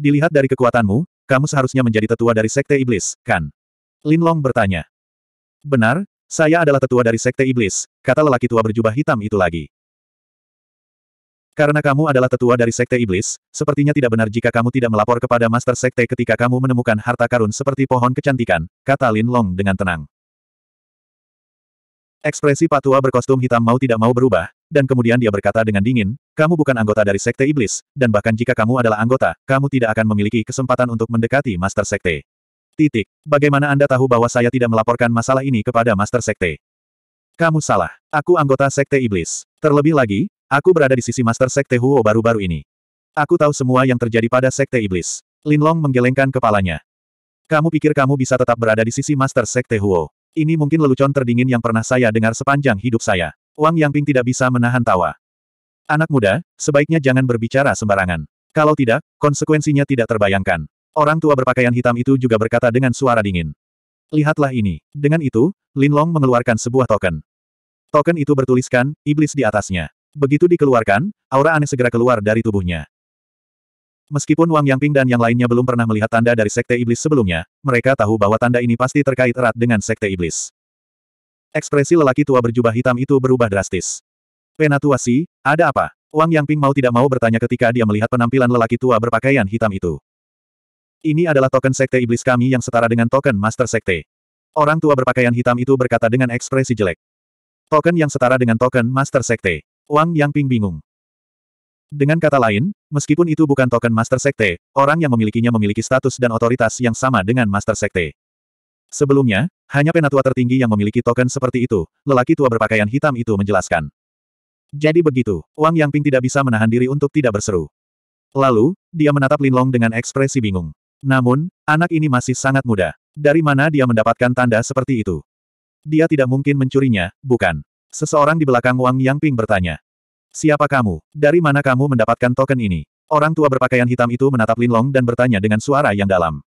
Dilihat dari kekuatanmu, kamu seharusnya menjadi tetua dari Sekte Iblis, kan? Linlong bertanya. Benar, saya adalah tetua dari Sekte Iblis, kata lelaki tua berjubah hitam itu lagi. Karena kamu adalah tetua dari Sekte Iblis, sepertinya tidak benar jika kamu tidak melapor kepada Master Sekte ketika kamu menemukan harta karun seperti pohon kecantikan, kata Lin Long dengan tenang. Ekspresi patua berkostum hitam mau tidak mau berubah, dan kemudian dia berkata dengan dingin, kamu bukan anggota dari Sekte Iblis, dan bahkan jika kamu adalah anggota, kamu tidak akan memiliki kesempatan untuk mendekati Master Sekte. Titik. Bagaimana Anda tahu bahwa saya tidak melaporkan masalah ini kepada Master Sekte? Kamu salah. Aku anggota Sekte Iblis. Terlebih lagi, Aku berada di sisi Master Sekte Huo baru-baru ini. Aku tahu semua yang terjadi pada Sekte Iblis. Linlong menggelengkan kepalanya. Kamu pikir kamu bisa tetap berada di sisi Master Sekte Huo? Ini mungkin lelucon terdingin yang pernah saya dengar sepanjang hidup saya. Wang Yangping tidak bisa menahan tawa. Anak muda, sebaiknya jangan berbicara sembarangan. Kalau tidak, konsekuensinya tidak terbayangkan. Orang tua berpakaian hitam itu juga berkata dengan suara dingin. Lihatlah ini. Dengan itu, Linlong mengeluarkan sebuah token. Token itu bertuliskan, iblis di atasnya. Begitu dikeluarkan, aura aneh segera keluar dari tubuhnya. Meskipun Wang Yangping dan yang lainnya belum pernah melihat tanda dari Sekte Iblis sebelumnya, mereka tahu bahwa tanda ini pasti terkait erat dengan Sekte Iblis. Ekspresi lelaki tua berjubah hitam itu berubah drastis. Penatuasi, ada apa? Wang Yangping mau tidak mau bertanya ketika dia melihat penampilan lelaki tua berpakaian hitam itu. Ini adalah token Sekte Iblis kami yang setara dengan token Master Sekte. Orang tua berpakaian hitam itu berkata dengan ekspresi jelek. Token yang setara dengan token Master Sekte. Wang Yangping bingung. Dengan kata lain, meskipun itu bukan token Master Sekte, orang yang memilikinya memiliki status dan otoritas yang sama dengan Master Sekte. Sebelumnya, hanya penatua tertinggi yang memiliki token seperti itu, lelaki tua berpakaian hitam itu menjelaskan. Jadi begitu, Wang Ping tidak bisa menahan diri untuk tidak berseru. Lalu, dia menatap Lin Long dengan ekspresi bingung. Namun, anak ini masih sangat muda. Dari mana dia mendapatkan tanda seperti itu? Dia tidak mungkin mencurinya, bukan? Seseorang di belakang Wang Ping bertanya. Siapa kamu? Dari mana kamu mendapatkan token ini? Orang tua berpakaian hitam itu menatap Lin Long dan bertanya dengan suara yang dalam.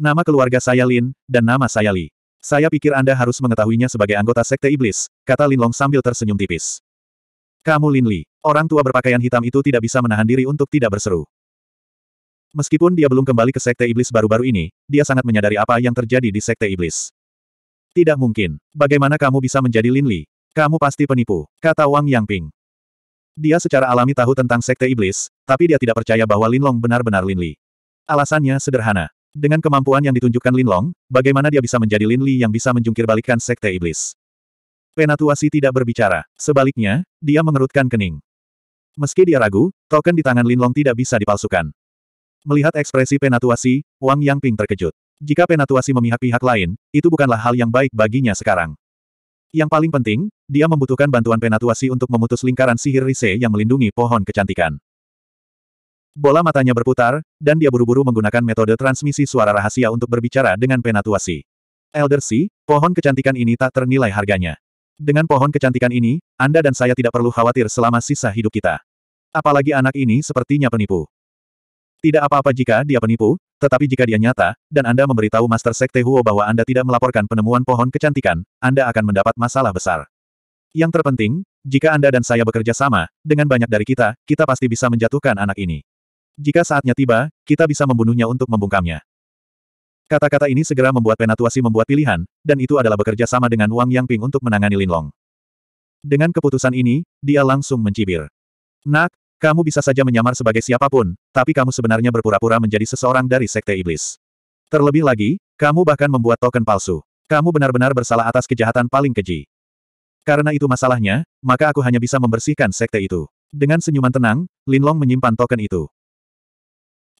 Nama keluarga saya Lin, dan nama saya Li. Saya pikir Anda harus mengetahuinya sebagai anggota Sekte Iblis, kata Lin Long sambil tersenyum tipis. Kamu Lin Li. Orang tua berpakaian hitam itu tidak bisa menahan diri untuk tidak berseru. Meskipun dia belum kembali ke Sekte Iblis baru-baru ini, dia sangat menyadari apa yang terjadi di Sekte Iblis. Tidak mungkin. Bagaimana kamu bisa menjadi Lin Li? Kamu pasti penipu, kata Wang Yangping. Dia secara alami tahu tentang sekte iblis, tapi dia tidak percaya bahwa Lin Long benar-benar Lin Li. Alasannya sederhana. Dengan kemampuan yang ditunjukkan Lin Long, bagaimana dia bisa menjadi Lin Li yang bisa menjungkirbalikkan sekte iblis? Penatuasi tidak berbicara. Sebaliknya, dia mengerutkan kening. Meski dia ragu, token di tangan Lin Long tidak bisa dipalsukan. Melihat ekspresi Penatuasi, Wang Yangping terkejut. Jika Penatuasi memihak pihak lain, itu bukanlah hal yang baik baginya sekarang. Yang paling penting, dia membutuhkan bantuan penatuasi untuk memutus lingkaran sihir Rise yang melindungi pohon kecantikan. Bola matanya berputar, dan dia buru-buru menggunakan metode transmisi suara rahasia untuk berbicara dengan penatuasi. Elder C, pohon kecantikan ini tak ternilai harganya. Dengan pohon kecantikan ini, Anda dan saya tidak perlu khawatir selama sisa hidup kita. Apalagi anak ini sepertinya penipu. Tidak apa-apa jika dia penipu, tetapi jika dia nyata, dan Anda memberitahu Master Sekte Huo bahwa Anda tidak melaporkan penemuan pohon kecantikan, Anda akan mendapat masalah besar. Yang terpenting, jika Anda dan saya bekerja sama, dengan banyak dari kita, kita pasti bisa menjatuhkan anak ini. Jika saatnya tiba, kita bisa membunuhnya untuk membungkamnya. Kata-kata ini segera membuat Penatuasi membuat pilihan, dan itu adalah bekerja sama dengan Wang Yangping untuk menangani Linlong. Dengan keputusan ini, dia langsung mencibir. Nak, kamu bisa saja menyamar sebagai siapapun, tapi kamu sebenarnya berpura-pura menjadi seseorang dari Sekte Iblis. Terlebih lagi, kamu bahkan membuat token palsu. Kamu benar-benar bersalah atas kejahatan paling keji. Karena itu masalahnya, maka aku hanya bisa membersihkan sekte itu. Dengan senyuman tenang, Linlong menyimpan token itu.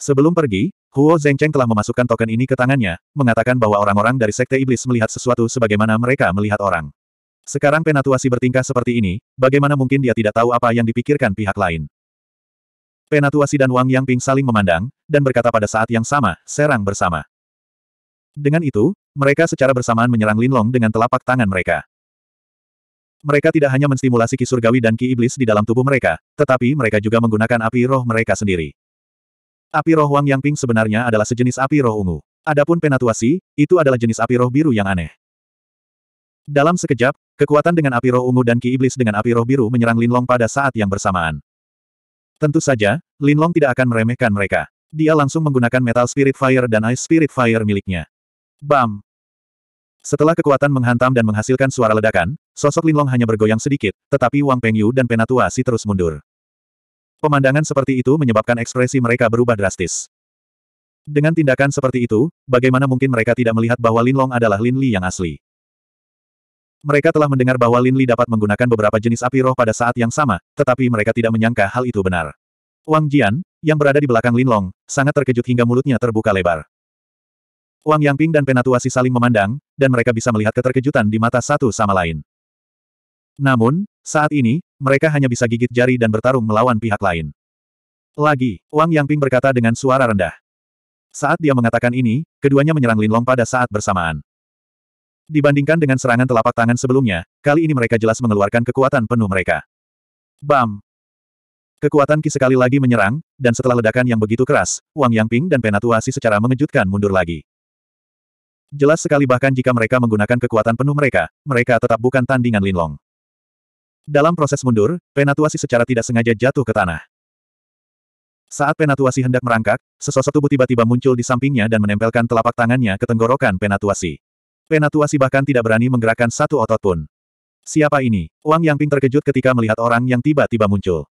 Sebelum pergi, Huo Zengcheng telah memasukkan token ini ke tangannya, mengatakan bahwa orang-orang dari Sekte Iblis melihat sesuatu sebagaimana mereka melihat orang. Sekarang Penatuasi bertingkah seperti ini, bagaimana mungkin dia tidak tahu apa yang dipikirkan pihak lain. Penatuasi dan Wang Yangping saling memandang, dan berkata pada saat yang sama, serang bersama. Dengan itu, mereka secara bersamaan menyerang Linlong dengan telapak tangan mereka. Mereka tidak hanya menstimulasi ki surgawi dan ki iblis di dalam tubuh mereka, tetapi mereka juga menggunakan api roh mereka sendiri. Api roh Wang Yangping sebenarnya adalah sejenis api roh ungu. Adapun penatuasi, itu adalah jenis api roh biru yang aneh. Dalam sekejap, kekuatan dengan api roh ungu dan ki iblis dengan api roh biru menyerang Linlong pada saat yang bersamaan. Tentu saja, Linlong tidak akan meremehkan mereka. Dia langsung menggunakan Metal Spirit Fire dan Ice Spirit Fire miliknya. Bam! Setelah kekuatan menghantam dan menghasilkan suara ledakan, sosok Linlong hanya bergoyang sedikit, tetapi Wang Pengyu dan Penatua si terus mundur. Pemandangan seperti itu menyebabkan ekspresi mereka berubah drastis. Dengan tindakan seperti itu, bagaimana mungkin mereka tidak melihat bahwa Linlong adalah Lin Li yang asli? Mereka telah mendengar bahwa Lin Li dapat menggunakan beberapa jenis api roh pada saat yang sama, tetapi mereka tidak menyangka hal itu benar. Wang Jian, yang berada di belakang Lin Long, sangat terkejut hingga mulutnya terbuka lebar. Wang Yangping dan Penatuasi saling memandang, dan mereka bisa melihat keterkejutan di mata satu sama lain. Namun, saat ini, mereka hanya bisa gigit jari dan bertarung melawan pihak lain. Lagi, Wang Yangping berkata dengan suara rendah. Saat dia mengatakan ini, keduanya menyerang Lin Long pada saat bersamaan. Dibandingkan dengan serangan telapak tangan sebelumnya, kali ini mereka jelas mengeluarkan kekuatan penuh mereka. Bam! Kekuatan Ki sekali lagi menyerang, dan setelah ledakan yang begitu keras, Wang Yangping dan Penatuasi secara mengejutkan mundur lagi. Jelas sekali bahkan jika mereka menggunakan kekuatan penuh mereka, mereka tetap bukan tandingan Linlong. Dalam proses mundur, Penatuasi secara tidak sengaja jatuh ke tanah. Saat Penatuasi hendak merangkak, sesosok tubuh tiba-tiba muncul di sampingnya dan menempelkan telapak tangannya ke tenggorokan Penatuasi. Penatuasi bahkan tidak berani menggerakkan satu otot pun. Siapa ini? Wang Yangping terkejut ketika melihat orang yang tiba-tiba muncul.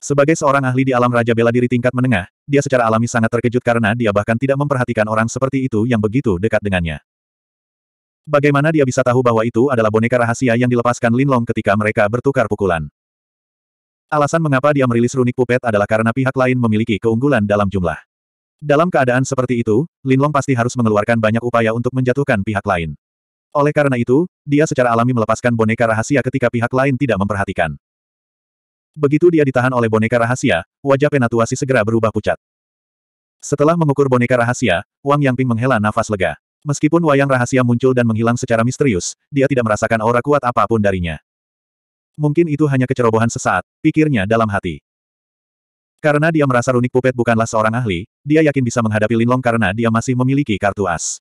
Sebagai seorang ahli di alam Raja Bela Diri tingkat menengah, dia secara alami sangat terkejut karena dia bahkan tidak memperhatikan orang seperti itu yang begitu dekat dengannya. Bagaimana dia bisa tahu bahwa itu adalah boneka rahasia yang dilepaskan Linlong ketika mereka bertukar pukulan? Alasan mengapa dia merilis runik pupet adalah karena pihak lain memiliki keunggulan dalam jumlah. Dalam keadaan seperti itu, Lin Long pasti harus mengeluarkan banyak upaya untuk menjatuhkan pihak lain. Oleh karena itu, dia secara alami melepaskan boneka rahasia ketika pihak lain tidak memperhatikan. Begitu dia ditahan oleh boneka rahasia, wajah Penatuasi segera berubah pucat. Setelah mengukur boneka rahasia, Wang Yangping menghela nafas lega. Meskipun wayang rahasia muncul dan menghilang secara misterius, dia tidak merasakan aura kuat apapun darinya. Mungkin itu hanya kecerobohan sesaat, pikirnya dalam hati. Karena dia merasa Runik Pupet bukanlah seorang ahli, dia yakin bisa menghadapi Linlong karena dia masih memiliki kartu as.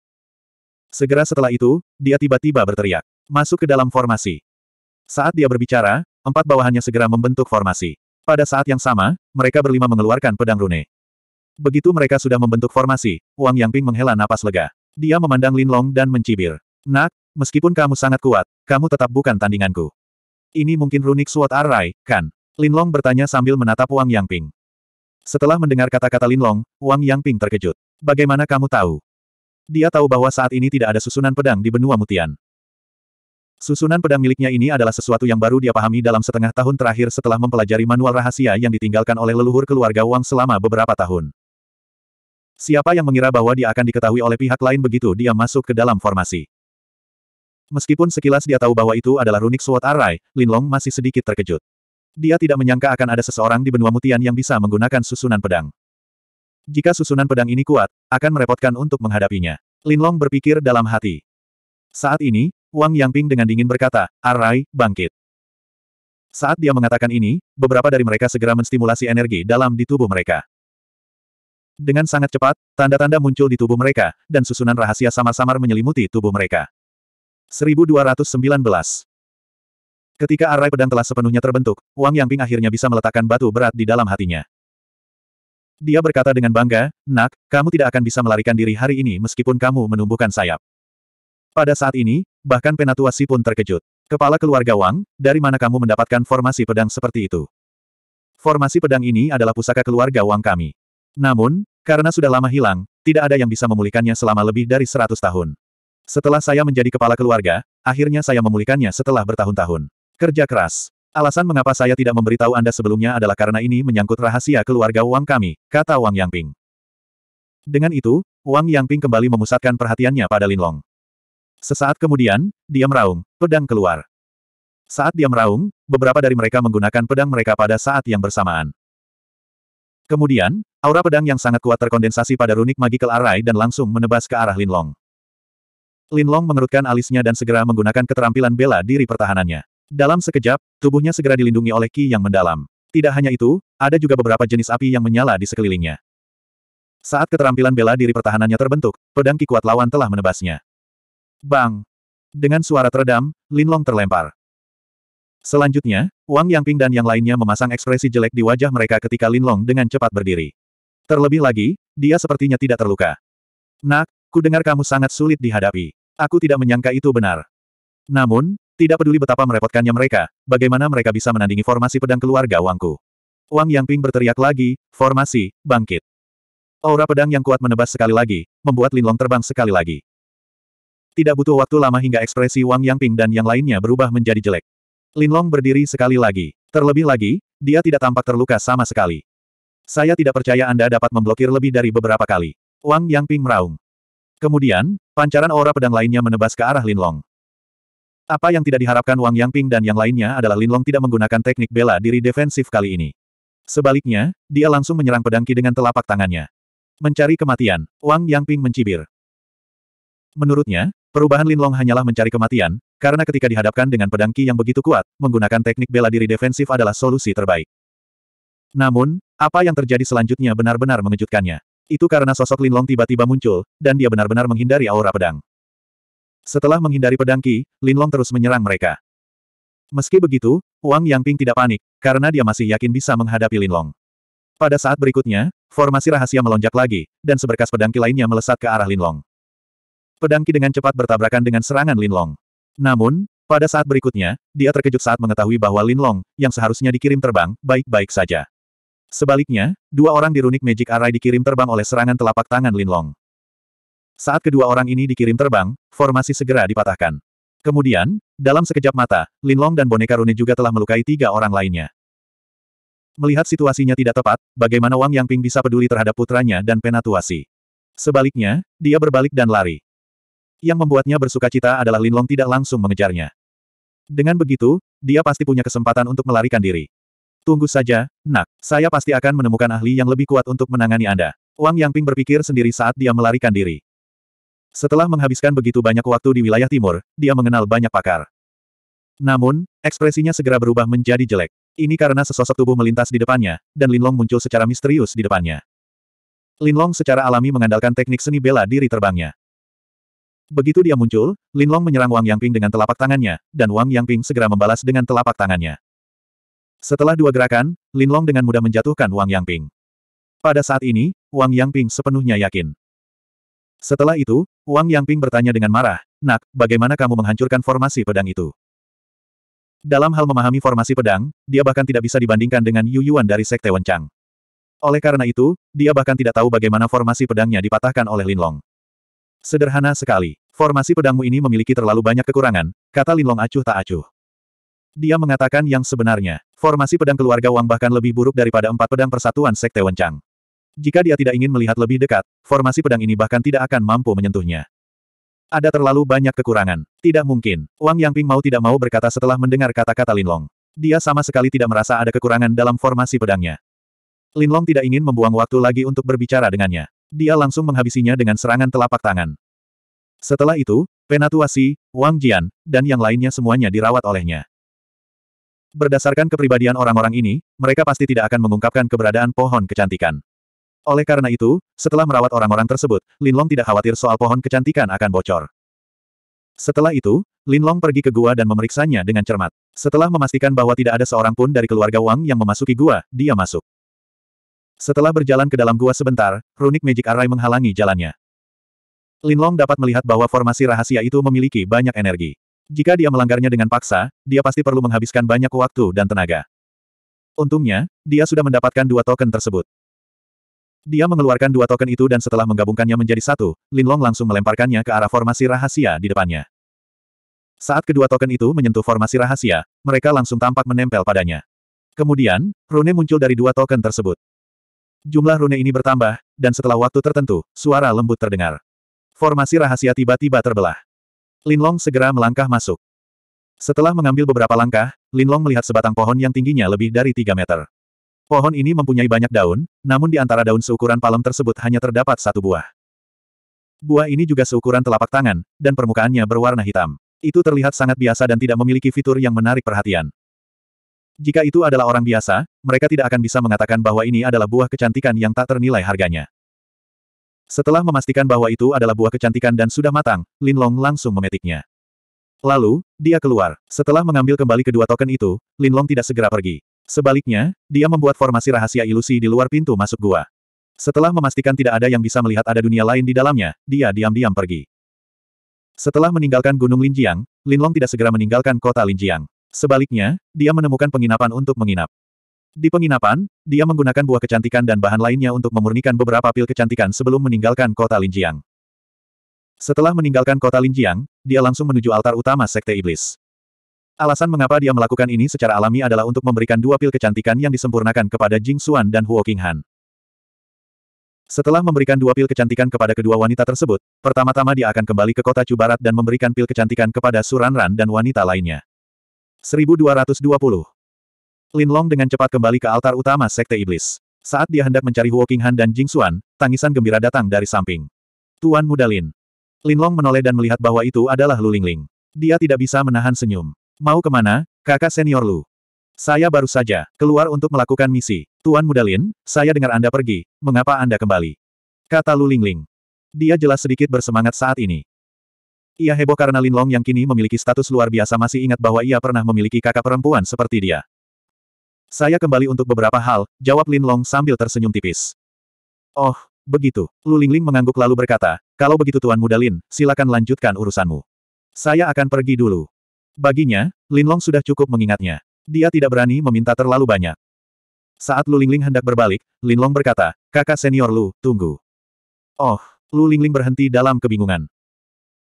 Segera setelah itu, dia tiba-tiba berteriak. Masuk ke dalam formasi. Saat dia berbicara, empat bawahannya segera membentuk formasi. Pada saat yang sama, mereka berlima mengeluarkan pedang rune. Begitu mereka sudah membentuk formasi, Wang Yangping menghela napas lega. Dia memandang Linlong dan mencibir. Nak, meskipun kamu sangat kuat, kamu tetap bukan tandinganku. Ini mungkin runik suot arai, kan? Linlong bertanya sambil menatap Wang Yangping. Setelah mendengar kata-kata Linlong, Wang Yangping terkejut. Bagaimana kamu tahu? Dia tahu bahwa saat ini tidak ada susunan pedang di benua Mutian. Susunan pedang miliknya ini adalah sesuatu yang baru dia pahami dalam setengah tahun terakhir setelah mempelajari manual rahasia yang ditinggalkan oleh leluhur keluarga Wang selama beberapa tahun. Siapa yang mengira bahwa dia akan diketahui oleh pihak lain begitu dia masuk ke dalam formasi. Meskipun sekilas dia tahu bahwa itu adalah runik arai, Lin Linlong masih sedikit terkejut. Dia tidak menyangka akan ada seseorang di benua mutian yang bisa menggunakan susunan pedang. Jika susunan pedang ini kuat, akan merepotkan untuk menghadapinya. Linlong berpikir dalam hati. Saat ini, Wang Yangping dengan dingin berkata, Arai, bangkit. Saat dia mengatakan ini, beberapa dari mereka segera menstimulasi energi dalam di tubuh mereka. Dengan sangat cepat, tanda-tanda muncul di tubuh mereka, dan susunan rahasia samar-samar menyelimuti tubuh mereka. 1219 Ketika arai pedang telah sepenuhnya terbentuk, Wang Yangping akhirnya bisa meletakkan batu berat di dalam hatinya. Dia berkata dengan bangga, Nak, kamu tidak akan bisa melarikan diri hari ini meskipun kamu menumbuhkan sayap. Pada saat ini, bahkan Penatua Si pun terkejut. Kepala keluarga Wang, dari mana kamu mendapatkan formasi pedang seperti itu? Formasi pedang ini adalah pusaka keluarga Wang kami. Namun, karena sudah lama hilang, tidak ada yang bisa memulihkannya selama lebih dari seratus tahun. Setelah saya menjadi kepala keluarga, akhirnya saya memulihkannya setelah bertahun-tahun. Kerja keras. Alasan mengapa saya tidak memberitahu Anda sebelumnya adalah karena ini menyangkut rahasia keluarga Wang kami, kata Wang Yangping. Dengan itu, Wang Yangping kembali memusatkan perhatiannya pada Lin Long. Sesaat kemudian, dia meraung, pedang keluar. Saat dia meraung, beberapa dari mereka menggunakan pedang mereka pada saat yang bersamaan. Kemudian, aura pedang yang sangat kuat terkondensasi pada runik magical array dan langsung menebas ke arah Lin Long. Lin Long mengerutkan alisnya dan segera menggunakan keterampilan bela diri pertahanannya. Dalam sekejap, tubuhnya segera dilindungi oleh ki yang mendalam. Tidak hanya itu, ada juga beberapa jenis api yang menyala di sekelilingnya. Saat keterampilan bela diri pertahanannya terbentuk, pedang ki kuat lawan telah menebasnya. Bang! Dengan suara teredam, Linlong terlempar. Selanjutnya, Wang Yangping dan yang lainnya memasang ekspresi jelek di wajah mereka ketika Linlong dengan cepat berdiri. Terlebih lagi, dia sepertinya tidak terluka. Nak, ku dengar kamu sangat sulit dihadapi. Aku tidak menyangka itu benar. Namun, tidak peduli betapa merepotkannya mereka, bagaimana mereka bisa menandingi formasi pedang keluarga Wangku. Wang Yangping berteriak lagi, formasi, bangkit. Aura pedang yang kuat menebas sekali lagi, membuat Lin Long terbang sekali lagi. Tidak butuh waktu lama hingga ekspresi Wang Yangping dan yang lainnya berubah menjadi jelek. Lin Long berdiri sekali lagi. Terlebih lagi, dia tidak tampak terluka sama sekali. Saya tidak percaya Anda dapat memblokir lebih dari beberapa kali. Wang Yangping meraung. Kemudian, pancaran aura pedang lainnya menebas ke arah Lin Long. Apa yang tidak diharapkan Wang Yangping dan yang lainnya adalah Linlong tidak menggunakan teknik bela diri defensif kali ini. Sebaliknya, dia langsung menyerang pedangki dengan telapak tangannya. Mencari kematian, Wang Yangping mencibir. Menurutnya, perubahan Linlong hanyalah mencari kematian, karena ketika dihadapkan dengan pedangki yang begitu kuat, menggunakan teknik bela diri defensif adalah solusi terbaik. Namun, apa yang terjadi selanjutnya benar-benar mengejutkannya. Itu karena sosok Linlong tiba-tiba muncul, dan dia benar-benar menghindari aura pedang. Setelah menghindari pedang Qi, Linlong terus menyerang mereka. Meski begitu, Wang Yangping tidak panik, karena dia masih yakin bisa menghadapi Linlong. Pada saat berikutnya, formasi rahasia melonjak lagi, dan seberkas pedang Qi lainnya melesat ke arah Linlong. Pedang Qi dengan cepat bertabrakan dengan serangan Linlong. Namun, pada saat berikutnya, dia terkejut saat mengetahui bahwa Linlong, yang seharusnya dikirim terbang, baik-baik saja. Sebaliknya, dua orang di runik Magic Array dikirim terbang oleh serangan telapak tangan Linlong. Saat kedua orang ini dikirim terbang, formasi segera dipatahkan. Kemudian, dalam sekejap mata, Linlong dan boneka Rune juga telah melukai tiga orang lainnya. Melihat situasinya tidak tepat, bagaimana Wang Yangping bisa peduli terhadap putranya dan penatuasi. Sebaliknya, dia berbalik dan lari. Yang membuatnya bersuka cita adalah Linlong tidak langsung mengejarnya. Dengan begitu, dia pasti punya kesempatan untuk melarikan diri. Tunggu saja, nak. Saya pasti akan menemukan ahli yang lebih kuat untuk menangani Anda. Wang Yangping berpikir sendiri saat dia melarikan diri. Setelah menghabiskan begitu banyak waktu di wilayah timur, dia mengenal banyak pakar. Namun, ekspresinya segera berubah menjadi jelek. Ini karena sesosok tubuh melintas di depannya, dan Linlong muncul secara misterius di depannya. Linlong secara alami mengandalkan teknik seni bela diri terbangnya. Begitu dia muncul, Linlong menyerang Wang Yangping dengan telapak tangannya, dan Wang Yangping segera membalas dengan telapak tangannya. Setelah dua gerakan, Linlong dengan mudah menjatuhkan Wang Yangping. Pada saat ini, Wang Yangping sepenuhnya yakin. Setelah itu, Wang Yangping bertanya dengan marah, Nak, bagaimana kamu menghancurkan formasi pedang itu? Dalam hal memahami formasi pedang, dia bahkan tidak bisa dibandingkan dengan Yu Yuan dari Sekte Wencang. Oleh karena itu, dia bahkan tidak tahu bagaimana formasi pedangnya dipatahkan oleh Linlong. Sederhana sekali, formasi pedangmu ini memiliki terlalu banyak kekurangan, kata Linlong acuh tak acuh. Dia mengatakan yang sebenarnya, formasi pedang keluarga Wang bahkan lebih buruk daripada empat pedang persatuan Sekte Wencang. Jika dia tidak ingin melihat lebih dekat, formasi pedang ini bahkan tidak akan mampu menyentuhnya. Ada terlalu banyak kekurangan. Tidak mungkin. Wang Yang Yangping mau tidak mau berkata setelah mendengar kata-kata Linlong. Dia sama sekali tidak merasa ada kekurangan dalam formasi pedangnya. Linlong tidak ingin membuang waktu lagi untuk berbicara dengannya. Dia langsung menghabisinya dengan serangan telapak tangan. Setelah itu, Penatua Si, Wang Jian, dan yang lainnya semuanya dirawat olehnya. Berdasarkan kepribadian orang-orang ini, mereka pasti tidak akan mengungkapkan keberadaan pohon kecantikan. Oleh karena itu, setelah merawat orang-orang tersebut, Linlong tidak khawatir soal pohon kecantikan akan bocor. Setelah itu, Linlong pergi ke gua dan memeriksanya dengan cermat. Setelah memastikan bahwa tidak ada seorang pun dari keluarga Wang yang memasuki gua, dia masuk. Setelah berjalan ke dalam gua sebentar, runik Magic Array menghalangi jalannya. Linlong dapat melihat bahwa formasi rahasia itu memiliki banyak energi. Jika dia melanggarnya dengan paksa, dia pasti perlu menghabiskan banyak waktu dan tenaga. Untungnya, dia sudah mendapatkan dua token tersebut. Dia mengeluarkan dua token itu dan setelah menggabungkannya menjadi satu, Linlong langsung melemparkannya ke arah formasi rahasia di depannya. Saat kedua token itu menyentuh formasi rahasia, mereka langsung tampak menempel padanya. Kemudian, rune muncul dari dua token tersebut. Jumlah rune ini bertambah, dan setelah waktu tertentu, suara lembut terdengar. Formasi rahasia tiba-tiba terbelah. Linlong segera melangkah masuk. Setelah mengambil beberapa langkah, Linlong melihat sebatang pohon yang tingginya lebih dari 3 meter. Pohon ini mempunyai banyak daun, namun di antara daun seukuran palem tersebut hanya terdapat satu buah. Buah ini juga seukuran telapak tangan, dan permukaannya berwarna hitam. Itu terlihat sangat biasa dan tidak memiliki fitur yang menarik perhatian. Jika itu adalah orang biasa, mereka tidak akan bisa mengatakan bahwa ini adalah buah kecantikan yang tak ternilai harganya. Setelah memastikan bahwa itu adalah buah kecantikan dan sudah matang, Lin Long langsung memetiknya. Lalu, dia keluar. Setelah mengambil kembali kedua token itu, Lin Long tidak segera pergi. Sebaliknya, dia membuat formasi rahasia ilusi di luar pintu masuk gua. Setelah memastikan tidak ada yang bisa melihat ada dunia lain di dalamnya, dia diam-diam pergi. Setelah meninggalkan Gunung Linjiang, Linlong tidak segera meninggalkan kota Linjiang. Sebaliknya, dia menemukan penginapan untuk menginap. Di penginapan, dia menggunakan buah kecantikan dan bahan lainnya untuk memurnikan beberapa pil kecantikan sebelum meninggalkan kota Linjiang. Setelah meninggalkan kota Linjiang, dia langsung menuju altar utama Sekte Iblis. Alasan mengapa dia melakukan ini secara alami adalah untuk memberikan dua pil kecantikan yang disempurnakan kepada Jing Xuan dan Huo Qinghan. Setelah memberikan dua pil kecantikan kepada kedua wanita tersebut, pertama-tama dia akan kembali ke kota Chu Barat dan memberikan pil kecantikan kepada Ran dan wanita lainnya. 1220 Lin Long dengan cepat kembali ke altar utama Sekte Iblis. Saat dia hendak mencari Huo Qinghan dan Jing Xuan, tangisan gembira datang dari samping. Tuan muda Lin. Lin Long menoleh dan melihat bahwa itu adalah Lu Lingling. Dia tidak bisa menahan senyum. Mau kemana, kakak senior Lu? Saya baru saja keluar untuk melakukan misi. Tuan Mudalin, saya dengar Anda pergi, mengapa Anda kembali? Kata Lu Lingling. Dia jelas sedikit bersemangat saat ini. Ia heboh karena Lin Long yang kini memiliki status luar biasa masih ingat bahwa ia pernah memiliki kakak perempuan seperti dia. Saya kembali untuk beberapa hal, jawab Lin Long sambil tersenyum tipis. Oh, begitu. Lu Lingling mengangguk lalu berkata, kalau begitu Tuan Mudalin, silakan lanjutkan urusanmu. Saya akan pergi dulu. Baginya, Linlong sudah cukup mengingatnya. Dia tidak berani meminta terlalu banyak. Saat Lu Lingling hendak berbalik, Linlong berkata, kakak senior Lu, tunggu. Oh, Lu Lingling berhenti dalam kebingungan.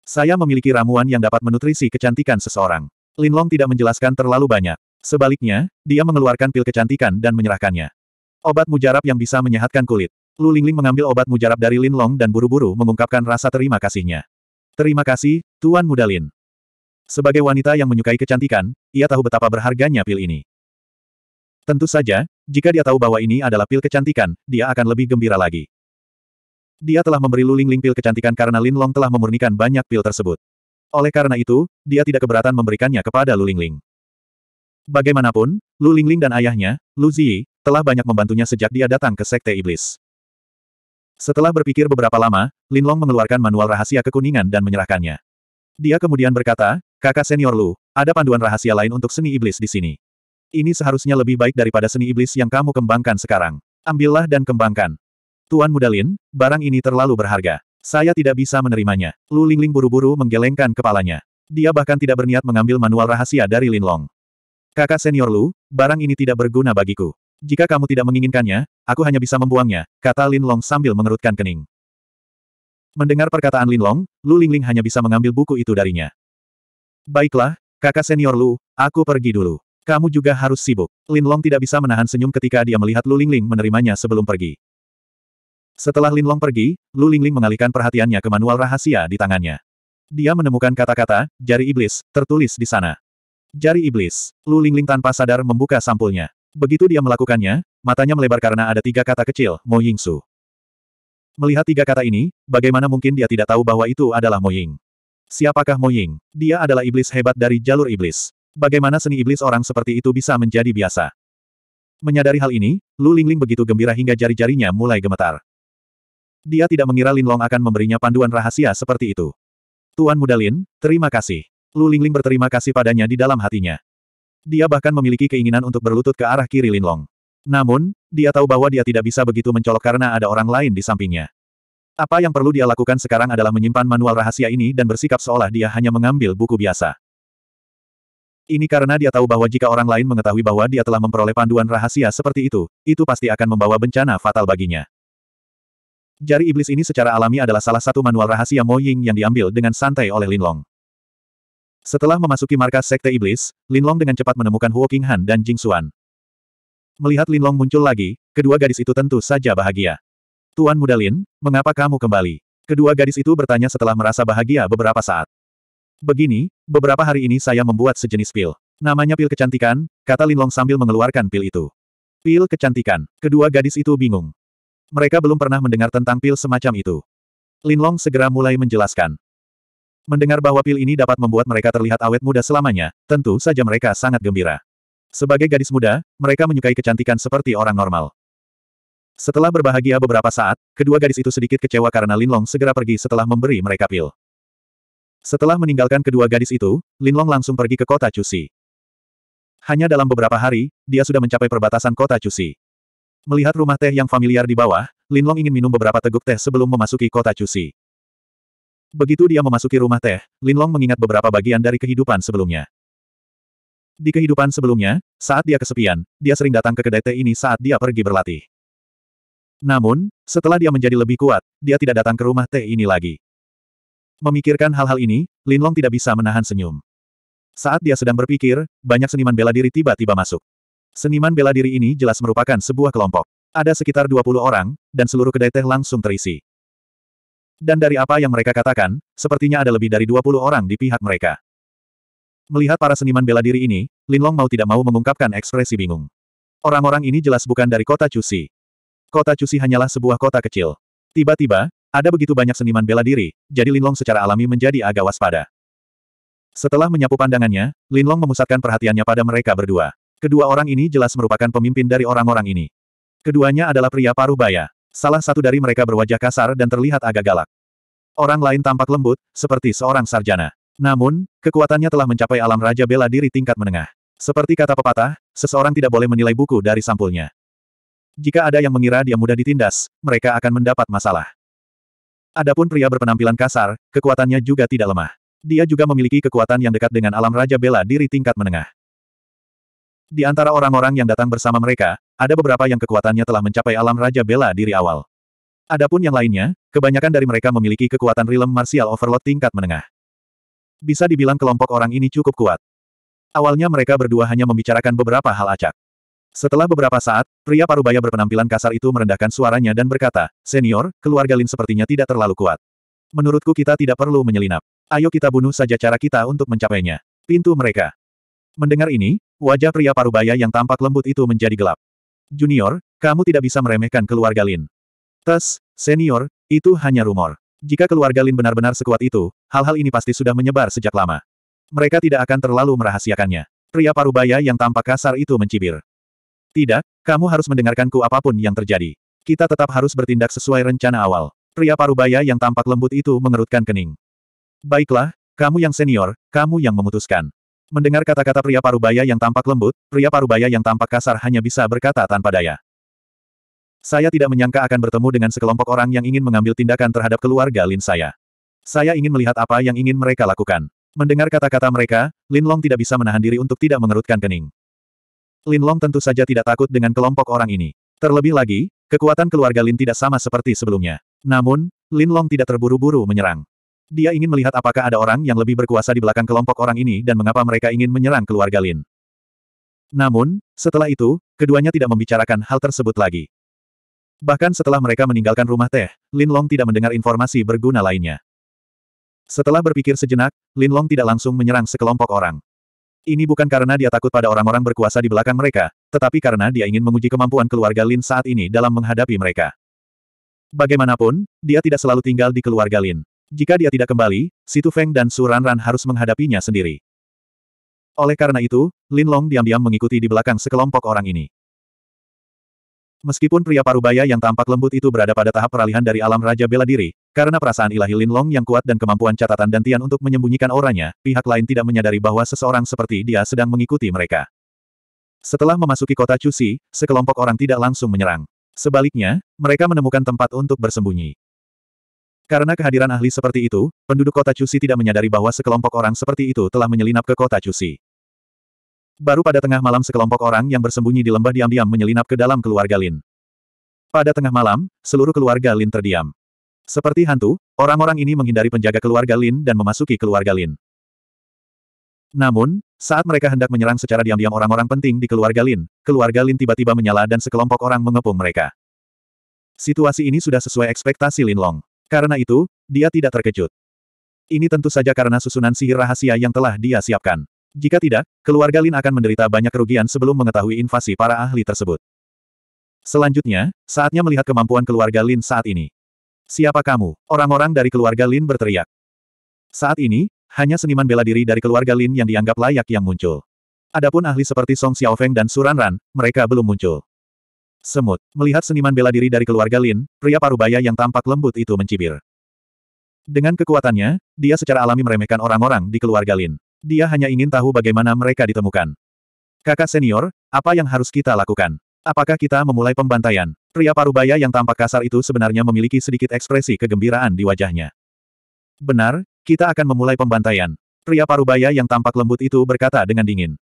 Saya memiliki ramuan yang dapat menutrisi kecantikan seseorang. Linlong tidak menjelaskan terlalu banyak. Sebaliknya, dia mengeluarkan pil kecantikan dan menyerahkannya. Obat mujarab yang bisa menyehatkan kulit. Lu Lingling mengambil obat mujarab dari Linlong dan buru-buru mengungkapkan rasa terima kasihnya. Terima kasih, Tuan Mudalin. Sebagai wanita yang menyukai kecantikan, ia tahu betapa berharganya pil ini. Tentu saja, jika dia tahu bahwa ini adalah pil kecantikan, dia akan lebih gembira lagi. Dia telah memberi Lu Lingling pil kecantikan karena Lin Long telah memurnikan banyak pil tersebut. Oleh karena itu, dia tidak keberatan memberikannya kepada Lu Lingling. Bagaimanapun, Lu Lingling dan ayahnya, Lu Ziyi, telah banyak membantunya sejak dia datang ke Sekte Iblis. Setelah berpikir beberapa lama, Lin Long mengeluarkan manual rahasia kekuningan dan menyerahkannya. Dia kemudian berkata, Kakak senior Lu, ada panduan rahasia lain untuk seni iblis di sini. Ini seharusnya lebih baik daripada seni iblis yang kamu kembangkan sekarang. Ambillah dan kembangkan. Tuan Mudalin, barang ini terlalu berharga. Saya tidak bisa menerimanya. Lu Lingling buru-buru menggelengkan kepalanya. Dia bahkan tidak berniat mengambil manual rahasia dari Lin Long. Kakak senior Lu, barang ini tidak berguna bagiku. Jika kamu tidak menginginkannya, aku hanya bisa membuangnya, kata Lin Long sambil mengerutkan kening. Mendengar perkataan Lin Long, Lu Lingling hanya bisa mengambil buku itu darinya. Baiklah, kakak senior Lu, aku pergi dulu. Kamu juga harus sibuk. Lin Long tidak bisa menahan senyum ketika dia melihat Lu Lingling menerimanya sebelum pergi. Setelah Lin Long pergi, Lu Lingling mengalihkan perhatiannya ke manual rahasia di tangannya. Dia menemukan kata-kata, jari iblis, tertulis di sana. Jari iblis. Lu Lingling tanpa sadar membuka sampulnya. Begitu dia melakukannya, matanya melebar karena ada tiga kata kecil, Mo Su. Melihat tiga kata ini, bagaimana mungkin dia tidak tahu bahwa itu adalah Mo Ying. Siapakah Mo Ying? Dia adalah iblis hebat dari jalur iblis. Bagaimana seni iblis orang seperti itu bisa menjadi biasa? Menyadari hal ini, Lu Lingling begitu gembira hingga jari-jarinya mulai gemetar. Dia tidak mengira Lin Long akan memberinya panduan rahasia seperti itu. Tuan Muda Lin, terima kasih. Lu Lingling berterima kasih padanya di dalam hatinya. Dia bahkan memiliki keinginan untuk berlutut ke arah kiri Lin Long. Namun, dia tahu bahwa dia tidak bisa begitu mencolok karena ada orang lain di sampingnya. Apa yang perlu dia lakukan sekarang adalah menyimpan manual rahasia ini dan bersikap seolah dia hanya mengambil buku biasa. Ini karena dia tahu bahwa jika orang lain mengetahui bahwa dia telah memperoleh panduan rahasia seperti itu, itu pasti akan membawa bencana fatal baginya. Jari iblis ini secara alami adalah salah satu manual rahasia Mo Ying yang diambil dengan santai oleh Lin Long. Setelah memasuki markas Sekte Iblis, Lin Long dengan cepat menemukan Huo Qinghan dan Jing Xuan. Melihat Lin Long muncul lagi, kedua gadis itu tentu saja bahagia. Tuan Mudalin, mengapa kamu kembali? Kedua gadis itu bertanya setelah merasa bahagia beberapa saat. Begini, beberapa hari ini saya membuat sejenis pil. Namanya pil kecantikan, kata Linlong sambil mengeluarkan pil itu. Pil kecantikan. Kedua gadis itu bingung. Mereka belum pernah mendengar tentang pil semacam itu. Linlong segera mulai menjelaskan. Mendengar bahwa pil ini dapat membuat mereka terlihat awet muda selamanya, tentu saja mereka sangat gembira. Sebagai gadis muda, mereka menyukai kecantikan seperti orang normal. Setelah berbahagia beberapa saat, kedua gadis itu sedikit kecewa karena Linlong segera pergi setelah memberi mereka pil. Setelah meninggalkan kedua gadis itu, Linlong langsung pergi ke kota Cusi. Hanya dalam beberapa hari, dia sudah mencapai perbatasan kota Cusi. Melihat rumah teh yang familiar di bawah, Linlong ingin minum beberapa teguk teh sebelum memasuki kota Cusi. Begitu dia memasuki rumah teh, Linlong mengingat beberapa bagian dari kehidupan sebelumnya. Di kehidupan sebelumnya, saat dia kesepian, dia sering datang ke kedai teh ini saat dia pergi berlatih. Namun, setelah dia menjadi lebih kuat, dia tidak datang ke rumah teh ini lagi. Memikirkan hal-hal ini, Linlong tidak bisa menahan senyum. Saat dia sedang berpikir, banyak seniman bela diri tiba-tiba masuk. Seniman bela diri ini jelas merupakan sebuah kelompok. Ada sekitar 20 orang, dan seluruh kedai teh langsung terisi. Dan dari apa yang mereka katakan, sepertinya ada lebih dari 20 orang di pihak mereka. Melihat para seniman bela diri ini, Linlong mau tidak mau mengungkapkan ekspresi bingung. Orang-orang ini jelas bukan dari kota Cusi. Kota Cusi hanyalah sebuah kota kecil. Tiba-tiba, ada begitu banyak seniman bela diri, jadi Linlong secara alami menjadi agak waspada. Setelah menyapu pandangannya, Linlong memusatkan perhatiannya pada mereka berdua. Kedua orang ini jelas merupakan pemimpin dari orang-orang ini. Keduanya adalah pria paruh baya. Salah satu dari mereka berwajah kasar dan terlihat agak galak. Orang lain tampak lembut, seperti seorang sarjana. Namun, kekuatannya telah mencapai alam raja bela diri tingkat menengah. Seperti kata pepatah, seseorang tidak boleh menilai buku dari sampulnya. Jika ada yang mengira dia mudah ditindas, mereka akan mendapat masalah. Adapun pria berpenampilan kasar, kekuatannya juga tidak lemah. Dia juga memiliki kekuatan yang dekat dengan alam Raja Bela diri tingkat menengah. Di antara orang-orang yang datang bersama mereka, ada beberapa yang kekuatannya telah mencapai alam Raja Bela diri awal. Adapun yang lainnya, kebanyakan dari mereka memiliki kekuatan rilem martial overload tingkat menengah. Bisa dibilang kelompok orang ini cukup kuat. Awalnya mereka berdua hanya membicarakan beberapa hal acak. Setelah beberapa saat, pria parubaya berpenampilan kasar itu merendahkan suaranya dan berkata, Senior, keluarga Lin sepertinya tidak terlalu kuat. Menurutku kita tidak perlu menyelinap. Ayo kita bunuh saja cara kita untuk mencapainya. Pintu mereka. Mendengar ini, wajah pria parubaya yang tampak lembut itu menjadi gelap. Junior, kamu tidak bisa meremehkan keluarga Lin. Tes, senior, itu hanya rumor. Jika keluarga Lin benar-benar sekuat itu, hal-hal ini pasti sudah menyebar sejak lama. Mereka tidak akan terlalu merahasiakannya. Pria parubaya yang tampak kasar itu mencibir. Tidak, kamu harus mendengarkanku apapun yang terjadi. Kita tetap harus bertindak sesuai rencana awal. Pria parubaya yang tampak lembut itu mengerutkan kening. Baiklah, kamu yang senior, kamu yang memutuskan. Mendengar kata-kata pria parubaya yang tampak lembut, pria parubaya yang tampak kasar hanya bisa berkata tanpa daya. Saya tidak menyangka akan bertemu dengan sekelompok orang yang ingin mengambil tindakan terhadap keluarga Lin saya. Saya ingin melihat apa yang ingin mereka lakukan. Mendengar kata-kata mereka, Lin Long tidak bisa menahan diri untuk tidak mengerutkan kening. Lin Long tentu saja tidak takut dengan kelompok orang ini. Terlebih lagi, kekuatan keluarga Lin tidak sama seperti sebelumnya. Namun, Lin Long tidak terburu-buru menyerang. Dia ingin melihat apakah ada orang yang lebih berkuasa di belakang kelompok orang ini dan mengapa mereka ingin menyerang keluarga Lin. Namun, setelah itu, keduanya tidak membicarakan hal tersebut lagi. Bahkan setelah mereka meninggalkan rumah teh, Lin Long tidak mendengar informasi berguna lainnya. Setelah berpikir sejenak, Lin Long tidak langsung menyerang sekelompok orang. Ini bukan karena dia takut pada orang-orang berkuasa di belakang mereka, tetapi karena dia ingin menguji kemampuan keluarga Lin saat ini dalam menghadapi mereka. Bagaimanapun, dia tidak selalu tinggal di keluarga Lin. Jika dia tidak kembali, Situ Feng dan Su Ranran harus menghadapinya sendiri. Oleh karena itu, Lin Long diam-diam mengikuti di belakang sekelompok orang ini. Meskipun pria parubaya yang tampak lembut itu berada pada tahap peralihan dari alam Raja Bela Diri, karena perasaan ilahi Linlong yang kuat dan kemampuan catatan dantian untuk menyembunyikan auranya, pihak lain tidak menyadari bahwa seseorang seperti dia sedang mengikuti mereka. Setelah memasuki kota Cusi, sekelompok orang tidak langsung menyerang. Sebaliknya, mereka menemukan tempat untuk bersembunyi. Karena kehadiran ahli seperti itu, penduduk kota Cusi tidak menyadari bahwa sekelompok orang seperti itu telah menyelinap ke kota Cusi. Baru pada tengah malam sekelompok orang yang bersembunyi di lembah diam-diam menyelinap ke dalam keluarga Lin. Pada tengah malam, seluruh keluarga Lin terdiam. Seperti hantu, orang-orang ini menghindari penjaga keluarga Lin dan memasuki keluarga Lin. Namun, saat mereka hendak menyerang secara diam-diam orang-orang penting di keluarga Lin, keluarga Lin tiba-tiba menyala dan sekelompok orang mengepung mereka. Situasi ini sudah sesuai ekspektasi Lin Long. Karena itu, dia tidak terkejut. Ini tentu saja karena susunan sihir rahasia yang telah dia siapkan. Jika tidak, keluarga Lin akan menderita banyak kerugian sebelum mengetahui invasi para ahli tersebut. Selanjutnya, saatnya melihat kemampuan keluarga Lin saat ini. Siapa kamu? Orang-orang dari keluarga Lin berteriak. Saat ini, hanya seniman bela diri dari keluarga Lin yang dianggap layak yang muncul. Adapun ahli seperti Song Xiaofeng dan Suran Ran, mereka belum muncul. Semut, melihat seniman bela diri dari keluarga Lin, pria parubaya yang tampak lembut itu mencibir. Dengan kekuatannya, dia secara alami meremehkan orang-orang di keluarga Lin. Dia hanya ingin tahu bagaimana mereka ditemukan. Kakak senior, apa yang harus kita lakukan? Apakah kita memulai pembantaian? Pria parubaya yang tampak kasar itu sebenarnya memiliki sedikit ekspresi kegembiraan di wajahnya. Benar, kita akan memulai pembantaian. Pria parubaya yang tampak lembut itu berkata dengan dingin.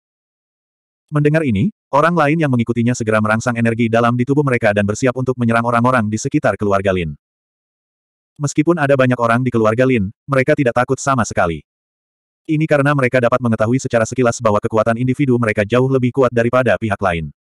Mendengar ini, orang lain yang mengikutinya segera merangsang energi dalam di tubuh mereka dan bersiap untuk menyerang orang-orang di sekitar keluarga Lin. Meskipun ada banyak orang di keluarga Lin, mereka tidak takut sama sekali. Ini karena mereka dapat mengetahui secara sekilas bahwa kekuatan individu mereka jauh lebih kuat daripada pihak lain.